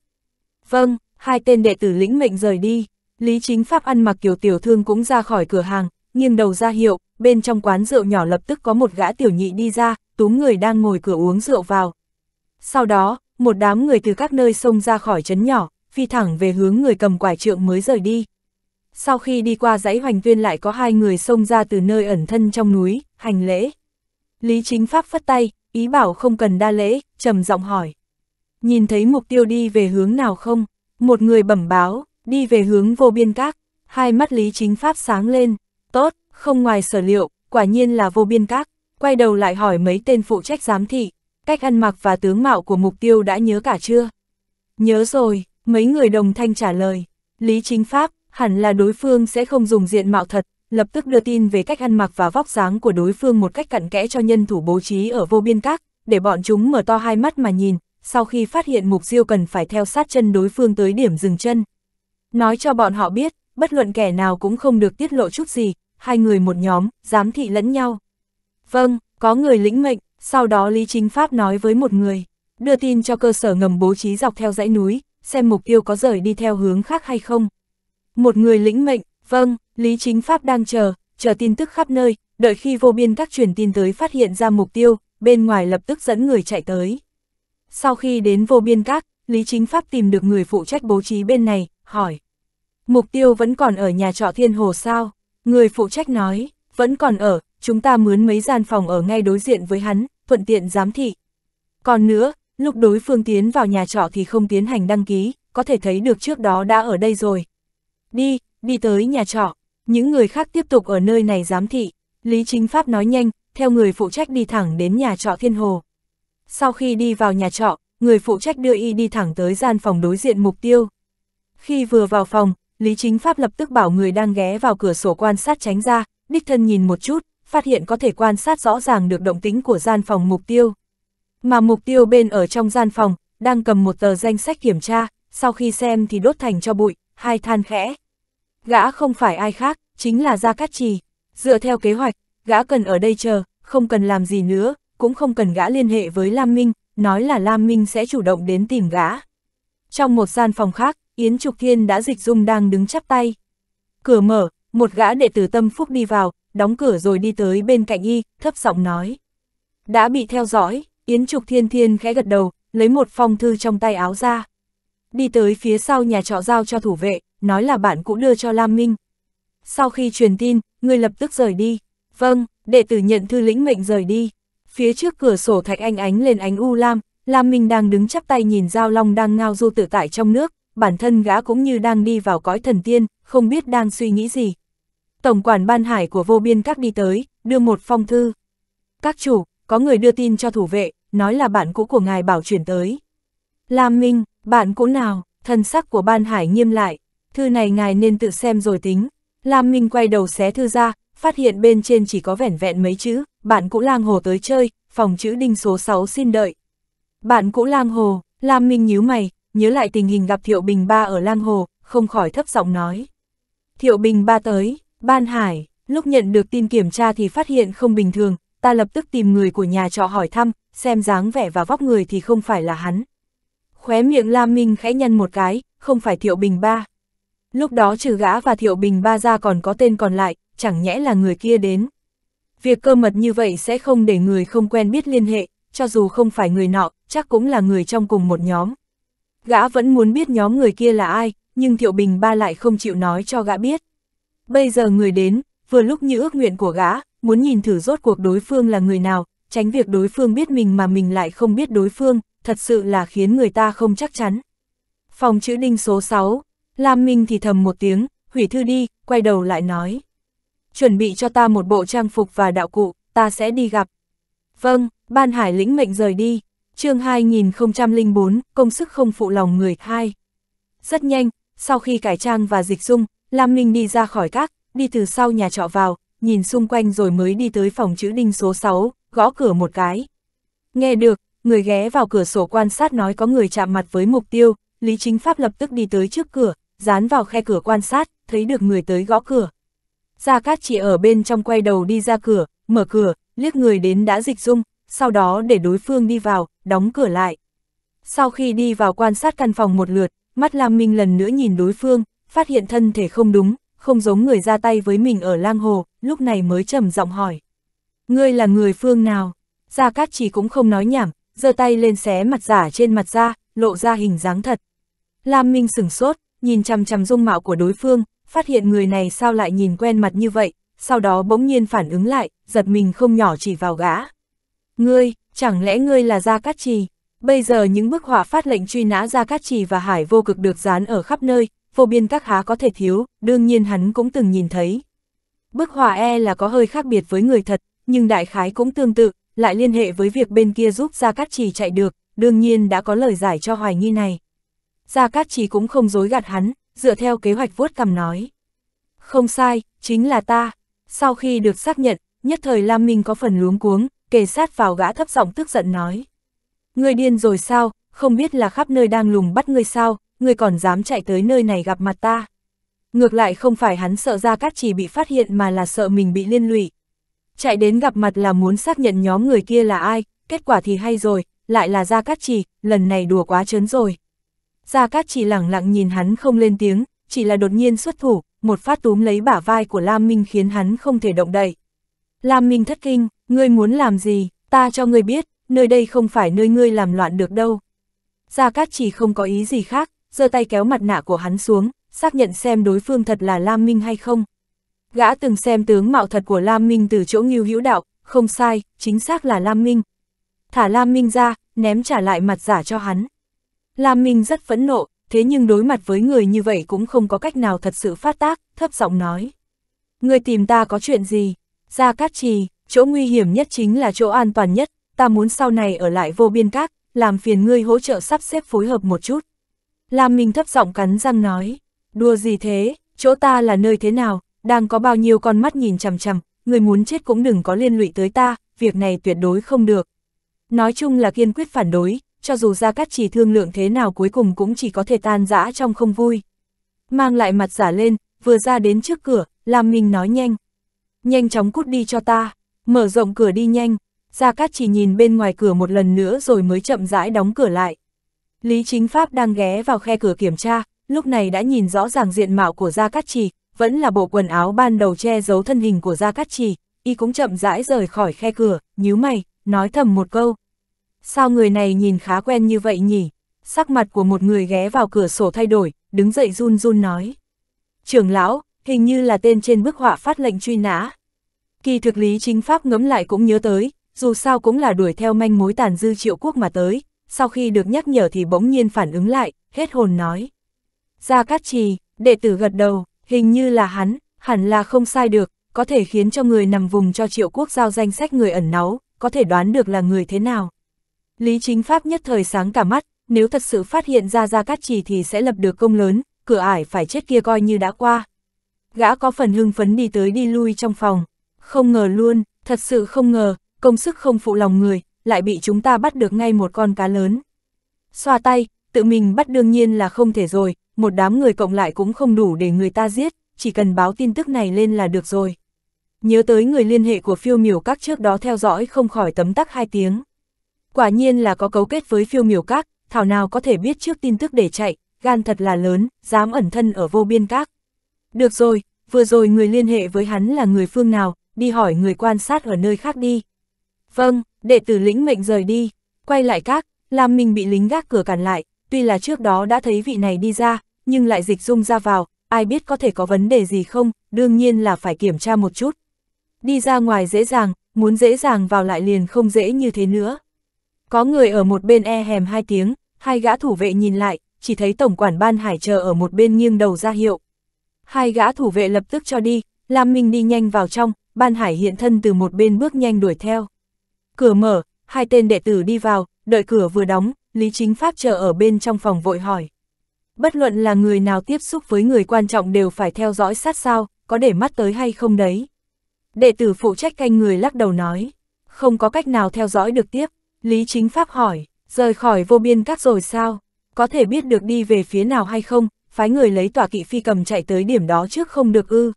Vâng, hai tên đệ tử lĩnh mệnh rời đi. Lý Chính Pháp ăn mặc kiểu tiểu thương cũng ra khỏi cửa hàng, nghiêng đầu ra hiệu, bên trong quán rượu nhỏ lập tức có một gã tiểu nhị đi ra, túm người đang ngồi cửa uống rượu vào. Sau đó, một đám người từ các nơi xông ra khỏi trấn nhỏ, phi thẳng về hướng người cầm quải trượng mới rời đi. Sau khi đi qua dãy hoành tuyên lại có hai người xông ra từ nơi ẩn thân trong núi, hành lễ. Lý chính pháp phất tay, ý bảo không cần đa lễ, trầm giọng hỏi. Nhìn thấy mục tiêu đi về hướng nào không? Một người bẩm báo, đi về hướng vô biên các, hai mắt Lý chính pháp sáng lên, Tốt, không ngoài sở liệu, quả nhiên là vô biên các, quay đầu lại hỏi mấy tên phụ trách giám thị, cách ăn mặc và tướng mạo của mục tiêu đã nhớ cả chưa? Nhớ rồi, mấy người đồng thanh trả lời. Lý chính pháp, hẳn là đối phương sẽ không dùng diện mạo thật, lập tức đưa tin về cách ăn mặc và vóc dáng của đối phương một cách cặn kẽ cho nhân thủ bố trí ở vô biên các, để bọn chúng mở to hai mắt mà nhìn, sau khi phát hiện mục tiêu cần phải theo sát chân đối phương tới điểm dừng chân. Nói cho bọn họ biết, bất luận kẻ nào cũng không được tiết lộ chút gì, hai người một nhóm, giám thị lẫn nhau. Vâng, có người lĩnh mệnh, sau đó Lý Chính Pháp nói với một người, đưa tin cho cơ sở ngầm bố trí dọc theo dãy núi, xem mục tiêu có rời đi theo hướng khác hay không. Một người lĩnh mệnh, vâng, Lý Chính Pháp đang chờ, chờ tin tức khắp nơi, đợi khi vô biên các truyền tin tới phát hiện ra mục tiêu, bên ngoài lập tức dẫn người chạy tới. Sau khi đến vô biên các, Lý Chính Pháp tìm được người phụ trách bố trí bên này, hỏi, Mục tiêu vẫn còn ở nhà trọ Thiên Hồ sao? Người phụ trách nói, vẫn còn ở, chúng ta mướn mấy gian phòng ở ngay đối diện với hắn, thuận tiện giám thị. Còn nữa, lúc đối phương tiến vào nhà trọ thì không tiến hành đăng ký, có thể thấy được trước đó đã ở đây rồi. Đi, đi tới nhà trọ, những người khác tiếp tục ở nơi này giám thị. Lý Chính Pháp nói nhanh, theo người phụ trách đi thẳng đến nhà trọ Thiên Hồ. Sau khi đi vào nhà trọ, người phụ trách đưa y đi thẳng tới gian phòng đối diện mục tiêu. Khi vừa vào phòng, Lý Chính Pháp lập tức bảo người đang ghé vào cửa sổ quan sát tránh ra, đích thân nhìn một chút, phát hiện có thể quan sát rõ ràng được động tính của gian phòng mục tiêu. Mà mục tiêu bên ở trong gian phòng, đang cầm một tờ danh sách kiểm tra, sau khi xem thì đốt thành cho bụi, hai than khẽ. Gã không phải ai khác, chính là Gia Cát Trì. Dựa theo kế hoạch, gã cần ở đây chờ, không cần làm gì nữa, cũng không cần gã liên hệ với Lam Minh, nói là Lam Minh sẽ chủ động đến tìm gã. Trong một gian phòng khác, Yến Trục Thiên đã dịch dung đang đứng chắp tay. Cửa mở, một gã đệ tử tâm phúc đi vào, đóng cửa rồi đi tới bên cạnh y, thấp giọng nói. Đã bị theo dõi, Yến Trục Thiên Thiên khẽ gật đầu, lấy một phong thư trong tay áo ra. Đi tới phía sau nhà trọ giao cho thủ vệ, nói là bạn cũng đưa cho Lam Minh. Sau khi truyền tin, người lập tức rời đi. Vâng, đệ tử nhận thư lĩnh mệnh rời đi. Phía trước cửa sổ thạch anh ánh lên ánh u lam, Lam Minh đang đứng chắp tay nhìn Giao Long đang ngao du tự tại trong nước, bản thân gã cũng như đang đi vào cõi thần tiên, không biết đang suy nghĩ gì. Tổng quản ban hải của vô biên các đi tới, đưa một phong thư. Các chủ, có người đưa tin cho thủ vệ, nói là bạn cũ của ngài bảo chuyển tới. Lam Minh, bạn cũ nào, thân sắc của ban hải nghiêm lại, thư này ngài nên tự xem rồi tính. Lam Minh quay đầu xé thư ra, phát hiện bên trên chỉ có vẻn vẹn mấy chữ, bạn cũ lang hồ tới chơi, phòng chữ đinh số 6 xin đợi. Bạn cũ lang hồ, Lam Minh nhíu mày, nhớ lại tình hình gặp Thiệu Bình Ba ở Lang Hồ, không khỏi thấp giọng nói. Thiệu Bình Ba tới, Ban Hải, lúc nhận được tin kiểm tra thì phát hiện không bình thường, ta lập tức tìm người của nhà trọ hỏi thăm, xem dáng vẻ và vóc người thì không phải là hắn. Khóe miệng Lam Minh khẽ nhăn một cái, không phải Thiệu Bình Ba. Lúc đó trừ gã và Thiệu Bình Ba ra còn có tên còn lại, chẳng nhẽ là người kia đến. Việc cơ mật như vậy sẽ không để người không quen biết liên hệ, cho dù không phải người nọ, chắc cũng là người trong cùng một nhóm. Gã vẫn muốn biết nhóm người kia là ai, nhưng Thiệu Bình Ba lại không chịu nói cho gã biết. Bây giờ người đến, vừa lúc như ước nguyện của gã, muốn nhìn thử rốt cuộc đối phương là người nào, tránh việc đối phương biết mình mà mình lại không biết đối phương, thật sự là khiến người ta không chắc chắn. Phòng chữ đinh số 6, Lam Minh thì thầm một tiếng, hủy thư đi, quay đầu lại nói. Chuẩn bị cho ta một bộ trang phục và đạo cụ, ta sẽ đi gặp. Vâng, ban hải lĩnh mệnh rời đi chương 2004, công sức không phụ lòng người hai. Rất nhanh, sau khi cải trang và dịch dung, Lam Minh đi ra khỏi các, đi từ sau nhà trọ vào, nhìn xung quanh rồi mới đi tới phòng chữ đinh số 6, gõ cửa một cái. Nghe được, người ghé vào cửa sổ quan sát nói có người chạm mặt với mục tiêu, Lý Chính Pháp lập tức đi tới trước cửa, dán vào khe cửa quan sát, thấy được người tới gõ cửa. Gia Cát chỉ ở bên trong quay đầu đi ra cửa, mở cửa, liếc người đến đã dịch dung, sau đó để đối phương đi vào, đóng cửa lại. Sau khi đi vào quan sát căn phòng một lượt, mắt Lam Minh lần nữa nhìn đối phương, phát hiện thân thể không đúng, không giống người ra tay với mình ở lang hồ, lúc này mới trầm giọng hỏi. Ngươi là người phương nào? Gia Cát chỉ cũng không nói nhảm, giơ tay lên xé mặt giả trên mặt ra, lộ ra hình dáng thật. Lam Minh sửng sốt, nhìn chằm chằm dung mạo của đối phương, phát hiện người này sao lại nhìn quen mặt như vậy, sau đó bỗng nhiên phản ứng lại, giật mình không nhỏ chỉ vào gã. Ngươi, chẳng lẽ ngươi là Gia Cát Trì? Bây giờ những bức họa phát lệnh truy nã Gia Cát Trì và Hải vô cực được dán ở khắp nơi, vô biên các há có thể thiếu, đương nhiên hắn cũng từng nhìn thấy. Bức họa e là có hơi khác biệt với người thật, nhưng đại khái cũng tương tự, lại liên hệ với việc bên kia giúp Gia Cát Trì chạy được, đương nhiên đã có lời giải cho hoài nghi này. Gia Cát Trì cũng không dối gạt hắn, dựa theo kế hoạch vuốt cầm nói. Không sai, chính là ta. Sau khi được xác nhận, nhất thời Lam Minh có phần luống cuống, kề sát vào gã thấp giọng tức giận nói. người điên rồi sao, không biết là khắp nơi đang lùng bắt người sao, người còn dám chạy tới nơi này gặp mặt ta. Ngược lại không phải hắn sợ ra cát chỉ bị phát hiện mà là sợ mình bị liên lụy. Chạy đến gặp mặt là muốn xác nhận nhóm người kia là ai, kết quả thì hay rồi, lại là Gia Cát Trì, lần này đùa quá chớn rồi. Gia Cát Trì lẳng lặng nhìn hắn không lên tiếng, chỉ là đột nhiên xuất thủ, một phát túm lấy bả vai của Lam Minh khiến hắn không thể động đậy. Lam Minh thất kinh, ngươi muốn làm gì, ta cho ngươi biết, nơi đây không phải nơi ngươi làm loạn được đâu. Gia Cát chỉ không có ý gì khác, giơ tay kéo mặt nạ của hắn xuống, xác nhận xem đối phương thật là Lam Minh hay không. Gã từng xem tướng mạo thật của Lam Minh từ chỗ nghiêu hữu đạo, không sai, chính xác là Lam Minh. Thả Lam Minh ra, ném trả lại mặt giả cho hắn. Lam Minh rất phẫn nộ, thế nhưng đối mặt với người như vậy cũng không có cách nào thật sự phát tác, thấp giọng nói. Người tìm ta có chuyện gì? Ra Cát Trì, chỗ nguy hiểm nhất chính là chỗ an toàn nhất, ta muốn sau này ở lại vô biên các, làm phiền ngươi hỗ trợ sắp xếp phối hợp một chút. Lam Minh thấp giọng cắn răng nói, đùa gì thế, chỗ ta là nơi thế nào, đang có bao nhiêu con mắt nhìn chằm chằm, người muốn chết cũng đừng có liên lụy tới ta, việc này tuyệt đối không được. Nói chung là kiên quyết phản đối, cho dù ra Cát chỉ thương lượng thế nào cuối cùng cũng chỉ có thể tan rã trong không vui. Mang lại mặt giả lên, vừa ra đến trước cửa, Lam Minh nói nhanh, nhanh chóng cút đi cho ta, mở rộng cửa đi nhanh. Gia Cát chỉ nhìn bên ngoài cửa một lần nữa rồi mới chậm rãi đóng cửa lại. Lý Chính Pháp đang ghé vào khe cửa kiểm tra, lúc này đã nhìn rõ ràng diện mạo của Gia Cát Trì, vẫn là bộ quần áo ban đầu che giấu thân hình của Gia Cát Trì, y cũng chậm rãi rời khỏi khe cửa, nhíu mày, nói thầm một câu. Sao người này nhìn khá quen như vậy nhỉ? Sắc mặt của một người ghé vào cửa sổ thay đổi, đứng dậy run run nói. Trưởng lão, hình như là tên trên bức họa phát lệnh truy nã. Kỳ thực lý chính pháp ngấm lại cũng nhớ tới, dù sao cũng là đuổi theo manh mối tàn dư triệu quốc mà tới, sau khi được nhắc nhở thì bỗng nhiên phản ứng lại, hết hồn nói. Gia Cát Trì, đệ tử gật đầu, hình như là hắn, hẳn là không sai được, có thể khiến cho người nằm vùng cho triệu quốc giao danh sách người ẩn náu, có thể đoán được là người thế nào. Lý chính pháp nhất thời sáng cả mắt, nếu thật sự phát hiện ra Gia Cát Trì thì sẽ lập được công lớn, cửa ải phải chết kia coi như đã qua, gã có phần hưng phấn đi tới đi lui trong phòng. Không ngờ luôn, thật sự không ngờ, công sức không phụ lòng người, lại bị chúng ta bắt được ngay một con cá lớn. Xoa tay, tự mình bắt đương nhiên là không thể rồi, một đám người cộng lại cũng không đủ để người ta giết, chỉ cần báo tin tức này lên là được rồi. Nhớ tới người liên hệ của phiêu miểu các trước đó theo dõi không khỏi tấm tắc hai tiếng. Quả nhiên là có cấu kết với phiêu miểu các, thảo nào có thể biết trước tin tức để chạy, gan thật là lớn, dám ẩn thân ở vô biên các. Được rồi, vừa rồi người liên hệ với hắn là người phương nào, đi hỏi người quan sát ở nơi khác đi. Vâng, đệ tử lĩnh mệnh rời đi, quay lại các, làm mình bị lính gác cửa cản lại, tuy là trước đó đã thấy vị này đi ra, nhưng lại dịch dung ra vào, ai biết có thể có vấn đề gì không, đương nhiên là phải kiểm tra một chút. Đi ra ngoài dễ dàng, muốn dễ dàng vào lại liền không dễ như thế nữa. Có người ở một bên e hèm hai tiếng, hai gã thủ vệ nhìn lại, chỉ thấy tổng quản ban hải chờ ở một bên nghiêng đầu ra hiệu, Hai gã thủ vệ lập tức cho đi, Lam Minh đi nhanh vào trong, Ban Hải hiện thân từ một bên bước nhanh đuổi theo. Cửa mở, hai tên đệ tử đi vào, đợi cửa vừa đóng, Lý Chính Pháp chờ ở bên trong phòng vội hỏi. Bất luận là người nào tiếp xúc với người quan trọng đều phải theo dõi sát sao, có để mắt tới hay không đấy. Đệ tử phụ trách canh người lắc đầu nói, không có cách nào theo dõi được tiếp. Lý Chính Pháp hỏi, rời khỏi vô biên các rồi sao, có thể biết được đi về phía nào hay không, phái người lấy tòa kỵ phi cầm chạy tới điểm đó trước không được ư.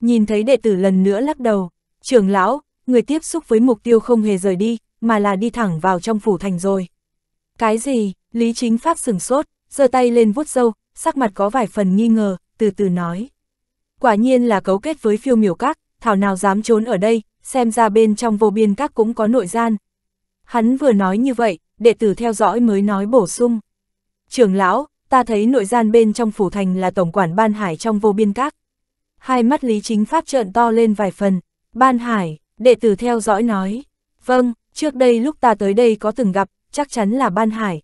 Nhìn thấy đệ tử lần nữa lắc đầu, trưởng lão, người tiếp xúc với mục tiêu không hề rời đi, mà là đi thẳng vào trong phủ thành rồi. Cái gì, Lý Chính Pháp sửng sốt, giơ tay lên vuốt râu, sắc mặt có vài phần nghi ngờ, từ từ nói. Quả nhiên là cấu kết với phiêu miểu các, thảo nào dám trốn ở đây, xem ra bên trong vô biên các cũng có nội gian. Hắn vừa nói như vậy, đệ tử theo dõi mới nói bổ sung. Trưởng lão, ta thấy nội gian bên trong phủ thành là tổng quản Ban Hải trong vô biên các. Hai mắt Lý Chính Pháp trợn to lên vài phần, Ban Hải, đệ tử theo dõi nói, vâng, trước đây lúc ta tới đây có từng gặp, chắc chắn là Ban Hải.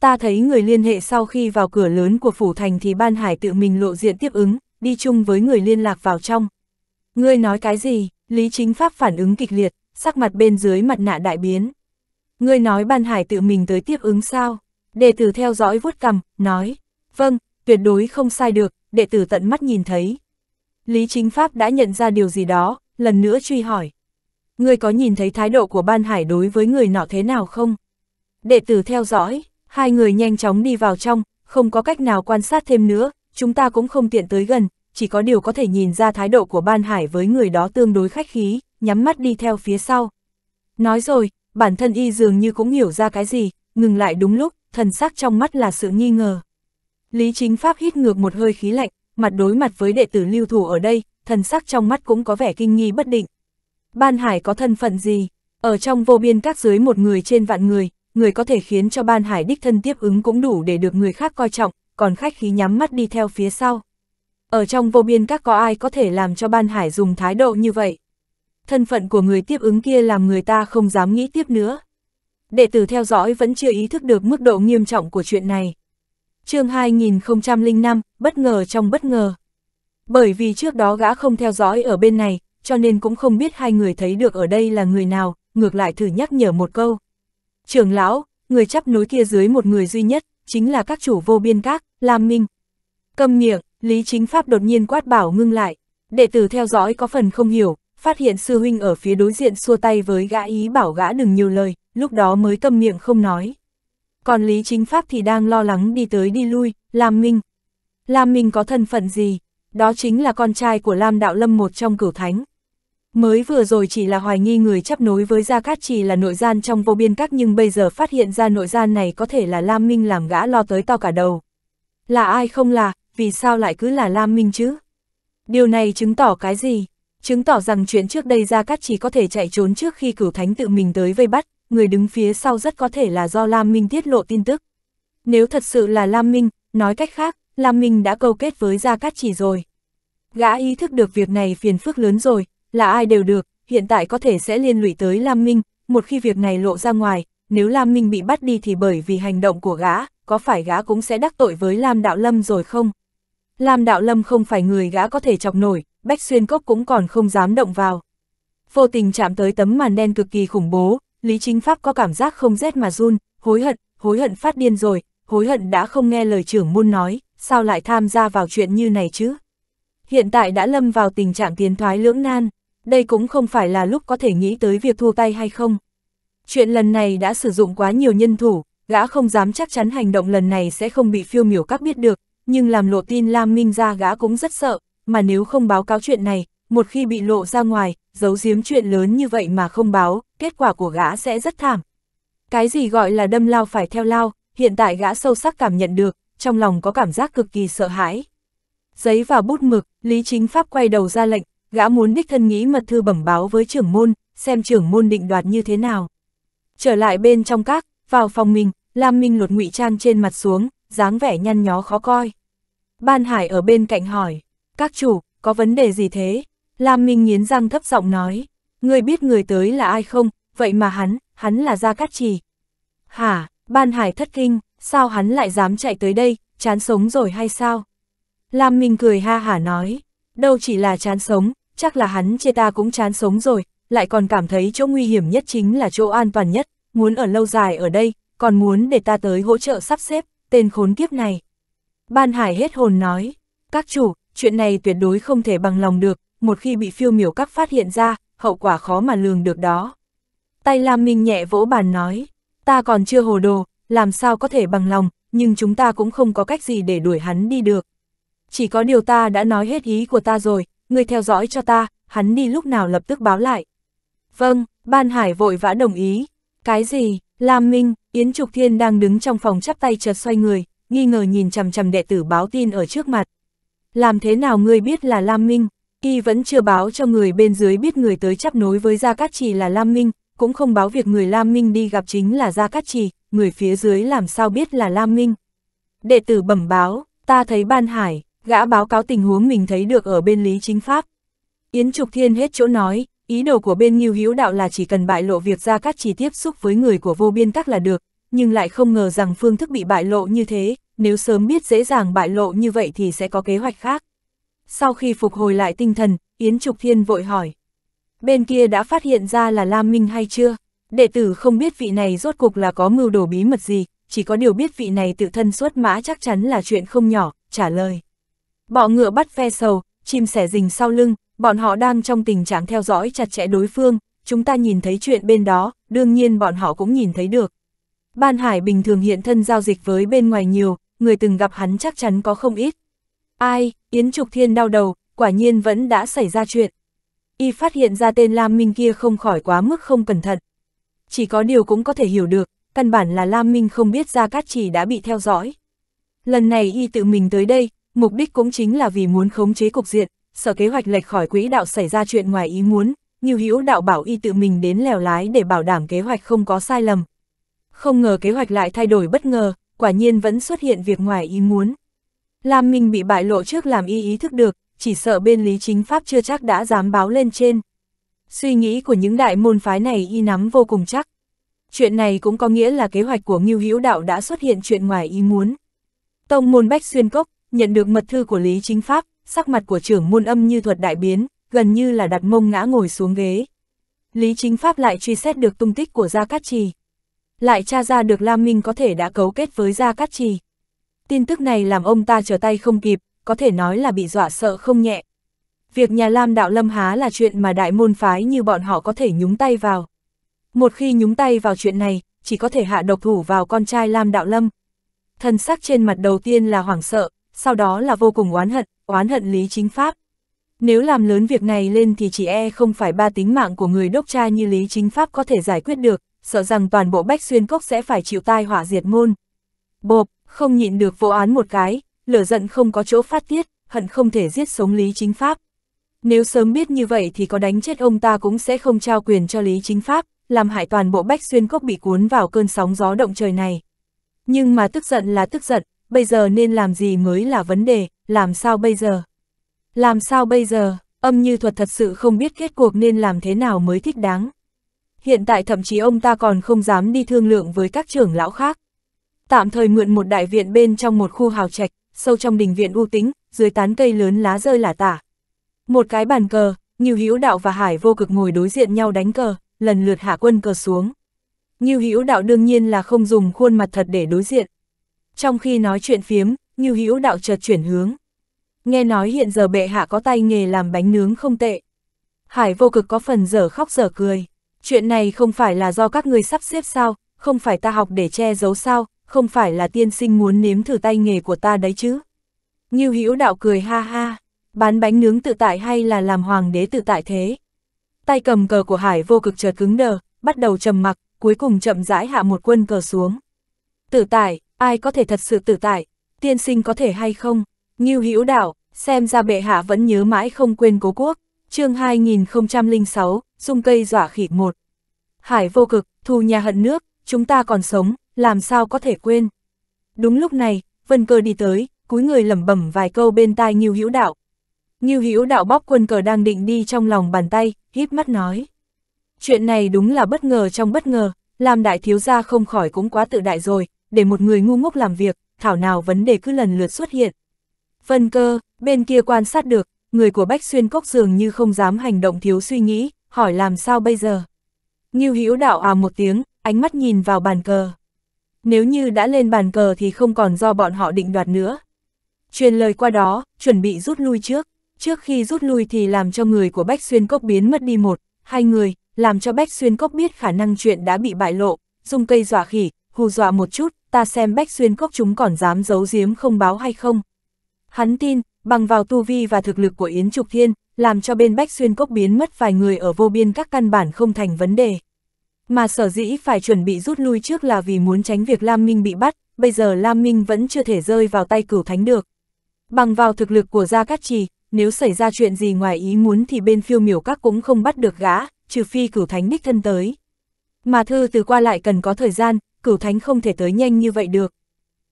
Ta thấy người liên hệ sau khi vào cửa lớn của phủ thành thì Ban Hải tự mình lộ diện tiếp ứng, đi chung với người liên lạc vào trong. Ngươi nói cái gì? Lý Chính Pháp phản ứng kịch liệt, sắc mặt bên dưới mặt nạ đại biến. Ngươi nói Ban Hải tự mình tới tiếp ứng sao? đệ tử theo dõi vuốt cằm, nói, vâng, tuyệt đối không sai được, đệ tử tận mắt nhìn thấy. Lý Chính Pháp đã nhận ra điều gì đó, lần nữa truy hỏi. Ngươi có nhìn thấy thái độ của Ban Hải đối với người nọ thế nào không? Đệ tử theo dõi, hai người nhanh chóng đi vào trong, không có cách nào quan sát thêm nữa, chúng ta cũng không tiện tới gần, chỉ có điều có thể nhìn ra thái độ của Ban Hải với người đó tương đối khách khí, nhắm mắt đi theo phía sau. Nói rồi, bản thân y dường như cũng hiểu ra cái gì, ngừng lại đúng lúc, thần sắc trong mắt là sự nghi ngờ. Lý chính pháp hít ngược một hơi khí lạnh, mặt đối mặt với đệ tử lưu thủ ở đây, thần sắc trong mắt cũng có vẻ kinh nghi bất định. Ban Hải có thân phận gì? Ở trong vô biên các dưới một người trên vạn người, người có thể khiến cho Ban Hải đích thân tiếp ứng cũng đủ để được người khác coi trọng, còn khách khí nhắm mắt đi theo phía sau. Ở trong vô biên các có ai có thể làm cho Ban Hải dùng thái độ như vậy? Thân phận của người tiếp ứng kia làm người ta không dám nghĩ tiếp nữa đệ tử theo dõi vẫn chưa ý thức được mức độ nghiêm trọng của chuyện này. chương 2005, bất ngờ trong bất ngờ. Bởi vì trước đó gã không theo dõi ở bên này, cho nên cũng không biết hai người thấy được ở đây là người nào, ngược lại thử nhắc nhở một câu. Trưởng lão, người chắp nối kia dưới một người duy nhất, chính là các chủ vô biên các, Lam Minh. Cầm miệng, Lý Chính Pháp đột nhiên quát bảo ngưng lại, đệ tử theo dõi có phần không hiểu, phát hiện sư huynh ở phía đối diện xua tay với gã ý bảo gã đừng nhiều lời, lúc đó mới câm miệng không nói. Còn Lý Chính Pháp thì đang lo lắng đi tới đi lui, Lam Minh. Lam Minh có thân phận gì? Đó chính là con trai của Lam Đạo Lâm một trong cửu thánh. Mới vừa rồi chỉ là hoài nghi người chấp nối với Gia Cát chỉ là nội gian trong vô biên các nhưng bây giờ phát hiện ra nội gian này có thể là Lam Minh làm gã lo tới to cả đầu. Là ai không là, vì sao lại cứ là Lam Minh chứ? Điều này chứng tỏ cái gì? Chứng tỏ rằng chuyện trước đây Gia Cát chỉ có thể chạy trốn trước khi cửu thánh tự mình tới vây bắt, người đứng phía sau rất có thể là do Lam Minh tiết lộ tin tức. Nếu thật sự là Lam Minh, nói cách khác, Lam Minh đã câu kết với Gia Cát Chỉ rồi. Gã ý thức được việc này phiền phức lớn rồi, là ai đều được, hiện tại có thể sẽ liên lụy tới Lam Minh, một khi việc này lộ ra ngoài, nếu Lam Minh bị bắt đi thì bởi vì hành động của gã, có phải gã cũng sẽ đắc tội với Lam Đạo Lâm rồi không? Lam Đạo Lâm không phải người gã có thể chọc nổi, Bách Xuyên Cốc cũng còn không dám động vào. Vô tình chạm tới tấm màn đen cực kỳ khủng bố, Lý Chính Pháp có cảm giác không rét mà run, hối hận, hối hận phát điên rồi, hối hận đã không nghe lời trưởng môn nói, sao lại tham gia vào chuyện như này chứ? Hiện tại đã lâm vào tình trạng tiến thoái lưỡng nan, đây cũng không phải là lúc có thể nghĩ tới việc thua tay hay không. Chuyện lần này đã sử dụng quá nhiều nhân thủ, gã không dám chắc chắn hành động lần này sẽ không bị phiêu miểu các biết được, nhưng làm lộ tin Lam Minh ra gã cũng rất sợ, mà nếu không báo cáo chuyện này, một khi bị lộ ra ngoài, giấu giếm chuyện lớn như vậy mà không báo, kết quả của gã sẽ rất thảm. Cái gì gọi là đâm lao phải theo lao, hiện tại gã sâu sắc cảm nhận được, trong lòng có cảm giác cực kỳ sợ hãi. Giấy và bút mực, Lý Chính Pháp quay đầu ra lệnh, gã muốn đích thân nghĩ mật thư bẩm báo với trưởng môn, xem trưởng môn định đoạt như thế nào. Trở lại bên trong các, vào phòng mình, Lam Minh lột ngụy trang trên mặt xuống, dáng vẻ nhăn nhó khó coi. Ban Hải ở bên cạnh hỏi, các chủ, có vấn đề gì thế? Lam Minh nghiến răng thấp giọng nói, người biết người tới là ai không, vậy mà hắn, hắn là Gia Cát Trì. Hả, Ban Hải thất kinh, sao hắn lại dám chạy tới đây, chán sống rồi hay sao? Lam Minh cười ha hả nói, đâu chỉ là chán sống, chắc là hắn chê ta cũng chán sống rồi, lại còn cảm thấy chỗ nguy hiểm nhất chính là chỗ an toàn nhất, muốn ở lâu dài ở đây, còn muốn để ta tới hỗ trợ sắp xếp, tên khốn kiếp này. Ban Hải hết hồn nói, các chủ, chuyện này tuyệt đối không thể bằng lòng được, một khi bị phiêu miểu các phát hiện ra, hậu quả khó mà lường được đó. Tay Lam Minh nhẹ vỗ bàn nói, ta còn chưa hồ đồ, làm sao có thể bằng lòng, nhưng chúng ta cũng không có cách gì để đuổi hắn đi được. Chỉ có điều ta đã nói hết ý của ta rồi, ngươi theo dõi cho ta, hắn đi lúc nào lập tức báo lại. Vâng, Ban Hải vội vã đồng ý. Cái gì, Lam Minh, Yến Trục Thiên đang đứng trong phòng chắp tay chợt xoay người, nghi ngờ nhìn chằm chằm đệ tử báo tin ở trước mặt. Làm thế nào ngươi biết là Lam Minh? Y vẫn chưa báo cho người bên dưới biết người tới chấp nối với Gia Cát Trì là Lam Minh, cũng không báo việc người Lam Minh đi gặp chính là Gia Cát Trì, người phía dưới làm sao biết là Lam Minh. Đệ tử bẩm báo, ta thấy Ban Hải, gã báo cáo tình huống mình thấy được ở bên Lý Chính Pháp. Yến Trục Thiên hết chỗ nói, ý đồ của bên Nghiêu Hữu Đạo là chỉ cần bại lộ việc Gia Cát Trì tiếp xúc với người của vô biên các là được, nhưng lại không ngờ rằng phương thức bị bại lộ như thế, nếu sớm biết dễ dàng bại lộ như vậy thì sẽ có kế hoạch khác. Sau khi phục hồi lại tinh thần, Yến Trục Thiên vội hỏi. Bên kia đã phát hiện ra là Lam Minh hay chưa? Đệ tử không biết vị này rốt cuộc là có mưu đồ bí mật gì, chỉ có điều biết vị này tự thân xuất mã chắc chắn là chuyện không nhỏ, trả lời. Bọ ngựa bắt phe sầu, chim sẻ rình sau lưng, bọn họ đang trong tình trạng theo dõi chặt chẽ đối phương, chúng ta nhìn thấy chuyện bên đó, đương nhiên bọn họ cũng nhìn thấy được. Ban Hải bình thường hiện thân giao dịch với bên ngoài nhiều, người từng gặp hắn chắc chắn có không ít. Ai, Yến Trục Thiên đau đầu, quả nhiên vẫn đã xảy ra chuyện. Y phát hiện ra tên Lam Minh kia không khỏi quá mức không cẩn thận. Chỉ có điều cũng có thể hiểu được, căn bản là Lam Minh không biết Ra Cát Chỉ đã bị theo dõi. Lần này Y tự mình tới đây, mục đích cũng chính là vì muốn khống chế cục diện, sở kế hoạch lệch khỏi quỹ đạo xảy ra chuyện ngoài ý muốn, Như hữu đạo bảo Y tự mình đến lèo lái để bảo đảm kế hoạch không có sai lầm. Không ngờ kế hoạch lại thay đổi bất ngờ, quả nhiên vẫn xuất hiện việc ngoài ý muốn. Lam Minh bị bại lộ trước làm y ý thức được, chỉ sợ bên lý chính pháp chưa chắc đã dám báo lên trên. Suy nghĩ của những đại môn phái này y nắm vô cùng chắc. Chuyện này cũng có nghĩa là kế hoạch của Ngưu Hữu Đạo đã xuất hiện chuyện ngoài ý muốn. Tông môn Bách Xuyên Cốc, nhận được mật thư của Lý Chính Pháp, sắc mặt của trưởng môn âm như thuật đại biến, gần như là đặt mông ngã ngồi xuống ghế. Lý Chính Pháp lại truy xét được tung tích của Gia Cát Trì. Lại tra ra được Lam Minh có thể đã cấu kết với Gia Cát Trì. Tin tức này làm ông ta trở tay không kịp, có thể nói là bị dọa sợ không nhẹ. Việc nhà Lam Đạo Lâm há là chuyện mà đại môn phái như bọn họ có thể nhúng tay vào. Một khi nhúng tay vào chuyện này, chỉ có thể hạ độc thủ vào con trai Lam Đạo Lâm. Thần sắc trên mặt đầu tiên là hoảng sợ, sau đó là vô cùng oán hận, oán hận lý chính pháp. Nếu làm lớn việc này lên thì chỉ e không phải ba tính mạng của người đốc cha như lý chính pháp có thể giải quyết được, sợ rằng toàn bộ Bách Xuyên Cốc sẽ phải chịu tai họa diệt môn. Bộp, không nhịn được vô án một cái, lửa giận không có chỗ phát tiết, hận không thể giết sống Lý Chính Pháp. Nếu sớm biết như vậy thì có đánh chết ông ta cũng sẽ không trao quyền cho Lý Chính Pháp, làm hại toàn bộ Bách Xuyên Cốc bị cuốn vào cơn sóng gió động trời này. Nhưng mà tức giận là tức giận, bây giờ nên làm gì mới là vấn đề, làm sao bây giờ? Làm sao bây giờ, âm như thuật thật sự không biết kết cuộc nên làm thế nào mới thích đáng. Hiện tại thậm chí ông ta còn không dám đi thương lượng với các trưởng lão khác tạm thời mượn một đại viện bên trong một khu hào trạch, sâu trong đình viện u tính, dưới tán cây lớn lá rơi lả tả. Một cái bàn cờ, như Hữu Đạo và Hải Vô Cực ngồi đối diện nhau đánh cờ, lần lượt hạ quân cờ xuống. như Hữu Đạo đương nhiên là không dùng khuôn mặt thật để đối diện. Trong khi nói chuyện phiếm, như Hữu Đạo chợt chuyển hướng. Nghe nói hiện giờ bệ hạ có tay nghề làm bánh nướng không tệ. Hải Vô Cực có phần dở khóc dở cười. Chuyện này không phải là do các người sắp xếp sao, không phải ta học để che giấu sao, không phải là tiên sinh muốn nếm thử tay nghề của ta đấy chứ. Ngưu Hữu đạo cười ha ha, bán bánh nướng tự tại hay là làm hoàng đế tự tại thế. Tay cầm cờ của Hải vô cực chợt cứng đờ, bắt đầu trầm mặc, cuối cùng chậm rãi hạ một quân cờ xuống. Tự tại, ai có thể thật sự tự tại, tiên sinh có thể hay không? Ngưu Hữu đạo, xem ra bệ hạ vẫn nhớ mãi không quên cố quốc. Chương 2006, dung cây dọa khỉ một. Hải vô cực, thù nhà hận nước, chúng ta còn sống, làm sao có thể quên. Đúng lúc này, vân cơ đi tới, cúi người lẩm bẩm vài câu bên tai Ngưu Hữu Đạo. Ngưu Hữu Đạo bóp quân cờ đang định đi trong lòng bàn tay, híp mắt nói. Chuyện này đúng là bất ngờ trong bất ngờ, làm đại thiếu gia không khỏi cũng quá tự đại rồi, để một người ngu ngốc làm việc, thảo nào vấn đề cứ lần lượt xuất hiện. Vân cơ, bên kia quan sát được, người của Bách Xuyên Cốc dường như không dám hành động thiếu suy nghĩ, hỏi làm sao bây giờ. Ngưu Hữu Đạo à một tiếng, ánh mắt nhìn vào bàn cờ nếu như đã lên bàn cờ thì không còn do bọn họ định đoạt nữa. Truyền lời qua đó, chuẩn bị rút lui trước, trước khi rút lui thì làm cho người của Bách Xuyên Cốc biến mất đi một, hai người, làm cho Bách Xuyên Cốc biết khả năng chuyện đã bị bại lộ, dùng cây dọa khỉ, hù dọa một chút, ta xem Bách Xuyên Cốc chúng còn dám giấu giếm không báo hay không. Hắn tin, bằng vào tu vi và thực lực của Yến Trục Thiên, làm cho bên Bách Xuyên Cốc biến mất vài người ở vô biên các căn bản không thành vấn đề. Mà sở dĩ phải chuẩn bị rút lui trước là vì muốn tránh việc Lam Minh bị bắt, bây giờ Lam Minh vẫn chưa thể rơi vào tay cửu thánh được. Bằng vào thực lực của Gia Cát Trì, nếu xảy ra chuyện gì ngoài ý muốn thì bên phiêu miểu các cũng không bắt được gã, trừ phi cửu thánh đích thân tới. Mà thư từ qua lại cần có thời gian, cửu thánh không thể tới nhanh như vậy được.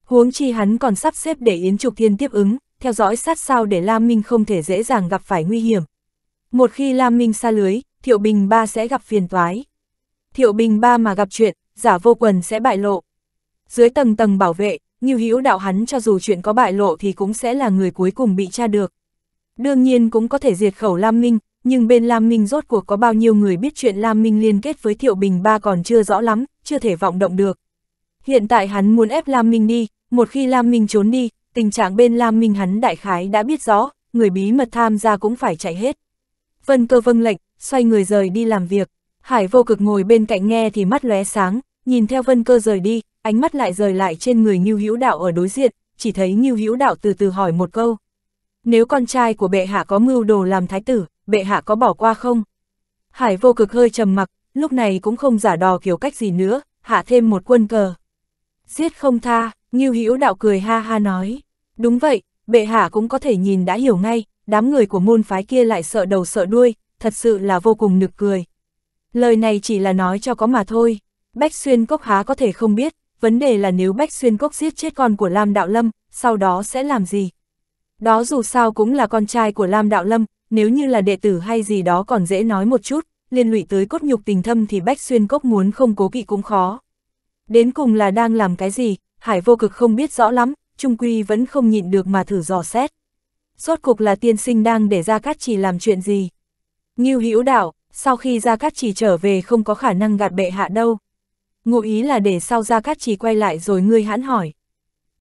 Huống chi hắn còn sắp xếp để Yến Trục Thiên tiếp ứng, theo dõi sát sao để Lam Minh không thể dễ dàng gặp phải nguy hiểm. Một khi Lam Minh xa lưới, Thiệu Bình ba sẽ gặp phiền toái. Thiệu Bình ba mà gặp chuyện, giả vô quần sẽ bại lộ. Dưới tầng tầng bảo vệ, Ngưu Hữu đạo hắn cho dù chuyện có bại lộ thì cũng sẽ là người cuối cùng bị tra được. Đương nhiên cũng có thể diệt khẩu Lam Minh, nhưng bên Lam Minh rốt cuộc có bao nhiêu người biết chuyện Lam Minh liên kết với Thiệu Bình ba còn chưa rõ lắm, chưa thể vọng động được. Hiện tại hắn muốn ép Lam Minh đi, một khi Lam Minh trốn đi, tình trạng bên Lam Minh hắn đại khái đã biết rõ, người bí mật tham gia cũng phải chạy hết. Vân cơ vâng lệnh, xoay người rời đi làm việc. Hải vô cực ngồi bên cạnh nghe thì mắt lóe sáng, nhìn theo vân cơ rời đi, ánh mắt lại rời lại trên người Ngưu Hữu Đạo ở đối diện, chỉ thấy Ngưu Hữu Đạo từ từ hỏi một câu. Nếu con trai của bệ hạ có mưu đồ làm thái tử, bệ hạ có bỏ qua không? Hải vô cực hơi trầm mặc, lúc này cũng không giả đò kiểu cách gì nữa, hạ thêm một quân cờ. Giết không tha, Ngưu Hữu Đạo cười ha ha nói. Đúng vậy, bệ hạ cũng có thể nhìn đã hiểu ngay, đám người của môn phái kia lại sợ đầu sợ đuôi, thật sự là vô cùng nực cười. Lời này chỉ là nói cho có mà thôi, Bách Xuyên Cốc há có thể không biết, vấn đề là nếu Bách Xuyên Cốc giết chết con của Lam Đạo Lâm, sau đó sẽ làm gì? Đó dù sao cũng là con trai của Lam Đạo Lâm, nếu như là đệ tử hay gì đó còn dễ nói một chút, liên lụy tới cốt nhục tình thâm thì Bách Xuyên Cốc muốn không cố kỵ cũng khó. Đến cùng là đang làm cái gì, Hải vô cực không biết rõ lắm, Trung Quy vẫn không nhịn được mà thử dò xét. Rốt cục là tiên sinh đang để ra cát chỉ làm chuyện gì? Nghiêu Hữu Đạo, sau khi Gia Cát Trì trở về không có khả năng gạt bệ hạ đâu. Ngụ ý là để sau Gia Cát Trì quay lại rồi ngươi hãn hỏi.